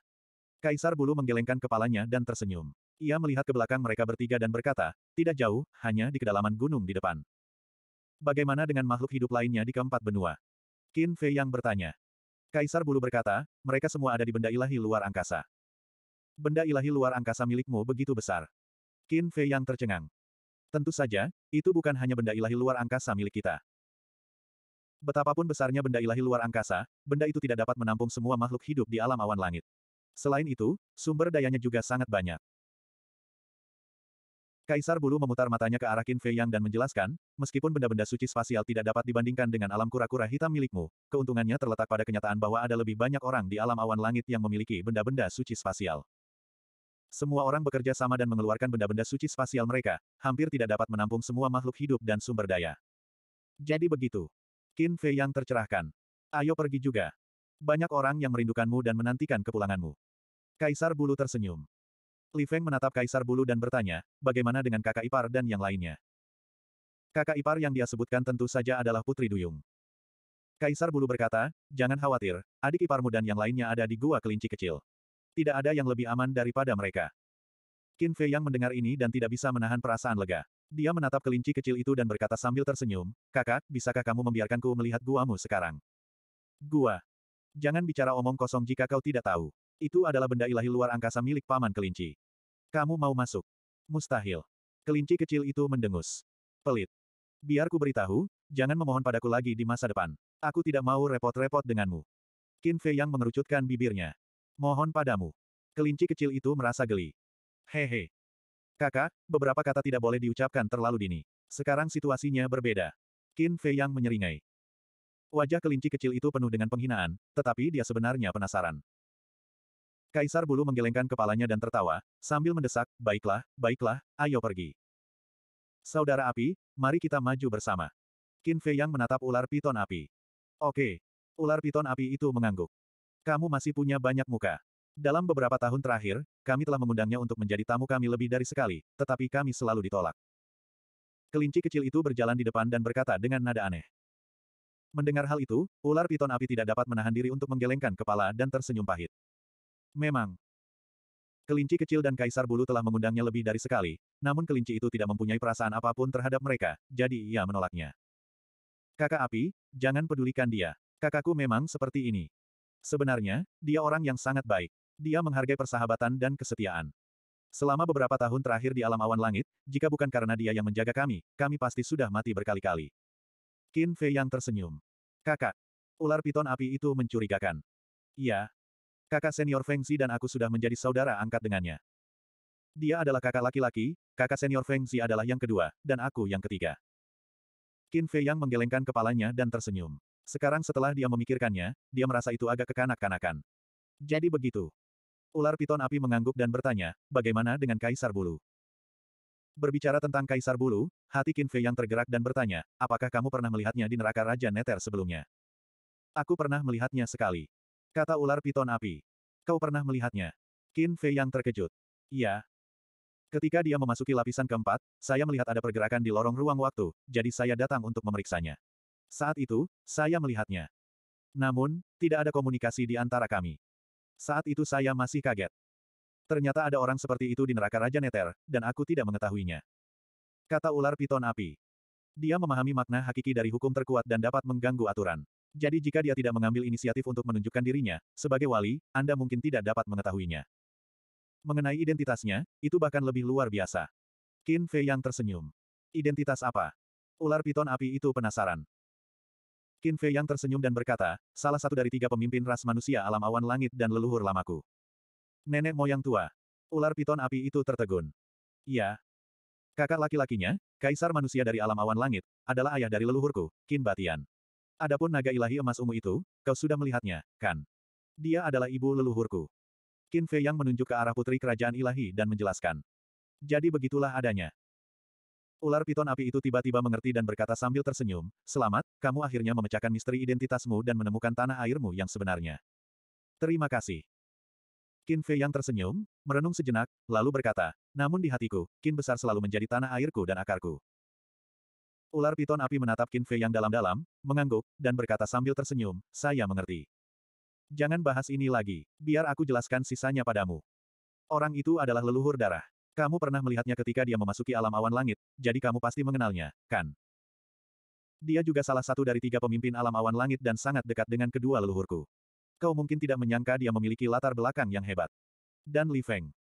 Kaisar Bulu menggelengkan kepalanya dan tersenyum. Ia melihat ke belakang mereka bertiga dan berkata, tidak jauh, hanya di kedalaman gunung di depan. Bagaimana dengan makhluk hidup lainnya di keempat benua? Qin Fei yang bertanya. Kaisar Bulu berkata, mereka semua ada di benda ilahi luar angkasa. Benda ilahi luar angkasa milikmu begitu besar. Qin Fei yang tercengang. Tentu saja, itu bukan hanya benda ilahi luar angkasa milik kita. Betapapun besarnya benda ilahi luar angkasa, benda itu tidak dapat menampung semua makhluk hidup di alam awan langit. Selain itu, sumber dayanya juga sangat banyak. Kaisar Bulu memutar matanya ke arah Qin Fei Yang dan menjelaskan, meskipun benda-benda suci spasial tidak dapat dibandingkan dengan alam kura-kura hitam milikmu, keuntungannya terletak pada kenyataan bahwa ada lebih banyak orang di alam awan langit yang memiliki benda-benda suci spasial. Semua orang bekerja sama dan mengeluarkan benda-benda suci spasial mereka, hampir tidak dapat menampung semua makhluk hidup dan sumber daya. Jadi begitu. Qin Fei Yang tercerahkan. Ayo pergi juga. Banyak orang yang merindukanmu dan menantikan kepulanganmu. Kaisar Bulu tersenyum. Li Feng menatap Kaisar Bulu dan bertanya, bagaimana dengan kakak ipar dan yang lainnya? Kakak ipar yang dia sebutkan tentu saja adalah Putri Duyung. Kaisar Bulu berkata, jangan khawatir, adik iparmu dan yang lainnya ada di gua kelinci kecil. Tidak ada yang lebih aman daripada mereka. Qin Fei yang mendengar ini dan tidak bisa menahan perasaan lega. Dia menatap kelinci kecil itu dan berkata sambil tersenyum, kakak, bisakah kamu membiarkanku melihat guamu sekarang? Gua. Jangan bicara omong kosong jika kau tidak tahu. Itu adalah benda ilahi luar angkasa milik paman kelinci. Kamu mau masuk? Mustahil. Kelinci kecil itu mendengus. Pelit. Biar ku beritahu, jangan memohon padaku lagi di masa depan. Aku tidak mau repot-repot denganmu. Qin Fei yang mengerucutkan bibirnya. Mohon padamu. Kelinci kecil itu merasa geli. Hehe. Kakak, beberapa kata tidak boleh diucapkan terlalu dini. Sekarang situasinya berbeda. Qin Fei yang menyeringai. Wajah kelinci kecil itu penuh dengan penghinaan, tetapi dia sebenarnya penasaran. Kaisar Bulu menggelengkan kepalanya dan tertawa, sambil mendesak, baiklah, baiklah, ayo pergi. Saudara api, mari kita maju bersama. Qin Fei Yang menatap ular piton api. Oke. Ular piton api itu mengangguk. Kamu masih punya banyak muka. Dalam beberapa tahun terakhir, kami telah mengundangnya untuk menjadi tamu kami lebih dari sekali, tetapi kami selalu ditolak. Kelinci kecil itu berjalan di depan dan berkata dengan nada aneh. Mendengar hal itu, ular piton api tidak dapat menahan diri untuk menggelengkan kepala dan tersenyum pahit. Memang. Kelinci kecil dan kaisar bulu telah mengundangnya lebih dari sekali, namun kelinci itu tidak mempunyai perasaan apapun terhadap mereka, jadi ia menolaknya. Kakak api, jangan pedulikan dia. Kakakku memang seperti ini. Sebenarnya, dia orang yang sangat baik. Dia menghargai persahabatan dan kesetiaan. Selama beberapa tahun terakhir di alam awan langit, jika bukan karena dia yang menjaga kami, kami pasti sudah mati berkali-kali. Qin Fei yang tersenyum. Kakak, ular piton api itu mencurigakan. Iya, Kakak senior Feng Zi dan aku sudah menjadi saudara angkat dengannya. Dia adalah kakak laki-laki, kakak senior Feng Zi adalah yang kedua, dan aku yang ketiga. Qin Fei Yang menggelengkan kepalanya dan tersenyum. Sekarang setelah dia memikirkannya, dia merasa itu agak kekanak-kanakan. Jadi begitu. Ular piton api mengangguk dan bertanya, bagaimana dengan Kaisar Bulu? Berbicara tentang Kaisar Bulu, hati Qin Fei Yang tergerak dan bertanya, apakah kamu pernah melihatnya di neraka Raja Neter sebelumnya? Aku pernah melihatnya sekali. Kata ular piton api. Kau pernah melihatnya. Qin Fei yang terkejut. Iya. Ketika dia memasuki lapisan keempat, saya melihat ada pergerakan di lorong ruang waktu, jadi saya datang untuk memeriksanya. Saat itu, saya melihatnya. Namun, tidak ada komunikasi di antara kami. Saat itu saya masih kaget. Ternyata ada orang seperti itu di neraka Raja Neter, dan aku tidak mengetahuinya. Kata ular piton api. Dia memahami makna hakiki dari hukum terkuat dan dapat mengganggu aturan. Jadi jika dia tidak mengambil inisiatif untuk menunjukkan dirinya, sebagai wali, Anda mungkin tidak dapat mengetahuinya. Mengenai identitasnya, itu bahkan lebih luar biasa. Qin Fei yang tersenyum. Identitas apa? Ular piton api itu penasaran. Qin Fei yang tersenyum dan berkata, salah satu dari tiga pemimpin ras manusia alam awan langit dan leluhur lamaku. Nenek moyang tua. Ular piton api itu tertegun. Ya, Kakak laki-lakinya, kaisar manusia dari alam awan langit, adalah ayah dari leluhurku, Qin Batian. Adapun naga ilahi emas ungu itu, kau sudah melihatnya, kan? Dia adalah ibu leluhurku. Qin Fei yang menunjuk ke arah putri kerajaan ilahi dan menjelaskan. Jadi begitulah adanya. Ular piton api itu tiba-tiba mengerti dan berkata sambil tersenyum, Selamat, kamu akhirnya memecahkan misteri identitasmu dan menemukan tanah airmu yang sebenarnya. Terima kasih. Qin Fei yang tersenyum, merenung sejenak, lalu berkata, Namun di hatiku, Qin besar selalu menjadi tanah airku dan akarku. Ular piton api menatap Qin Fei yang dalam-dalam, mengangguk, dan berkata sambil tersenyum, saya mengerti. Jangan bahas ini lagi, biar aku jelaskan sisanya padamu. Orang itu adalah leluhur darah. Kamu pernah melihatnya ketika dia memasuki alam awan langit, jadi kamu pasti mengenalnya, kan? Dia juga salah satu dari tiga pemimpin alam awan langit dan sangat dekat dengan kedua leluhurku. Kau mungkin tidak menyangka dia memiliki latar belakang yang hebat. Dan Li Feng,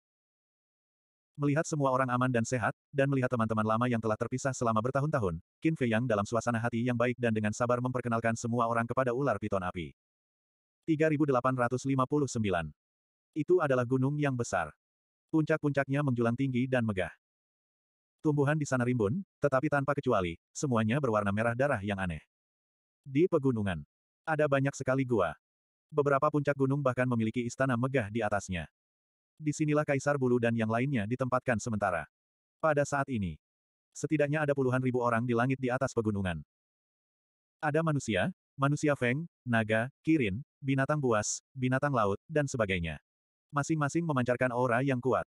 Melihat semua orang aman dan sehat, dan melihat teman-teman lama yang telah terpisah selama bertahun-tahun, Qin Fei Yang dalam suasana hati yang baik dan dengan sabar memperkenalkan semua orang kepada ular piton api. 3859. Itu adalah gunung yang besar. Puncak-puncaknya menjulang tinggi dan megah. Tumbuhan di sana rimbun, tetapi tanpa kecuali, semuanya berwarna merah darah yang aneh. Di pegunungan, ada banyak sekali gua. Beberapa puncak gunung bahkan memiliki istana megah di atasnya. Disinilah Kaisar Bulu dan yang lainnya ditempatkan sementara. Pada saat ini, setidaknya ada puluhan ribu orang di langit di atas pegunungan. Ada manusia, manusia Feng, naga, kirin, binatang buas, binatang laut, dan sebagainya. Masing-masing memancarkan aura yang kuat.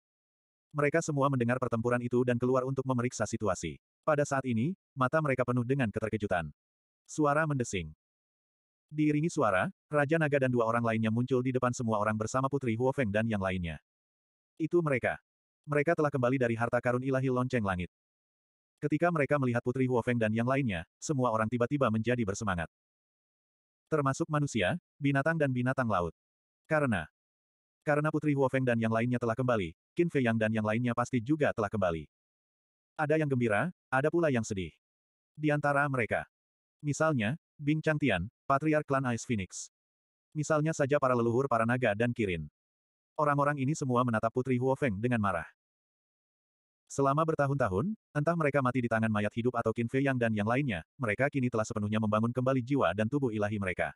Mereka semua mendengar pertempuran itu dan keluar untuk memeriksa situasi. Pada saat ini, mata mereka penuh dengan keterkejutan. Suara mendesing. Diiringi suara, Raja Naga dan dua orang lainnya muncul di depan semua orang bersama Putri Huofeng dan yang lainnya. Itu mereka. Mereka telah kembali dari harta karun ilahi lonceng langit. Ketika mereka melihat Putri Huofeng dan yang lainnya, semua orang tiba-tiba menjadi bersemangat. Termasuk manusia, binatang dan binatang laut. Karena karena Putri Huofeng dan yang lainnya telah kembali, Qin Fei Yang dan yang lainnya pasti juga telah kembali. Ada yang gembira, ada pula yang sedih. Di antara mereka. Misalnya, Bing Changtian, Patriark Klan Ice Phoenix. Misalnya saja para leluhur para naga dan kirin. Orang-orang ini semua menatap Putri Huofeng dengan marah. Selama bertahun-tahun, entah mereka mati di tangan mayat hidup atau Qin Fei Yang dan yang lainnya, mereka kini telah sepenuhnya membangun kembali jiwa dan tubuh ilahi mereka.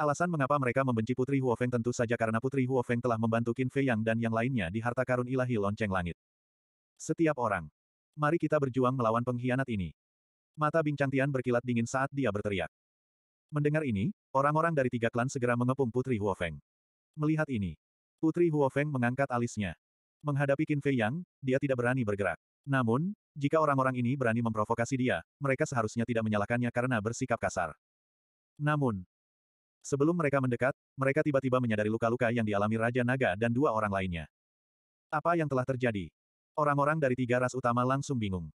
Alasan mengapa mereka membenci Putri Huofeng tentu saja karena Putri Huofeng telah membantu Qin Fei Yang dan yang lainnya di harta karun ilahi lonceng langit. Setiap orang. Mari kita berjuang melawan pengkhianat ini. Mata Bincang Tian berkilat dingin saat dia berteriak. Mendengar ini, orang-orang dari tiga klan segera mengepung Putri Huofeng. Melihat ini, Putri Huofeng mengangkat alisnya. Menghadapi Qin Fei Yang, dia tidak berani bergerak. Namun, jika orang-orang ini berani memprovokasi dia, mereka seharusnya tidak menyalahkannya karena bersikap kasar. Namun, sebelum mereka mendekat, mereka tiba-tiba menyadari luka-luka yang dialami Raja Naga dan dua orang lainnya. Apa yang telah terjadi? Orang-orang dari tiga ras utama langsung bingung.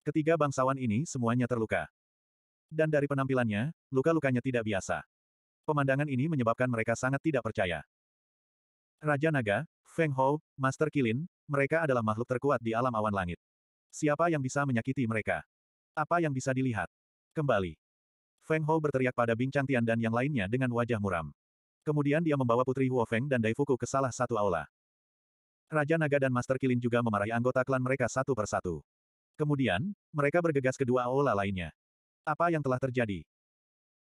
Ketiga bangsawan ini semuanya terluka. Dan dari penampilannya, luka-lukanya tidak biasa. Pemandangan ini menyebabkan mereka sangat tidak percaya. Raja Naga, Feng Hou, Master Kilin, mereka adalah makhluk terkuat di alam awan langit. Siapa yang bisa menyakiti mereka? Apa yang bisa dilihat? Kembali. Feng Hou berteriak pada Bing Changtian dan yang lainnya dengan wajah muram. Kemudian dia membawa Putri Huo Feng dan Daifuku ke salah satu aula. Raja Naga dan Master Kilin juga memarahi anggota klan mereka satu persatu. Kemudian, mereka bergegas ke dua aula lainnya. Apa yang telah terjadi?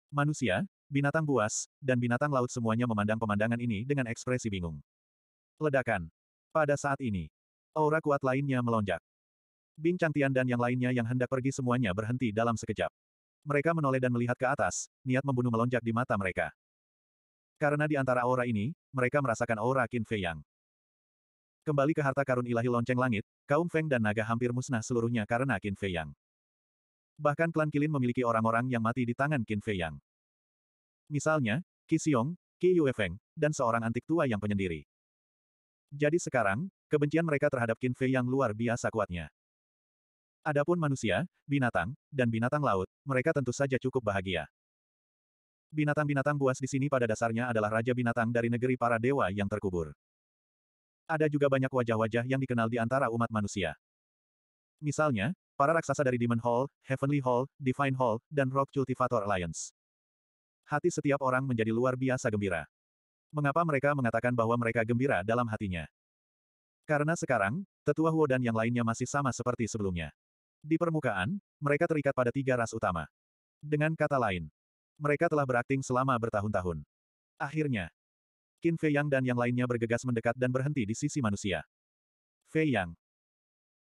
Manusia, Binatang buas, dan binatang laut semuanya memandang pemandangan ini dengan ekspresi bingung. Ledakan. Pada saat ini, aura kuat lainnya melonjak. Bing Changtian dan yang lainnya yang hendak pergi semuanya berhenti dalam sekejap. Mereka menoleh dan melihat ke atas, niat membunuh melonjak di mata mereka. Karena di antara aura ini, mereka merasakan aura Qin Fei Yang. Kembali ke harta karun ilahi lonceng langit, kaum Feng dan naga hampir musnah seluruhnya karena Qin Fei Yang. Bahkan klan Kilin memiliki orang-orang yang mati di tangan Qin Fei Yang. Misalnya, Qi Xiong, Qi Yuefeng, dan seorang antik tua yang penyendiri. Jadi sekarang, kebencian mereka terhadap Qin Fei yang luar biasa kuatnya. Adapun manusia, binatang, dan binatang laut, mereka tentu saja cukup bahagia. Binatang-binatang buas di sini pada dasarnya adalah raja binatang dari negeri para dewa yang terkubur. Ada juga banyak wajah-wajah yang dikenal di antara umat manusia. Misalnya, para raksasa dari Demon Hall, Heavenly Hall, Divine Hall, dan Rock Cultivator Alliance. Hati setiap orang menjadi luar biasa gembira. Mengapa mereka mengatakan bahwa mereka gembira dalam hatinya? Karena sekarang, tetua Huo dan yang lainnya masih sama seperti sebelumnya. Di permukaan, mereka terikat pada tiga ras utama. Dengan kata lain, mereka telah berakting selama bertahun-tahun. Akhirnya, Qin Fei Yang dan yang lainnya bergegas mendekat dan berhenti di sisi manusia. Fei Yang.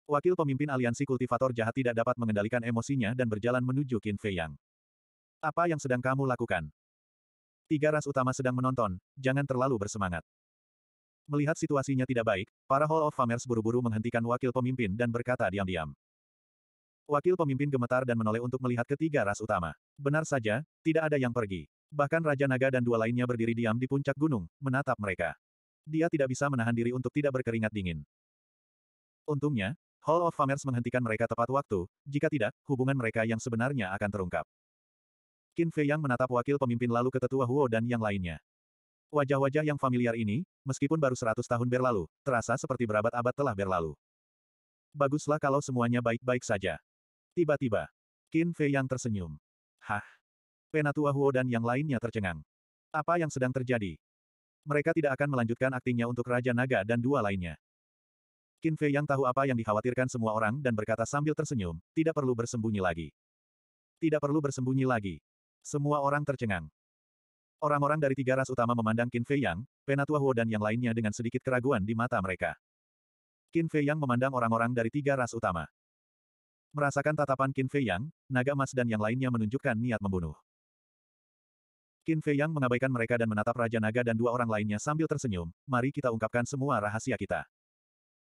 Wakil pemimpin aliansi kultivator jahat tidak dapat mengendalikan emosinya dan berjalan menuju Qin Fei Yang. Apa yang sedang kamu lakukan? Tiga ras utama sedang menonton, jangan terlalu bersemangat. Melihat situasinya tidak baik, para Hall of Famers buru-buru menghentikan wakil pemimpin dan berkata diam-diam. Wakil pemimpin gemetar dan menoleh untuk melihat ketiga ras utama. Benar saja, tidak ada yang pergi. Bahkan Raja Naga dan dua lainnya berdiri diam di puncak gunung, menatap mereka. Dia tidak bisa menahan diri untuk tidak berkeringat dingin. Untungnya, Hall of Famers menghentikan mereka tepat waktu, jika tidak, hubungan mereka yang sebenarnya akan terungkap. Qin Fei Yang menatap wakil pemimpin lalu ke tetua Huo dan yang lainnya. Wajah-wajah yang familiar ini, meskipun baru seratus tahun berlalu, terasa seperti berabad-abad telah berlalu. Baguslah kalau semuanya baik-baik saja. Tiba-tiba, Qin Fei Yang tersenyum. Hah? Penatua Huo dan yang lainnya tercengang. Apa yang sedang terjadi? Mereka tidak akan melanjutkan aktingnya untuk Raja Naga dan dua lainnya. Qin Fei Yang tahu apa yang dikhawatirkan semua orang dan berkata sambil tersenyum, tidak perlu bersembunyi lagi. Tidak perlu bersembunyi lagi. Semua orang tercengang. Orang-orang dari tiga ras utama memandang Qin Fei Yang, Penatua Huo dan yang lainnya dengan sedikit keraguan di mata mereka. Qin Fei Yang memandang orang-orang dari tiga ras utama. Merasakan tatapan Qin Fei Yang, naga emas dan yang lainnya menunjukkan niat membunuh. Qin Fei Yang mengabaikan mereka dan menatap Raja Naga dan dua orang lainnya sambil tersenyum, mari kita ungkapkan semua rahasia kita.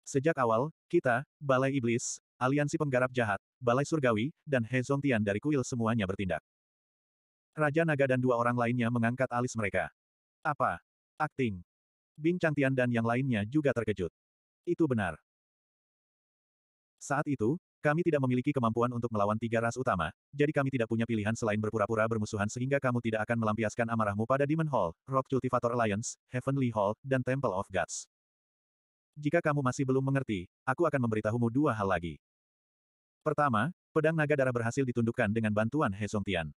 Sejak awal, kita, Balai Iblis, Aliansi Penggarap Jahat, Balai Surgawi, dan He Tian dari kuil semuanya bertindak. Raja Naga dan dua orang lainnya mengangkat alis mereka. Apa? Akting? Bing Changtian dan yang lainnya juga terkejut. Itu benar. Saat itu, kami tidak memiliki kemampuan untuk melawan tiga ras utama, jadi kami tidak punya pilihan selain berpura-pura bermusuhan sehingga kamu tidak akan melampiaskan amarahmu pada Demon Hall, Rock Cultivator Alliance, Heavenly Hall, dan Temple of Gods. Jika kamu masih belum mengerti, aku akan memberitahumu dua hal lagi. Pertama, pedang naga darah berhasil ditundukkan dengan bantuan He Song Tian.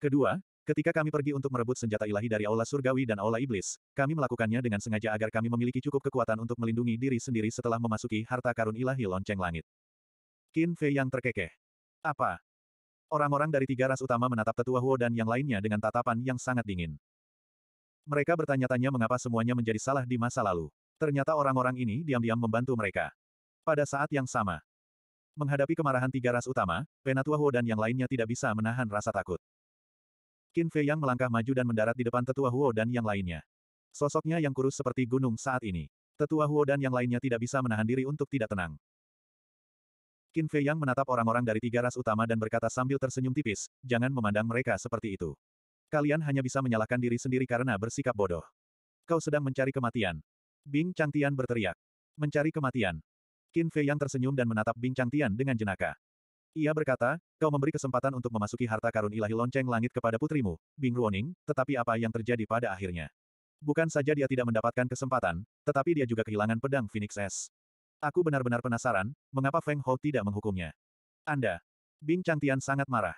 Kedua, ketika kami pergi untuk merebut senjata ilahi dari Aula Surgawi dan Aula Iblis, kami melakukannya dengan sengaja agar kami memiliki cukup kekuatan untuk melindungi diri sendiri setelah memasuki harta karun ilahi lonceng langit. Qin Fei yang terkekeh. Apa? Orang-orang dari tiga ras utama menatap tetua Huo dan yang lainnya dengan tatapan yang sangat dingin. Mereka bertanya-tanya mengapa semuanya menjadi salah di masa lalu. Ternyata orang-orang ini diam-diam membantu mereka. Pada saat yang sama, menghadapi kemarahan tiga ras utama, Penatua Huo dan yang lainnya tidak bisa menahan rasa takut. Qin Fei Yang melangkah maju dan mendarat di depan tetua Huo dan yang lainnya. Sosoknya yang kurus seperti gunung saat ini. Tetua Huo dan yang lainnya tidak bisa menahan diri untuk tidak tenang. Qin Fei Yang menatap orang-orang dari tiga ras utama dan berkata sambil tersenyum tipis, jangan memandang mereka seperti itu. Kalian hanya bisa menyalahkan diri sendiri karena bersikap bodoh. Kau sedang mencari kematian. Bing Chang Tian berteriak. Mencari kematian. Qin Fei Yang tersenyum dan menatap Bing Chang Tian dengan jenaka. Ia berkata, kau memberi kesempatan untuk memasuki harta karun ilahi lonceng langit kepada putrimu, Bing Ruoning, tetapi apa yang terjadi pada akhirnya? Bukan saja dia tidak mendapatkan kesempatan, tetapi dia juga kehilangan pedang Phoenix S. Aku benar-benar penasaran, mengapa Feng Hou tidak menghukumnya. Anda. Bing Changtian sangat marah.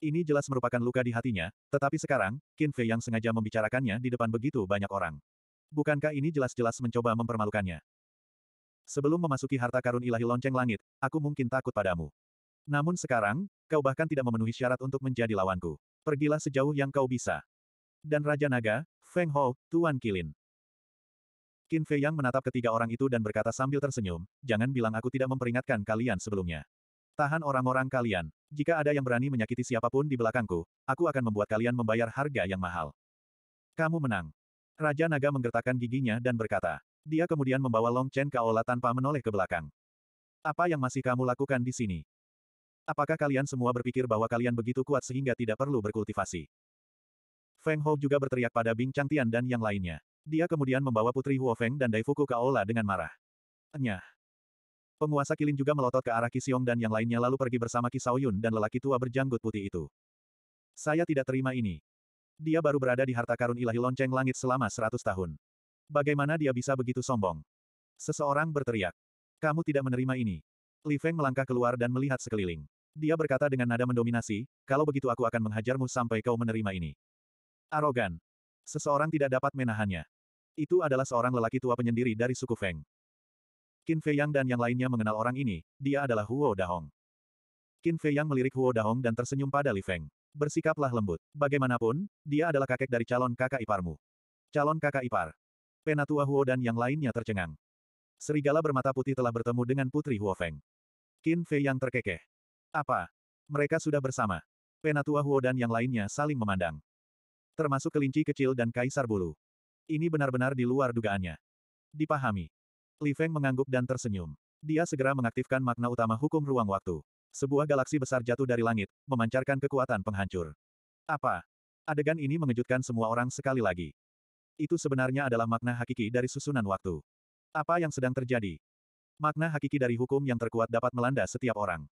Ini jelas merupakan luka di hatinya, tetapi sekarang, Qin Fei yang sengaja membicarakannya di depan begitu banyak orang. Bukankah ini jelas-jelas mencoba mempermalukannya? Sebelum memasuki harta karun ilahi lonceng langit, aku mungkin takut padamu. Namun sekarang, kau bahkan tidak memenuhi syarat untuk menjadi lawanku. Pergilah sejauh yang kau bisa. Dan Raja Naga, Feng Hou, Tuan Kilin. Qin Fei Yang menatap ketiga orang itu dan berkata sambil tersenyum, jangan bilang aku tidak memperingatkan kalian sebelumnya. Tahan orang-orang kalian. Jika ada yang berani menyakiti siapapun di belakangku, aku akan membuat kalian membayar harga yang mahal. Kamu menang. Raja Naga menggertakkan giginya dan berkata, dia kemudian membawa Long Chen ke aula tanpa menoleh ke belakang. Apa yang masih kamu lakukan di sini? Apakah kalian semua berpikir bahwa kalian begitu kuat sehingga tidak perlu berkultivasi? Feng Hou juga berteriak pada Bing Changtian dan yang lainnya. Dia kemudian membawa Putri Huo Feng dan Daifuku ke aula dengan marah. Enyah. Penguasa Kilin juga melotot ke arah Kisiong dan yang lainnya lalu pergi bersama Kisao Yun dan lelaki tua berjanggut putih itu. Saya tidak terima ini. Dia baru berada di harta karun ilahi lonceng langit selama seratus tahun. Bagaimana dia bisa begitu sombong? Seseorang berteriak. Kamu tidak menerima ini. Li Feng melangkah keluar dan melihat sekeliling. Dia berkata dengan nada mendominasi, kalau begitu aku akan menghajarmu sampai kau menerima ini. Arogan. Seseorang tidak dapat menahannya. Itu adalah seorang lelaki tua penyendiri dari suku Feng. Qin Fei Yang dan yang lainnya mengenal orang ini, dia adalah Huo Dahong. Qin Fei Yang melirik Huo Dahong dan tersenyum pada Li Feng. Bersikaplah lembut. Bagaimanapun, dia adalah kakek dari calon kakak iparmu. Calon kakak ipar. Penatua Huo dan yang lainnya tercengang. Serigala bermata putih telah bertemu dengan Putri Huo Feng. Qin Fei yang terkekeh. Apa? Mereka sudah bersama. Penatua Huo dan yang lainnya saling memandang. Termasuk kelinci kecil dan kaisar bulu. Ini benar-benar di luar dugaannya. Dipahami. Li Feng mengangguk dan tersenyum. Dia segera mengaktifkan makna utama hukum ruang waktu. Sebuah galaksi besar jatuh dari langit, memancarkan kekuatan penghancur. Apa? Adegan ini mengejutkan semua orang sekali lagi. Itu sebenarnya adalah makna hakiki dari susunan waktu. Apa yang sedang terjadi? Makna hakiki dari hukum yang terkuat dapat melanda setiap orang.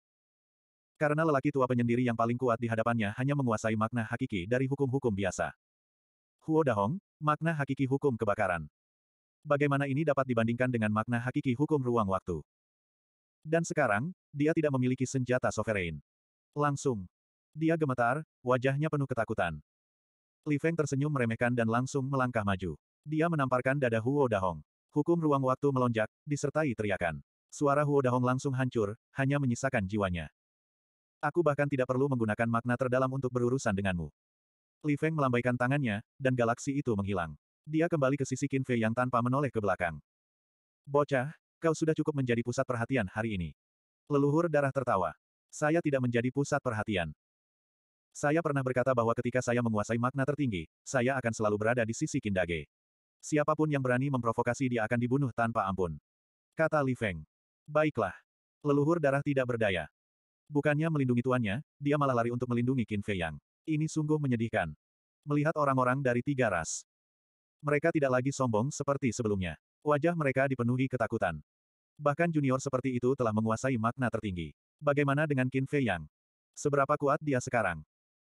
Karena lelaki tua penyendiri yang paling kuat di hadapannya hanya menguasai makna hakiki dari hukum-hukum biasa. Huo Dahong, makna hakiki hukum kebakaran. Bagaimana ini dapat dibandingkan dengan makna hakiki hukum ruang waktu? Dan sekarang, dia tidak memiliki senjata sovereign. Langsung. Dia gemetar, wajahnya penuh ketakutan. Li Feng tersenyum meremehkan dan langsung melangkah maju. Dia menamparkan dada Huo Dahong. Hukum ruang waktu melonjak, disertai teriakan. Suara Huo Dahong langsung hancur, hanya menyisakan jiwanya. Aku bahkan tidak perlu menggunakan makna terdalam untuk berurusan denganmu. Li Feng melambaikan tangannya, dan galaksi itu menghilang. Dia kembali ke sisi Qin Fei yang tanpa menoleh ke belakang. Bocah, kau sudah cukup menjadi pusat perhatian hari ini. Leluhur darah tertawa. Saya tidak menjadi pusat perhatian. Saya pernah berkata bahwa ketika saya menguasai makna tertinggi, saya akan selalu berada di sisi Kindage. Siapapun yang berani memprovokasi dia akan dibunuh tanpa ampun. Kata Li Feng. Baiklah. Leluhur darah tidak berdaya. Bukannya melindungi tuannya, dia malah lari untuk melindungi Qin Fei Yang. Ini sungguh menyedihkan. Melihat orang-orang dari tiga ras. Mereka tidak lagi sombong seperti sebelumnya. Wajah mereka dipenuhi ketakutan. Bahkan junior seperti itu telah menguasai makna tertinggi. Bagaimana dengan Qin Fei Yang? Seberapa kuat dia sekarang?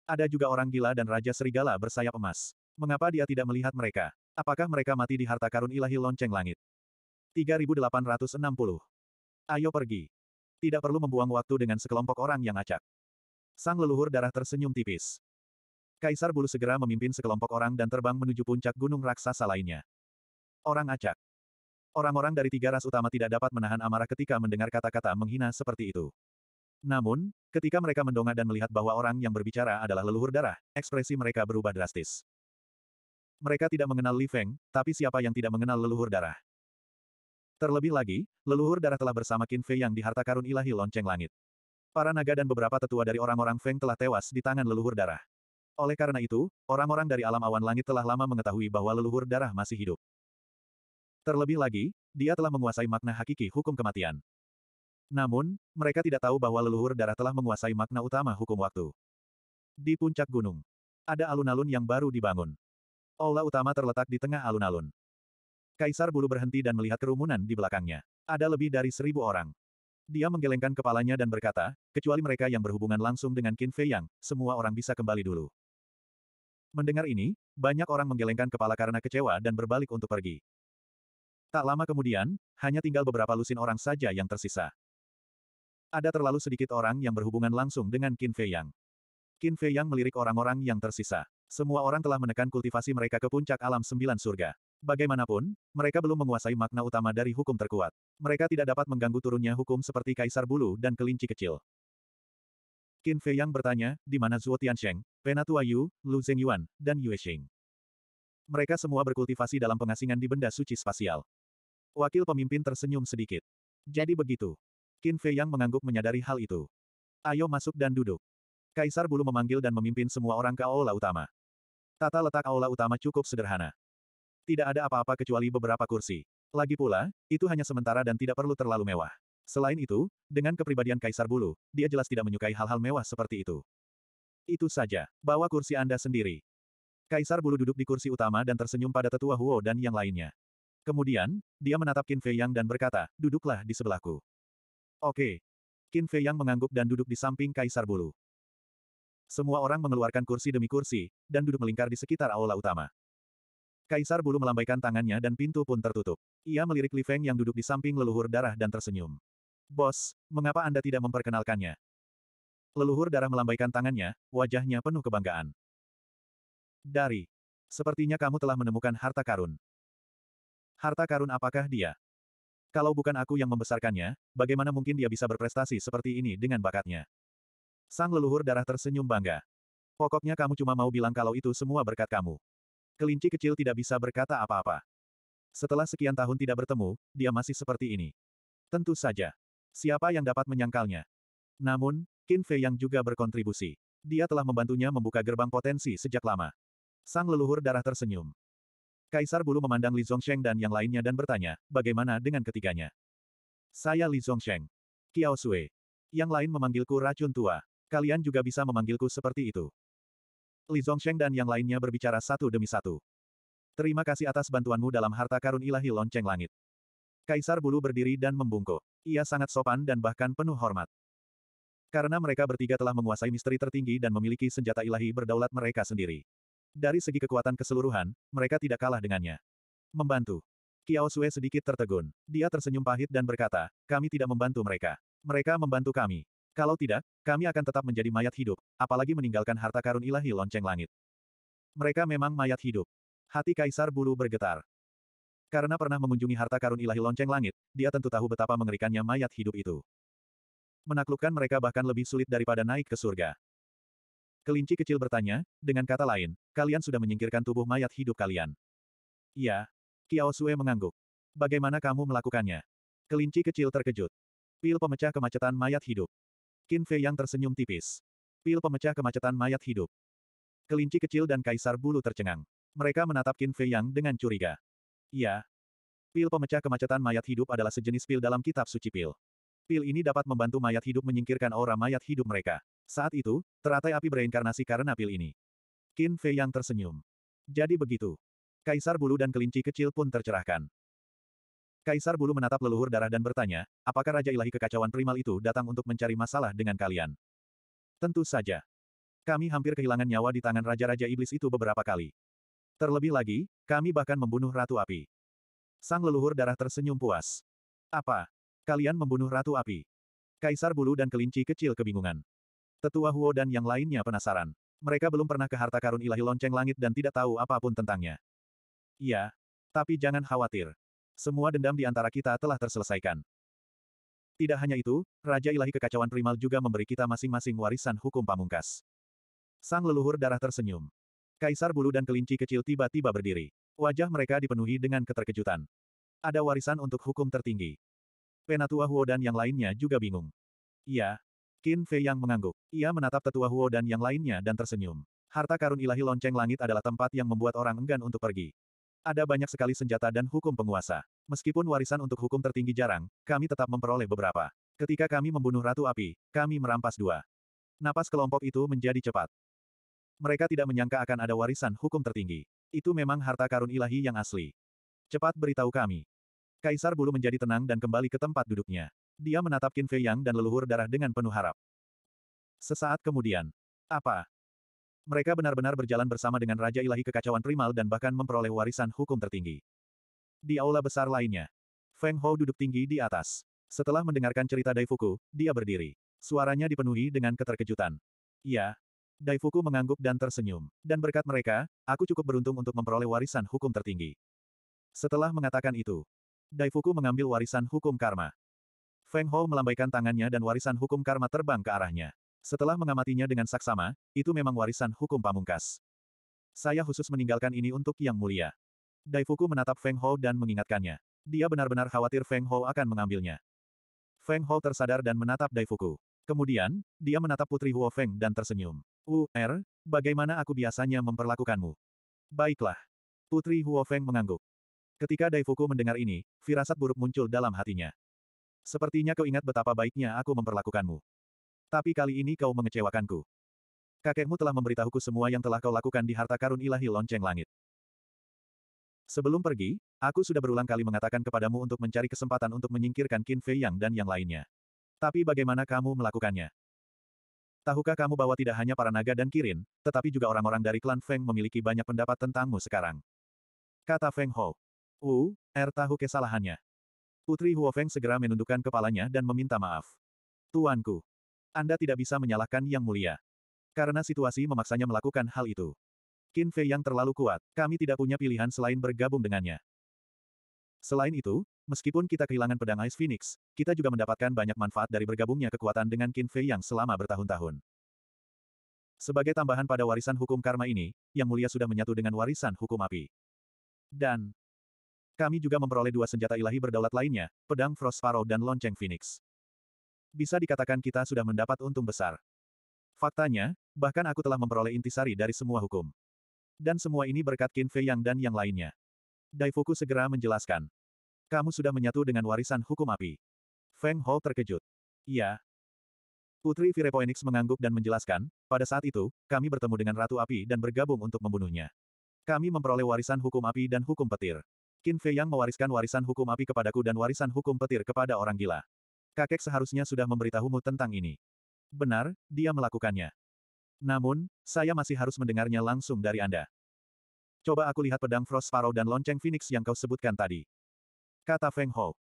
Ada juga orang gila dan Raja Serigala bersayap emas. Mengapa dia tidak melihat mereka? Apakah mereka mati di harta karun ilahi lonceng langit? 3860. Ayo pergi. Tidak perlu membuang waktu dengan sekelompok orang yang acak. Sang leluhur darah tersenyum tipis. Kaisar Bulu segera memimpin sekelompok orang dan terbang menuju puncak gunung raksasa lainnya. Orang acak. Orang-orang dari tiga ras utama tidak dapat menahan amarah ketika mendengar kata-kata menghina seperti itu. Namun, ketika mereka mendongak dan melihat bahwa orang yang berbicara adalah leluhur darah, ekspresi mereka berubah drastis. Mereka tidak mengenal Li Feng, tapi siapa yang tidak mengenal leluhur darah? Terlebih lagi, leluhur darah telah bersama Qin Fei yang diharta karun ilahi lonceng langit. Para naga dan beberapa tetua dari orang-orang Feng telah tewas di tangan leluhur darah. Oleh karena itu, orang-orang dari alam awan langit telah lama mengetahui bahwa leluhur darah masih hidup. Terlebih lagi, dia telah menguasai makna hakiki hukum kematian. Namun, mereka tidak tahu bahwa leluhur darah telah menguasai makna utama hukum waktu. Di puncak gunung, ada alun-alun yang baru dibangun. Aula utama terletak di tengah alun-alun. Kaisar Bulu berhenti dan melihat kerumunan di belakangnya. Ada lebih dari seribu orang. Dia menggelengkan kepalanya dan berkata, kecuali mereka yang berhubungan langsung dengan Qin Fei Yang, semua orang bisa kembali dulu. Mendengar ini, banyak orang menggelengkan kepala karena kecewa dan berbalik untuk pergi. Tak lama kemudian, hanya tinggal beberapa lusin orang saja yang tersisa. Ada terlalu sedikit orang yang berhubungan langsung dengan Qin Fei Yang. Qin Fei Yang melirik orang-orang yang tersisa. Semua orang telah menekan kultivasi mereka ke puncak alam sembilan surga. Bagaimanapun, mereka belum menguasai makna utama dari hukum terkuat. Mereka tidak dapat mengganggu turunnya hukum seperti kaisar bulu dan kelinci kecil. Qin Fei Yang bertanya, di mana Zuo Tiansheng, Penatua Yu, Lu Yuan, dan Yue Xing. Mereka semua berkultivasi dalam pengasingan di benda suci spasial. Wakil pemimpin tersenyum sedikit. Jadi begitu. Qin Fei yang mengangguk menyadari hal itu. Ayo masuk dan duduk. Kaisar Bulu memanggil dan memimpin semua orang ke aula utama. Tata letak aula utama cukup sederhana. Tidak ada apa-apa kecuali beberapa kursi. Lagi pula, itu hanya sementara dan tidak perlu terlalu mewah. Selain itu, dengan kepribadian Kaisar Bulu, dia jelas tidak menyukai hal-hal mewah seperti itu. Itu saja, bawa kursi Anda sendiri. Kaisar Bulu duduk di kursi utama dan tersenyum pada tetua Huo dan yang lainnya. Kemudian, dia menatap Qin Fei Yang dan berkata, duduklah di sebelahku. Oke. Qin Fei Yang mengangguk dan duduk di samping Kaisar Bulu. Semua orang mengeluarkan kursi demi kursi, dan duduk melingkar di sekitar aula utama. Kaisar Bulu melambaikan tangannya dan pintu pun tertutup. Ia melirik Li Feng yang duduk di samping leluhur darah dan tersenyum. Bos, mengapa Anda tidak memperkenalkannya? Leluhur darah melambaikan tangannya, wajahnya penuh kebanggaan. Dari. Sepertinya kamu telah menemukan harta karun. Harta karun apakah dia? Kalau bukan aku yang membesarkannya, bagaimana mungkin dia bisa berprestasi seperti ini dengan bakatnya? Sang leluhur darah tersenyum bangga. Pokoknya kamu cuma mau bilang kalau itu semua berkat kamu. Kelinci kecil tidak bisa berkata apa-apa. Setelah sekian tahun tidak bertemu, dia masih seperti ini. Tentu saja. Siapa yang dapat menyangkalnya? Namun, Qin Fei yang juga berkontribusi. Dia telah membantunya membuka gerbang potensi sejak lama. Sang leluhur darah tersenyum. Kaisar Bulu memandang Li Zhongsheng dan yang lainnya dan bertanya, bagaimana dengan ketiganya? Saya Li Zhongsheng. Kiao Sui. Yang lain memanggilku racun tua. Kalian juga bisa memanggilku seperti itu. Li Zhongsheng dan yang lainnya berbicara satu demi satu. Terima kasih atas bantuanmu dalam harta karun ilahi lonceng langit. Kaisar Bulu berdiri dan membungkuk. Ia sangat sopan dan bahkan penuh hormat. Karena mereka bertiga telah menguasai misteri tertinggi dan memiliki senjata ilahi berdaulat mereka sendiri. Dari segi kekuatan keseluruhan, mereka tidak kalah dengannya. Membantu. Kiao Sue sedikit tertegun. Dia tersenyum pahit dan berkata, kami tidak membantu mereka. Mereka membantu kami. Kalau tidak, kami akan tetap menjadi mayat hidup, apalagi meninggalkan harta karun ilahi lonceng langit. Mereka memang mayat hidup. Hati Kaisar Bulu bergetar. Karena pernah mengunjungi harta karun ilahi lonceng langit, dia tentu tahu betapa mengerikannya mayat hidup itu. Menaklukkan mereka bahkan lebih sulit daripada naik ke surga. Kelinci kecil bertanya, dengan kata lain, kalian sudah menyingkirkan tubuh mayat hidup kalian. Ya. Kiao Sue mengangguk. Bagaimana kamu melakukannya? Kelinci kecil terkejut. Pil pemecah kemacetan mayat hidup. Qin Fei yang tersenyum tipis. Pil pemecah kemacetan mayat hidup. Kelinci kecil dan kaisar bulu tercengang. Mereka menatap Qin Fei yang dengan curiga. Ya. Pil pemecah kemacetan mayat hidup adalah sejenis pil dalam kitab suci pil. Pil ini dapat membantu mayat hidup menyingkirkan aura mayat hidup mereka. Saat itu, teratai api bereinkarnasi karena pil ini. Qin Fei yang tersenyum. Jadi begitu. Kaisar bulu dan kelinci kecil pun tercerahkan. Kaisar bulu menatap leluhur darah dan bertanya, apakah Raja Ilahi Kekacauan Primal itu datang untuk mencari masalah dengan kalian? Tentu saja. Kami hampir kehilangan nyawa di tangan Raja-Raja Iblis itu beberapa kali. Terlebih lagi, kami bahkan membunuh Ratu Api. Sang leluhur darah tersenyum puas. Apa? Kalian membunuh Ratu Api. Kaisar Bulu dan Kelinci kecil kebingungan. Tetua Huo dan yang lainnya penasaran. Mereka belum pernah ke harta karun ilahi lonceng langit dan tidak tahu apapun tentangnya. Iya. Tapi jangan khawatir. Semua dendam di antara kita telah terselesaikan. Tidak hanya itu, Raja Ilahi Kekacauan Primal juga memberi kita masing-masing warisan hukum pamungkas. Sang leluhur darah tersenyum. Kaisar Bulu dan Kelinci Kecil tiba-tiba berdiri. Wajah mereka dipenuhi dengan keterkejutan. Ada warisan untuk hukum tertinggi. Penatua Huo dan yang lainnya juga bingung. Iya. Qin Fei yang mengangguk. Ia menatap tetua Huo dan yang lainnya dan tersenyum. Harta karun ilahi lonceng langit adalah tempat yang membuat orang enggan untuk pergi. Ada banyak sekali senjata dan hukum penguasa. Meskipun warisan untuk hukum tertinggi jarang, kami tetap memperoleh beberapa. Ketika kami membunuh Ratu Api, kami merampas dua. Napas kelompok itu menjadi cepat. Mereka tidak menyangka akan ada warisan hukum tertinggi. Itu memang harta karun ilahi yang asli. Cepat beritahu kami. Kaisar Bulu menjadi tenang dan kembali ke tempat duduknya. Dia menatap Qin Fei Yang dan leluhur darah dengan penuh harap. Sesaat kemudian. Apa? Mereka benar-benar berjalan bersama dengan Raja Ilahi Kekacauan Primal dan bahkan memperoleh warisan hukum tertinggi. Di aula besar lainnya. Feng Hou duduk tinggi di atas. Setelah mendengarkan cerita Daifuku, dia berdiri. Suaranya dipenuhi dengan keterkejutan. Ya. Daifuku mengangguk dan tersenyum. Dan berkat mereka, aku cukup beruntung untuk memperoleh warisan hukum tertinggi. Setelah mengatakan itu, Daifuku mengambil warisan hukum karma. Feng Hou melambaikan tangannya dan warisan hukum karma terbang ke arahnya. Setelah mengamatinya dengan saksama, itu memang warisan hukum pamungkas. Saya khusus meninggalkan ini untuk Yang Mulia. Daifuku menatap Feng Hou dan mengingatkannya. Dia benar-benar khawatir Feng Hou akan mengambilnya. Feng Hou tersadar dan menatap Daifuku. Kemudian, dia menatap Putri Huo Feng dan tersenyum. U, R, er, bagaimana aku biasanya memperlakukanmu? Baiklah. Putri Huo Feng mengangguk. Ketika Daifuku mendengar ini, firasat buruk muncul dalam hatinya. Sepertinya kau ingat betapa baiknya aku memperlakukanmu. Tapi kali ini kau mengecewakanku. Kakekmu telah memberitahuku semua yang telah kau lakukan di harta karun ilahi lonceng langit. Sebelum pergi, aku sudah berulang kali mengatakan kepadamu untuk mencari kesempatan untuk menyingkirkan Qin Fei Yang dan yang lainnya. Tapi bagaimana kamu melakukannya? Tahukah kamu bahwa tidak hanya para naga dan kirin, tetapi juga orang-orang dari klan Feng memiliki banyak pendapat tentangmu sekarang? Kata Feng Hou. U, Er tahu kesalahannya. Putri Huofeng segera menundukkan kepalanya dan meminta maaf. Tuanku. Anda tidak bisa menyalahkan Yang Mulia. Karena situasi memaksanya melakukan hal itu. Qin Fei yang terlalu kuat, kami tidak punya pilihan selain bergabung dengannya. Selain itu, meskipun kita kehilangan pedang Ice Phoenix, kita juga mendapatkan banyak manfaat dari bergabungnya kekuatan dengan Qin Fei yang selama bertahun-tahun. Sebagai tambahan pada warisan hukum karma ini, Yang Mulia sudah menyatu dengan warisan hukum api. Dan, kami juga memperoleh dua senjata ilahi berdaulat lainnya, pedang Frost Sparrow dan lonceng Phoenix. Bisa dikatakan kita sudah mendapat untung besar. Faktanya, bahkan aku telah memperoleh intisari dari semua hukum. Dan semua ini berkat Qin Fei Yang dan yang lainnya. Daifuku segera menjelaskan. Kamu sudah menyatu dengan warisan hukum api. Feng Hou terkejut. Iya. Putri Virepoenix mengangguk dan menjelaskan, pada saat itu, kami bertemu dengan Ratu Api dan bergabung untuk membunuhnya. Kami memperoleh warisan hukum api dan hukum petir. Qin Fei yang mewariskan warisan hukum api kepadaku dan warisan hukum petir kepada orang gila. Kakek seharusnya sudah memberitahumu tentang ini. Benar, dia melakukannya. Namun, saya masih harus mendengarnya langsung dari Anda. Coba aku lihat pedang Frost Sparrow dan lonceng Phoenix yang kau sebutkan tadi. Kata Feng Ho.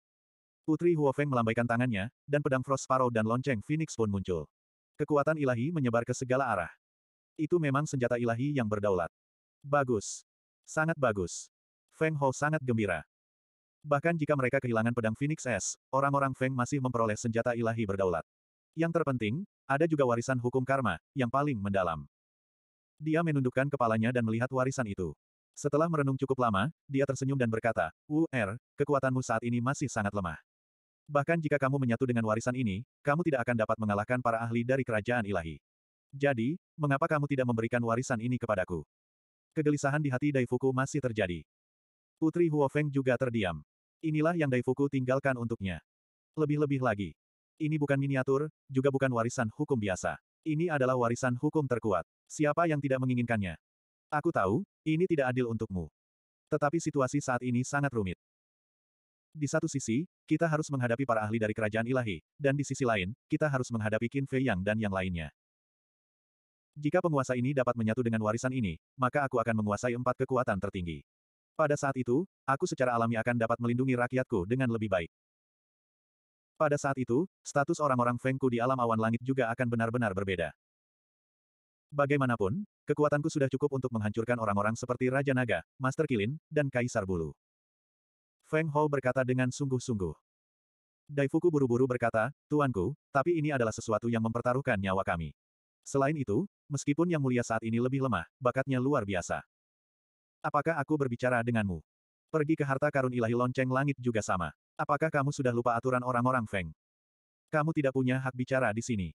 Putri Huo Feng melambaikan tangannya, dan pedang Frost Sparrow dan lonceng Phoenix pun muncul. Kekuatan ilahi menyebar ke segala arah. Itu memang senjata ilahi yang berdaulat. Bagus. Sangat bagus. Feng Ho sangat gembira. Bahkan jika mereka kehilangan pedang Phoenix S, orang-orang Feng masih memperoleh senjata ilahi berdaulat. Yang terpenting, ada juga warisan hukum karma, yang paling mendalam. Dia menundukkan kepalanya dan melihat warisan itu. Setelah merenung cukup lama, dia tersenyum dan berkata, "Wu Er, kekuatanmu saat ini masih sangat lemah. Bahkan jika kamu menyatu dengan warisan ini, kamu tidak akan dapat mengalahkan para ahli dari kerajaan ilahi. Jadi, mengapa kamu tidak memberikan warisan ini kepadaku? Kegelisahan di hati Daifuku masih terjadi. Putri Huofeng juga terdiam. Inilah yang Daifuku tinggalkan untuknya. Lebih-lebih lagi. Ini bukan miniatur, juga bukan warisan hukum biasa. Ini adalah warisan hukum terkuat. Siapa yang tidak menginginkannya? Aku tahu, ini tidak adil untukmu. Tetapi situasi saat ini sangat rumit. Di satu sisi, kita harus menghadapi para ahli dari kerajaan ilahi, dan di sisi lain, kita harus menghadapi Qin Fei Yang dan yang lainnya. Jika penguasa ini dapat menyatu dengan warisan ini, maka aku akan menguasai empat kekuatan tertinggi. Pada saat itu, aku secara alami akan dapat melindungi rakyatku dengan lebih baik. Pada saat itu, status orang-orang Fengku di alam awan langit juga akan benar-benar berbeda. Bagaimanapun, kekuatanku sudah cukup untuk menghancurkan orang-orang seperti Raja Naga, Master Kilin, dan Kaisar Bulu. Feng Hou berkata dengan sungguh-sungguh. Daifuku buru-buru berkata, Tuanku, tapi ini adalah sesuatu yang mempertaruhkan nyawa kami. Selain itu, meskipun Yang Mulia saat ini lebih lemah, bakatnya luar biasa. Apakah aku berbicara denganmu? Pergi ke harta karun ilahi lonceng langit juga sama. Apakah kamu sudah lupa aturan orang-orang Feng? Kamu tidak punya hak bicara di sini.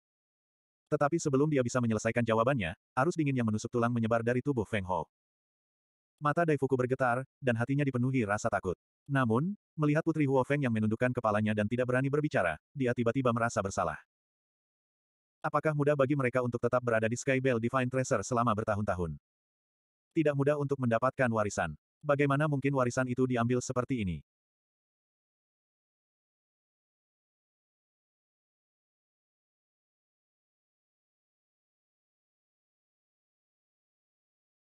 Tetapi sebelum dia bisa menyelesaikan jawabannya, arus dingin yang menusuk tulang menyebar dari tubuh Feng Ho. Mata Daifuku bergetar, dan hatinya dipenuhi rasa takut. Namun, melihat Putri Huo Feng yang menundukkan kepalanya dan tidak berani berbicara, dia tiba-tiba merasa bersalah. Apakah mudah bagi mereka untuk tetap berada di Skybell Divine Treasure selama bertahun-tahun? Tidak mudah untuk mendapatkan warisan. Bagaimana mungkin warisan itu diambil seperti ini?